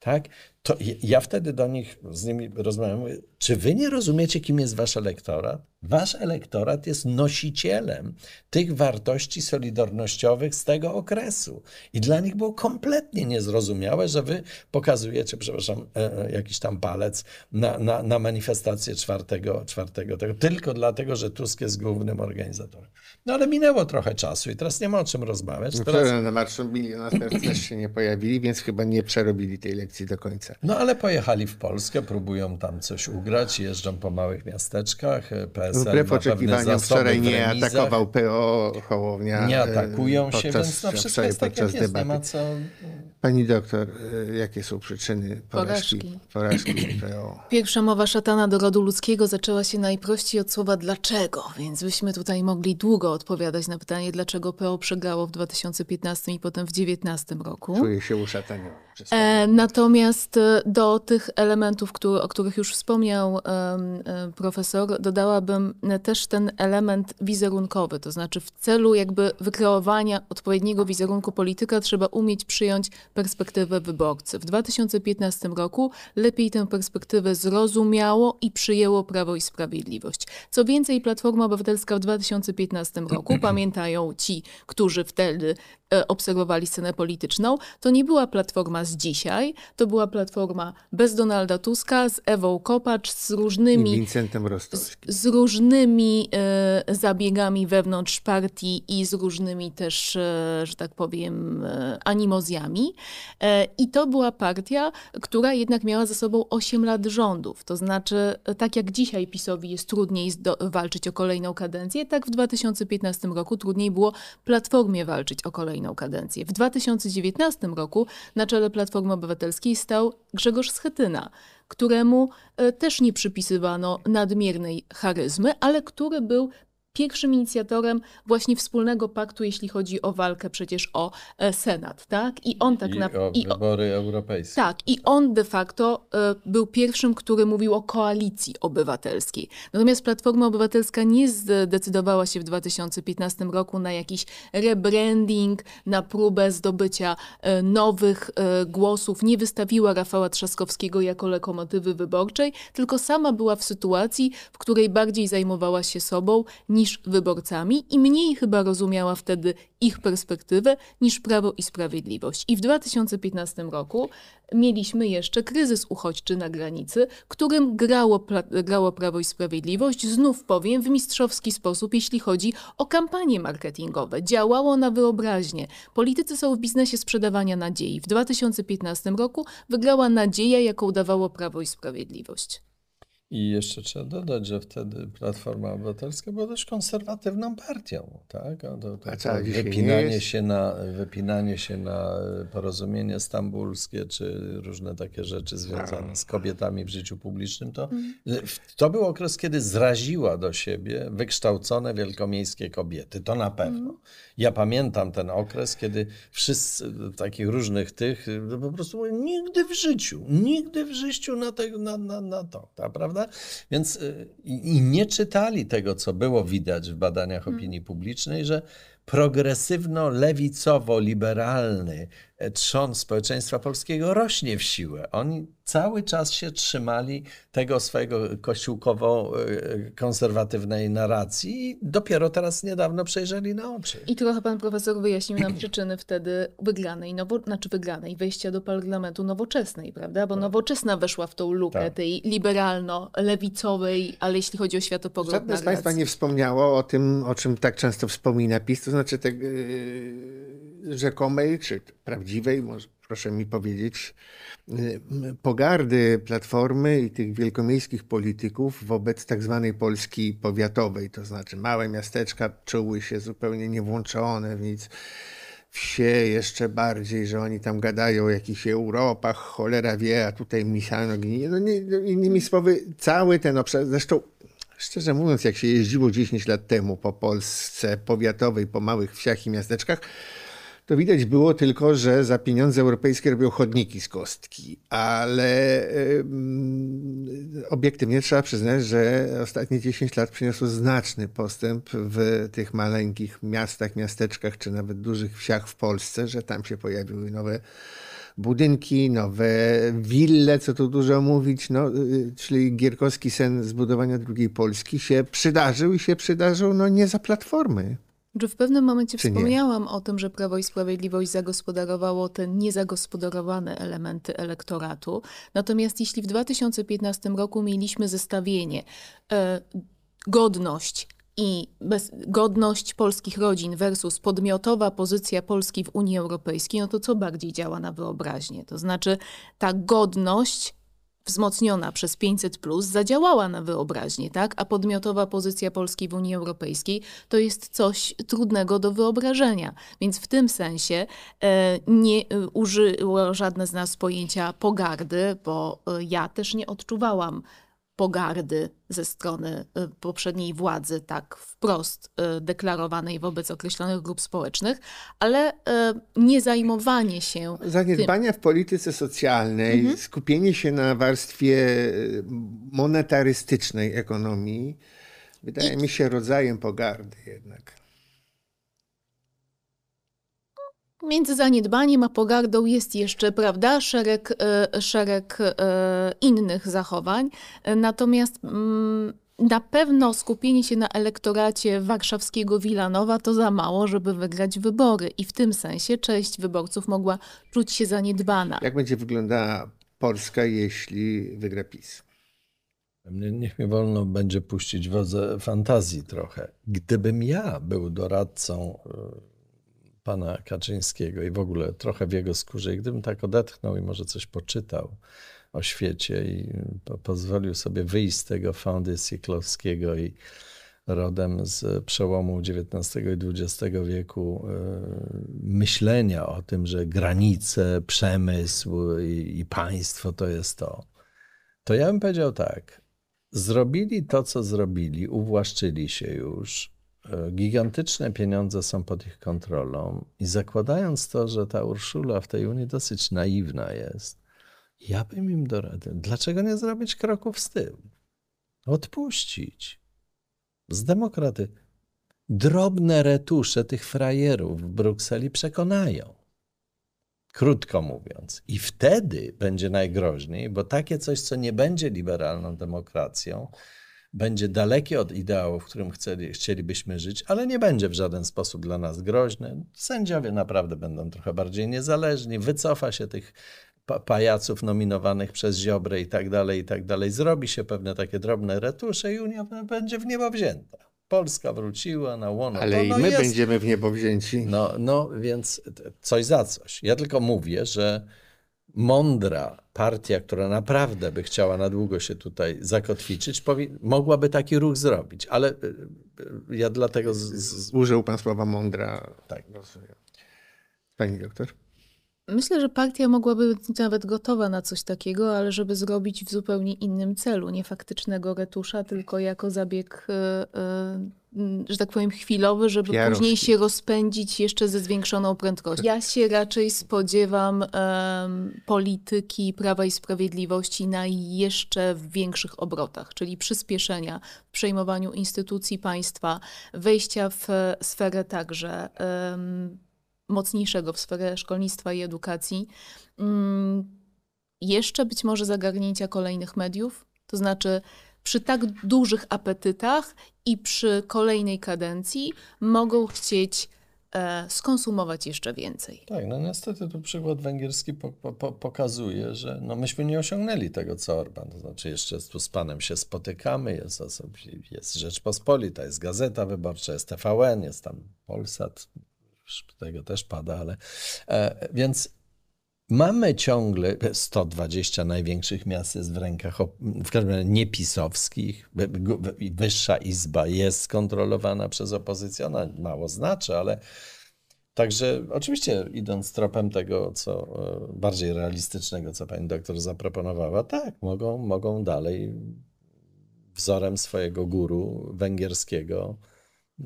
Tak? To ja wtedy do nich, z nimi rozmawiam, mówię, czy wy nie rozumiecie, kim jest wasz elektorat? Wasz elektorat jest nosicielem tych wartości solidarnościowych z tego okresu. I dla nich było kompletnie niezrozumiałe, że wy pokazujecie, przepraszam, e, e, jakiś tam palec na, na, na manifestację czwartego, czwartego tego, tylko dlatego, że Tusk jest głównym organizatorem. No ale minęło trochę czasu i teraz nie ma o czym rozmawiać. No, Na Marszu Miliona też się nie pojawili, więc chyba nie przerobili tej lekcji do końca. No ale pojechali w Polskę, próbują tam coś ugrać, jeżdżą po małych miasteczkach, e, Wbrew oczekiwaniom wczoraj nie atakował PO Hołownia. Nie atakują podczas, e, się, więc no wszystko jest tak, jak jest, co... Pani doktor, e, jakie są przyczyny porażki, porażki. porażki <clears throat> PO? Pierwsza mowa szatana do rodu ludzkiego zaczęła się najprościej od słowa dlaczego, więc byśmy tutaj mogli długo odpowiadać na pytanie, dlaczego PO przegrało w 2015 i potem w 2019 roku. Czuję się uszataniony. E, natomiast e, do tych elementów, który, o których już wspomniał e, profesor, dodałabym też ten element wizerunkowy, to znaczy w celu jakby wykreowania odpowiedniego wizerunku polityka trzeba umieć przyjąć perspektywę wyborcy. W 2015 roku lepiej tę perspektywę zrozumiało i przyjęło Prawo i Sprawiedliwość. Co więcej, Platforma Obywatelska w 2015 roku, <clears throat> pamiętają ci, którzy wtedy obserwowali scenę polityczną, to nie była platforma z nas dzisiaj. To była platforma bez Donalda Tuska, z Ewą Kopacz, z różnymi... Z, z różnymi e, zabiegami wewnątrz partii i z różnymi też, e, że tak powiem, e, animozjami. E, I to była partia, która jednak miała ze sobą 8 lat rządów. To znaczy, e, tak jak dzisiaj PiSowi jest trudniej walczyć o kolejną kadencję, tak w 2015 roku trudniej było Platformie walczyć o kolejną kadencję. W 2019 roku na czele Platformy Platformy Obywatelskiej stał Grzegorz Schetyna, któremu e, też nie przypisywano nadmiernej charyzmy, ale który był pierwszym inicjatorem właśnie wspólnego paktu, jeśli chodzi o walkę przecież o e, Senat, tak? I on tak I na, o wybory o, europejskie. Tak, i on de facto y, był pierwszym, który mówił o koalicji obywatelskiej. Natomiast Platforma Obywatelska nie zdecydowała się w 2015 roku na jakiś rebranding, na próbę zdobycia y, nowych y, głosów, nie wystawiła Rafała Trzaskowskiego jako lokomotywy wyborczej, tylko sama była w sytuacji, w której bardziej zajmowała się sobą, nie niż wyborcami i mniej chyba rozumiała wtedy ich perspektywę niż Prawo i Sprawiedliwość. I w 2015 roku mieliśmy jeszcze kryzys uchodźczy na granicy, którym grało, grało Prawo i Sprawiedliwość, znów powiem, w mistrzowski sposób, jeśli chodzi o kampanie marketingowe. Działało na wyobraźnię. Politycy są w biznesie sprzedawania nadziei. W 2015 roku wygrała nadzieja, jaką dawało Prawo i Sprawiedliwość. I jeszcze trzeba dodać, że wtedy Platforma Obywatelska była też konserwatywną partią, tak? to, to, to wypinanie, się, na, wypinanie się na porozumienie stambulskie, czy różne takie rzeczy związane z kobietami w życiu publicznym, to, to był okres, kiedy zraziła do siebie wykształcone wielkomiejskie kobiety, to na pewno. Mhm. Ja pamiętam ten okres, kiedy wszyscy takich różnych tych, po prostu nigdy w życiu, nigdy w życiu na, te, na, na, na to, prawda? prawda? Więc y, i, i nie czytali tego, co było widać w badaniach opinii publicznej, że progresywno-lewicowo-liberalny e, trzon społeczeństwa polskiego rośnie w siłę. Oni cały czas się trzymali tego swojego kościółkowo-konserwatywnej e, narracji i dopiero teraz niedawno przejrzeli na oczy. I trochę pan profesor wyjaśnił nam <clears throat> przyczyny wtedy wygranej, nowo, znaczy wygranej, wejścia do parlamentu nowoczesnej, prawda? Bo tak. nowoczesna weszła w tą lukę tak. tej liberalno-lewicowej, ale jeśli chodzi o światopogląd Żadne z państwa nie wspomniało o tym, o czym tak często wspomina PiS, to znaczy znaczy tej y, rzekomej, czy prawdziwej, może, proszę mi powiedzieć, y, pogardy Platformy i tych wielkomiejskich polityków wobec tak zwanej Polski powiatowej, to znaczy małe miasteczka czuły się zupełnie niewłączone w nic wsie jeszcze bardziej, że oni tam gadają o jakichś Europach, cholera wie, a tutaj misano ginie. No nie, innymi słowy, cały ten obszar, zresztą Szczerze mówiąc, jak się jeździło 10 lat temu po Polsce powiatowej, po małych wsiach i miasteczkach, to widać było tylko, że za pieniądze europejskie robią chodniki z kostki, ale yy, obiektywnie trzeba przyznać, że ostatnie 10 lat przyniosło znaczny postęp w tych maleńkich miastach, miasteczkach czy nawet dużych wsiach w Polsce, że tam się pojawiły nowe budynki, nowe wille, co tu dużo mówić, no, y, y, czyli Gierkowski sen zbudowania drugiej Polski się przydarzył i się przydarzył no, nie za Platformy. Że w pewnym momencie Czy wspomniałam nie? o tym, że Prawo i Sprawiedliwość zagospodarowało te niezagospodarowane elementy elektoratu. Natomiast jeśli w 2015 roku mieliśmy zestawienie e, godność, i bez, godność polskich rodzin versus podmiotowa pozycja Polski w Unii Europejskiej, no to co bardziej działa na wyobraźnię? To znaczy ta godność wzmocniona przez 500 plus zadziałała na wyobraźnię, tak? A podmiotowa pozycja Polski w Unii Europejskiej to jest coś trudnego do wyobrażenia. Więc w tym sensie e, nie e, użyło żadne z nas pojęcia pogardy, bo e, ja też nie odczuwałam pogardy ze strony y, poprzedniej władzy, tak wprost y, deklarowanej wobec określonych grup społecznych, ale y, nie zajmowanie się. Zaniedbania tym. w polityce socjalnej, mhm. skupienie się na warstwie monetarystycznej ekonomii, wydaje I... mi się rodzajem pogardy jednak. Między zaniedbaniem a pogardą jest jeszcze, prawda, szereg, e, szereg e, innych zachowań. E, natomiast mm, na pewno skupienie się na elektoracie warszawskiego Wilanowa to za mało, żeby wygrać wybory. I w tym sensie część wyborców mogła czuć się zaniedbana. Jak będzie wyglądała Polska, jeśli wygra PiS? Niech mi wolno będzie puścić wodze fantazji trochę. Gdybym ja był doradcą pana Kaczyńskiego i w ogóle trochę w jego skórze. I gdybym tak odetchnął i może coś poczytał o świecie i po pozwolił sobie wyjść z tego foundy cyklowskiego i rodem z przełomu XIX i XX wieku e, myślenia o tym, że granice, przemysł i, i państwo to jest to, to ja bym powiedział tak. Zrobili to, co zrobili, uwłaszczyli się już, E, gigantyczne pieniądze są pod ich kontrolą i zakładając to, że ta Urszula w tej Unii dosyć naiwna jest, ja bym im doradził, dlaczego nie zrobić kroków z tym? Odpuścić. Z demokraty drobne retusze tych frajerów w Brukseli przekonają. Krótko mówiąc. I wtedy będzie najgroźniej, bo takie coś, co nie będzie liberalną demokracją, będzie dalekie od ideału, w którym chcieli, chcielibyśmy żyć, ale nie będzie w żaden sposób dla nas groźny. Sędziowie naprawdę będą trochę bardziej niezależni, wycofa się tych pajaców nominowanych przez Ziobrę i tak dalej, i tak dalej. Zrobi się pewne takie drobne retusze i Unia będzie w niebo wzięta. Polska wróciła na łono. Ale to, no i my jest... będziemy w niebo wzięci. No, no więc coś za coś. Ja tylko mówię, że mądra partia, która naprawdę by chciała na długo się tutaj zakotwiczyć, mogłaby taki ruch zrobić. Ale y, y, ja dlatego. Z- z- Użył pan słowa mądra. Tak. Pani doktor? Myślę, że partia mogłaby być nawet gotowa na coś takiego, ale żeby zrobić w zupełnie innym celu, nie faktycznego retusza, tylko jako zabieg, e, e, że tak powiem, chwilowy, żeby później się rozpędzić jeszcze ze zwiększoną prędkością. Tak. Ja się raczej spodziewam polityki Prawa i Sprawiedliwości na jeszcze większych obrotach, czyli przyspieszenia w przejmowaniu instytucji państwa, wejścia w sferę także. Um, mocniejszego w sferze szkolnictwa i edukacji. Mm, jeszcze być może zagarnięcia kolejnych mediów, to znaczy przy tak dużych apetytach i przy kolejnej kadencji mogą chcieć e, skonsumować jeszcze więcej. Tak, no niestety tu przykład węgierski po, po, pokazuje, że no myśmy nie osiągnęli tego, co Orban, to znaczy jeszcze tu z panem się spotykamy, jest, jest Rzeczpospolita, jest Gazeta Wyborcza, jest TVN, jest tam Polsat, tego też pada, ale e, więc mamy ciągle 120 największych miast jest w rękach w każdym razie niepisowskich. Wyższa Izba jest kontrolowana przez opozycję. Ona mało znaczy, ale Także oczywiście idąc tropem tego, co e, bardziej realistycznego, co pani doktor zaproponowała, tak, mogą, mogą dalej wzorem swojego guru węgierskiego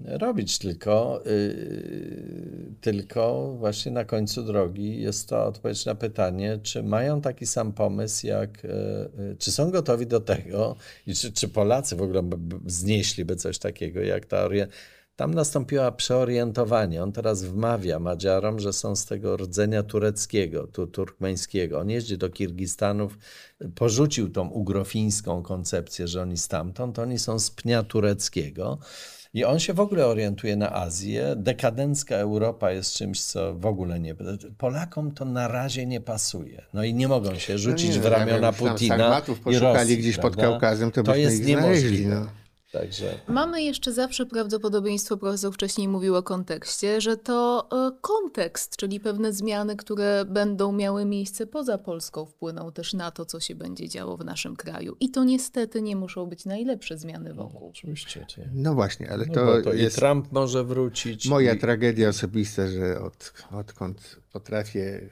robić, tylko, yy, tylko właśnie na końcu drogi jest to odpowiedź na pytanie, czy mają taki sam pomysł, jak yy, czy są gotowi do tego i czy, czy Polacy w ogóle znieśliby coś takiego, jak ta tam nastąpiło przeorientowanie. On teraz wmawia Madziarom, że są z tego rdzenia tureckiego, tu turkmeńskiego. On jeździ do Kirgistanów, porzucił tą ugrofińską koncepcję, że oni stamtąd, oni są z pnia tureckiego. I on się w ogóle orientuje na Azję. Dekadencka Europa jest czymś, co w ogóle nie. Polakom to na razie nie pasuje. No i nie mogą się no rzucić no nie, w ramiona Putina. Sarmatów poszukali Rosji, gdzieś prawda? pod Kaukazem, to, to byśmy jest ich znaleźli. No. Także... Mamy jeszcze zawsze prawdopodobieństwo, profesor wcześniej mówił o kontekście, że to e, kontekst, czyli pewne zmiany, które będą miały miejsce poza Polską, wpłyną też na to, co się będzie działo w naszym kraju. I to niestety nie muszą być najlepsze zmiany no, wokół. No, oczywiście. Nie. No właśnie, ale no to, to jest... I Trump może wrócić. Moja i... tragedia osobista, że od, odkąd potrafię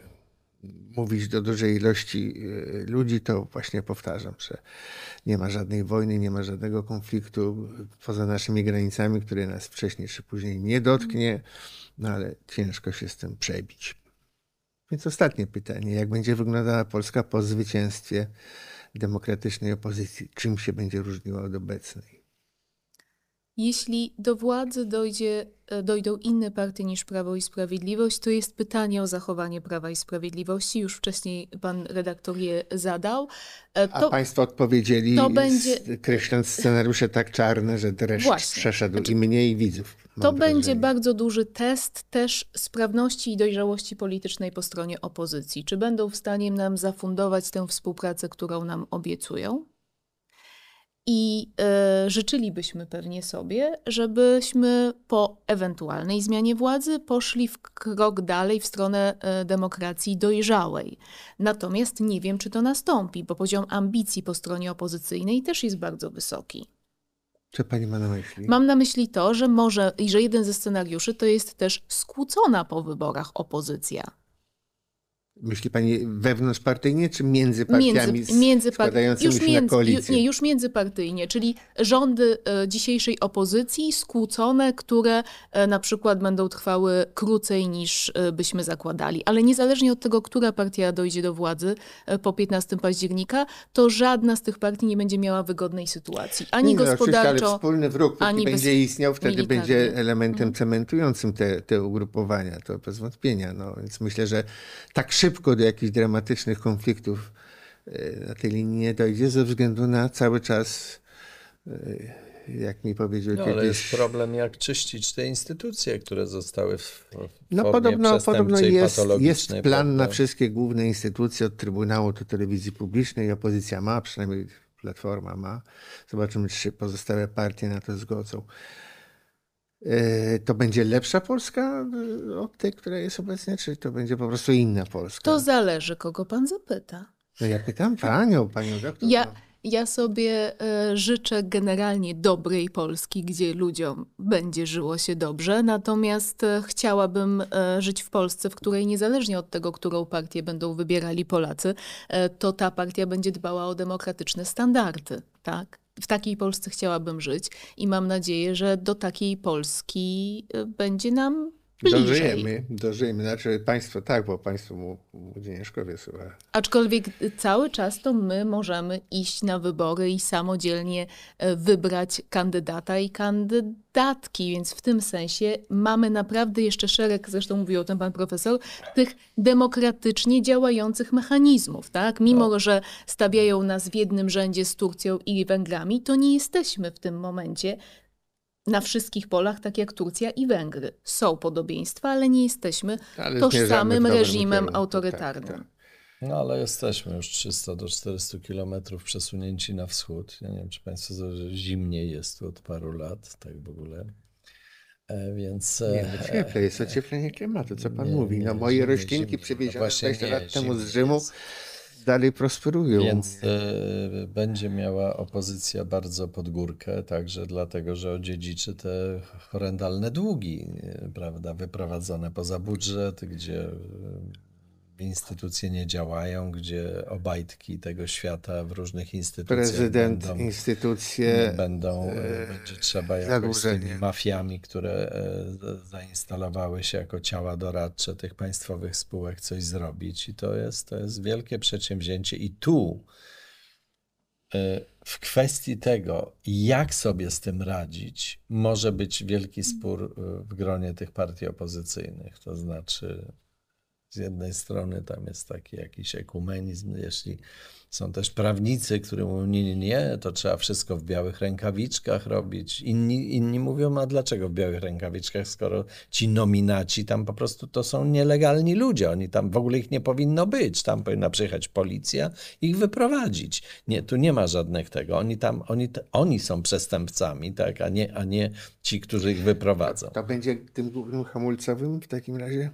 mówić do dużej ilości y, ludzi, to właśnie powtarzam, że nie ma żadnej wojny, nie ma żadnego konfliktu poza naszymi granicami, który nas wcześniej czy później nie dotknie, no ale ciężko się z tym przebić. Więc ostatnie pytanie. Jak będzie wyglądała Polska po zwycięstwie demokratycznej opozycji? Czym się będzie różniła od obecnej? Jeśli do władzy dojdzie, e, dojdą inne partie niż Prawo i Sprawiedliwość, to jest pytanie o zachowanie Prawa i Sprawiedliwości. Już wcześniej pan redaktor je zadał. E, to, A państwo odpowiedzieli, to będzie... kreśląc scenariusze tak czarne, że dreszcz Właśnie. przeszedł znaczy, i mniej widzów. To wrażenie. będzie bardzo duży test też sprawności i dojrzałości politycznej po stronie opozycji. Czy będą w stanie nam zafundować tę współpracę, którą nam obiecują? I y, życzylibyśmy pewnie sobie, żebyśmy po ewentualnej zmianie władzy poszli w krok dalej w stronę y, demokracji dojrzałej. Natomiast nie wiem, czy to nastąpi, bo poziom ambicji po stronie opozycyjnej też jest bardzo wysoki. Co pani ma na myśli? Mam na myśli to, że może, i że jeden ze scenariuszy to jest też skłócona po wyborach opozycja Myśli pani wewnątrzpartyjnie czy między partiami między, między już się między, na koalicję? Nie, już międzypartyjnie, czyli rządy e, dzisiejszej opozycji skłócone, które e, na przykład będą trwały krócej niż e, byśmy zakładali. Ale niezależnie od tego, która partia dojdzie do władzy po 15 października, to żadna z tych partii nie będzie miała wygodnej sytuacji. Ani no, gospodarczo, ale wspólny wróg, ani będzie istniał, wtedy będzie elementem mhm. cementującym te, te ugrupowania. To bez wątpienia. No, więc myślę, że tak szybko szybko do jakichś dramatycznych konfliktów e, na tej linii nie dojdzie ze względu na cały czas, e, jak mi powiedział no, kiedyś... ale jest problem, jak czyścić te instytucje, które zostały w No podobno, podobno jest, jest plan prawda? na wszystkie główne instytucje, od Trybunału do Telewizji Publicznej. Opozycja ma, przynajmniej Platforma ma. Zobaczymy, czy pozostałe partie na to zgodzą. E, to będzie lepsza Polska e, od tej, która jest obecnie, czy to będzie po prostu inna Polska? To zależy, kogo pan zapyta. No ja pytam panią, panią doktor. Ja, no. ja sobie e, życzę generalnie dobrej Polski, gdzie ludziom będzie żyło się dobrze, natomiast chciałabym żyć w Polsce, w której niezależnie od tego, którą partię będą wybierali Polacy, to ta partia będzie dbała o demokratyczne standardy, tak? w takiej Polsce chciałabym żyć i mam nadzieję, że do takiej Polski y, będzie nam Dożyjemy, dożyjemy. Znaczy państwo, tak, bo państwo młodzienieżkowie słucha. Aczkolwiek cały czas to my możemy iść na wybory i samodzielnie e, wybrać kandydata i kandydatki, więc w tym sensie mamy naprawdę jeszcze szereg, zresztą mówił o tym pan profesor, tych demokratycznie działających mechanizmów, tak? Mimo, no. że stawiają nas w jednym rzędzie z Turcją i Węgrami, to nie jesteśmy w tym momencie na wszystkich polach, tak jak Turcja i Węgry. Są podobieństwa, ale nie jesteśmy ale tożsamym reżimem kierunku. Tak, autorytarnym. Tak, tak. No ale jesteśmy już 300 do 400 kilometrów przesunięci na wschód. Ja nie wiem, czy Państwo zauważyli, że zimniej jest tu od paru lat, tak w ogóle. E, więc... E, nie, no cieplej, jest ocieplenie klimatu, co Pan nie, mówi. No moje roślinki zimniej. No przywiezione no lat temu z Rzymu jest dalej prosperują. Więc y, będzie miała opozycja bardzo pod górkę, także dlatego, że odziedziczy te horrendalne długi, e, prawda, wyprowadzone poza budżet, gdzie e, instytucje nie działają, gdzie obajtki tego świata w różnych instytucjach Prezydent, będą, instytucje będą, e, e, będzie trzeba jakoś zadłużenie. z tymi mafiami, które e, zainstalowały się jako ciała doradcze tych państwowych spółek coś zrobić i to jest, to jest wielkie przedsięwzięcie i tu e, w kwestii tego, jak sobie z tym radzić, może być wielki spór w gronie tych partii opozycyjnych. To znaczy, z jednej strony tam jest taki jakiś ekumenizm, jeśli są też prawnicy, którzy mówią, nie, nie, nie, to trzeba wszystko w białych rękawiczkach robić. Inni, inni mówią, a dlaczego w białych rękawiczkach, skoro ci nominaci tam po prostu to są nielegalni ludzie, oni tam w ogóle ich nie powinno być, tam powinna przyjechać policja, ich wyprowadzić. Nie, tu nie ma żadnych tego, oni tam, oni, oni są przestępcami, tak, a nie, a nie ci, którzy ich wyprowadzą. To będzie tym głównym hamulcowym w takim razie?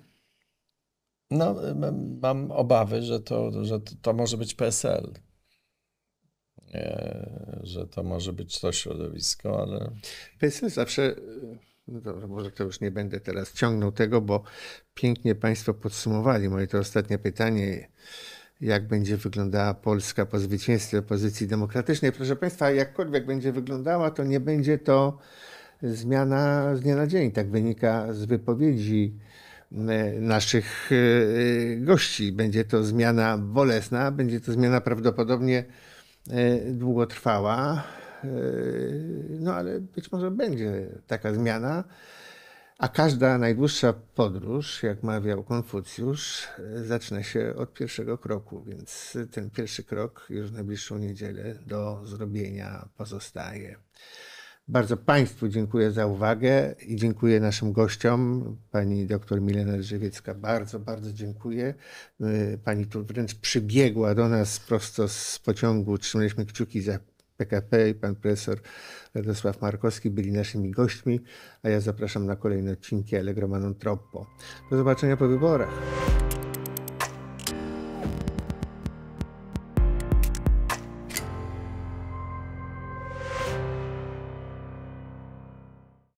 No, mam obawy, że to, że to może być PSL. Że to może być to środowisko, ale. PSL zawsze. E, no dobra, może to już nie będę teraz ciągnął tego, bo pięknie Państwo podsumowali moje to ostatnie pytanie jak będzie wyglądała Polska po zwycięstwie opozycji demokratycznej. Proszę Państwa, jakkolwiek będzie wyglądała, to nie będzie to zmiana z dnia na dzień. Tak wynika z wypowiedzi E, naszych e, gości. Będzie to zmiana bolesna, będzie to zmiana prawdopodobnie e, długotrwała, no ale być może będzie taka zmiana. A każda najdłuższa podróż, jak mawiał Konfucjusz, zaczyna się od pierwszego kroku, więc ten pierwszy krok już w najbliższą niedzielę do zrobienia pozostaje. Bardzo Państwu dziękuję za uwagę i dziękuję naszym gościom. Pani doktor Milena Żywiecka, bardzo, bardzo dziękuję. Y, pani tu wręcz przybiegła do nas prosto z pociągu. Trzymaliśmy kciuki za PKP i pan profesor Radosław Markowski byli naszymi gośćmi, a ja zapraszam na kolejne odcinki Allegro Manon Troppo. Do zobaczenia po wyborach.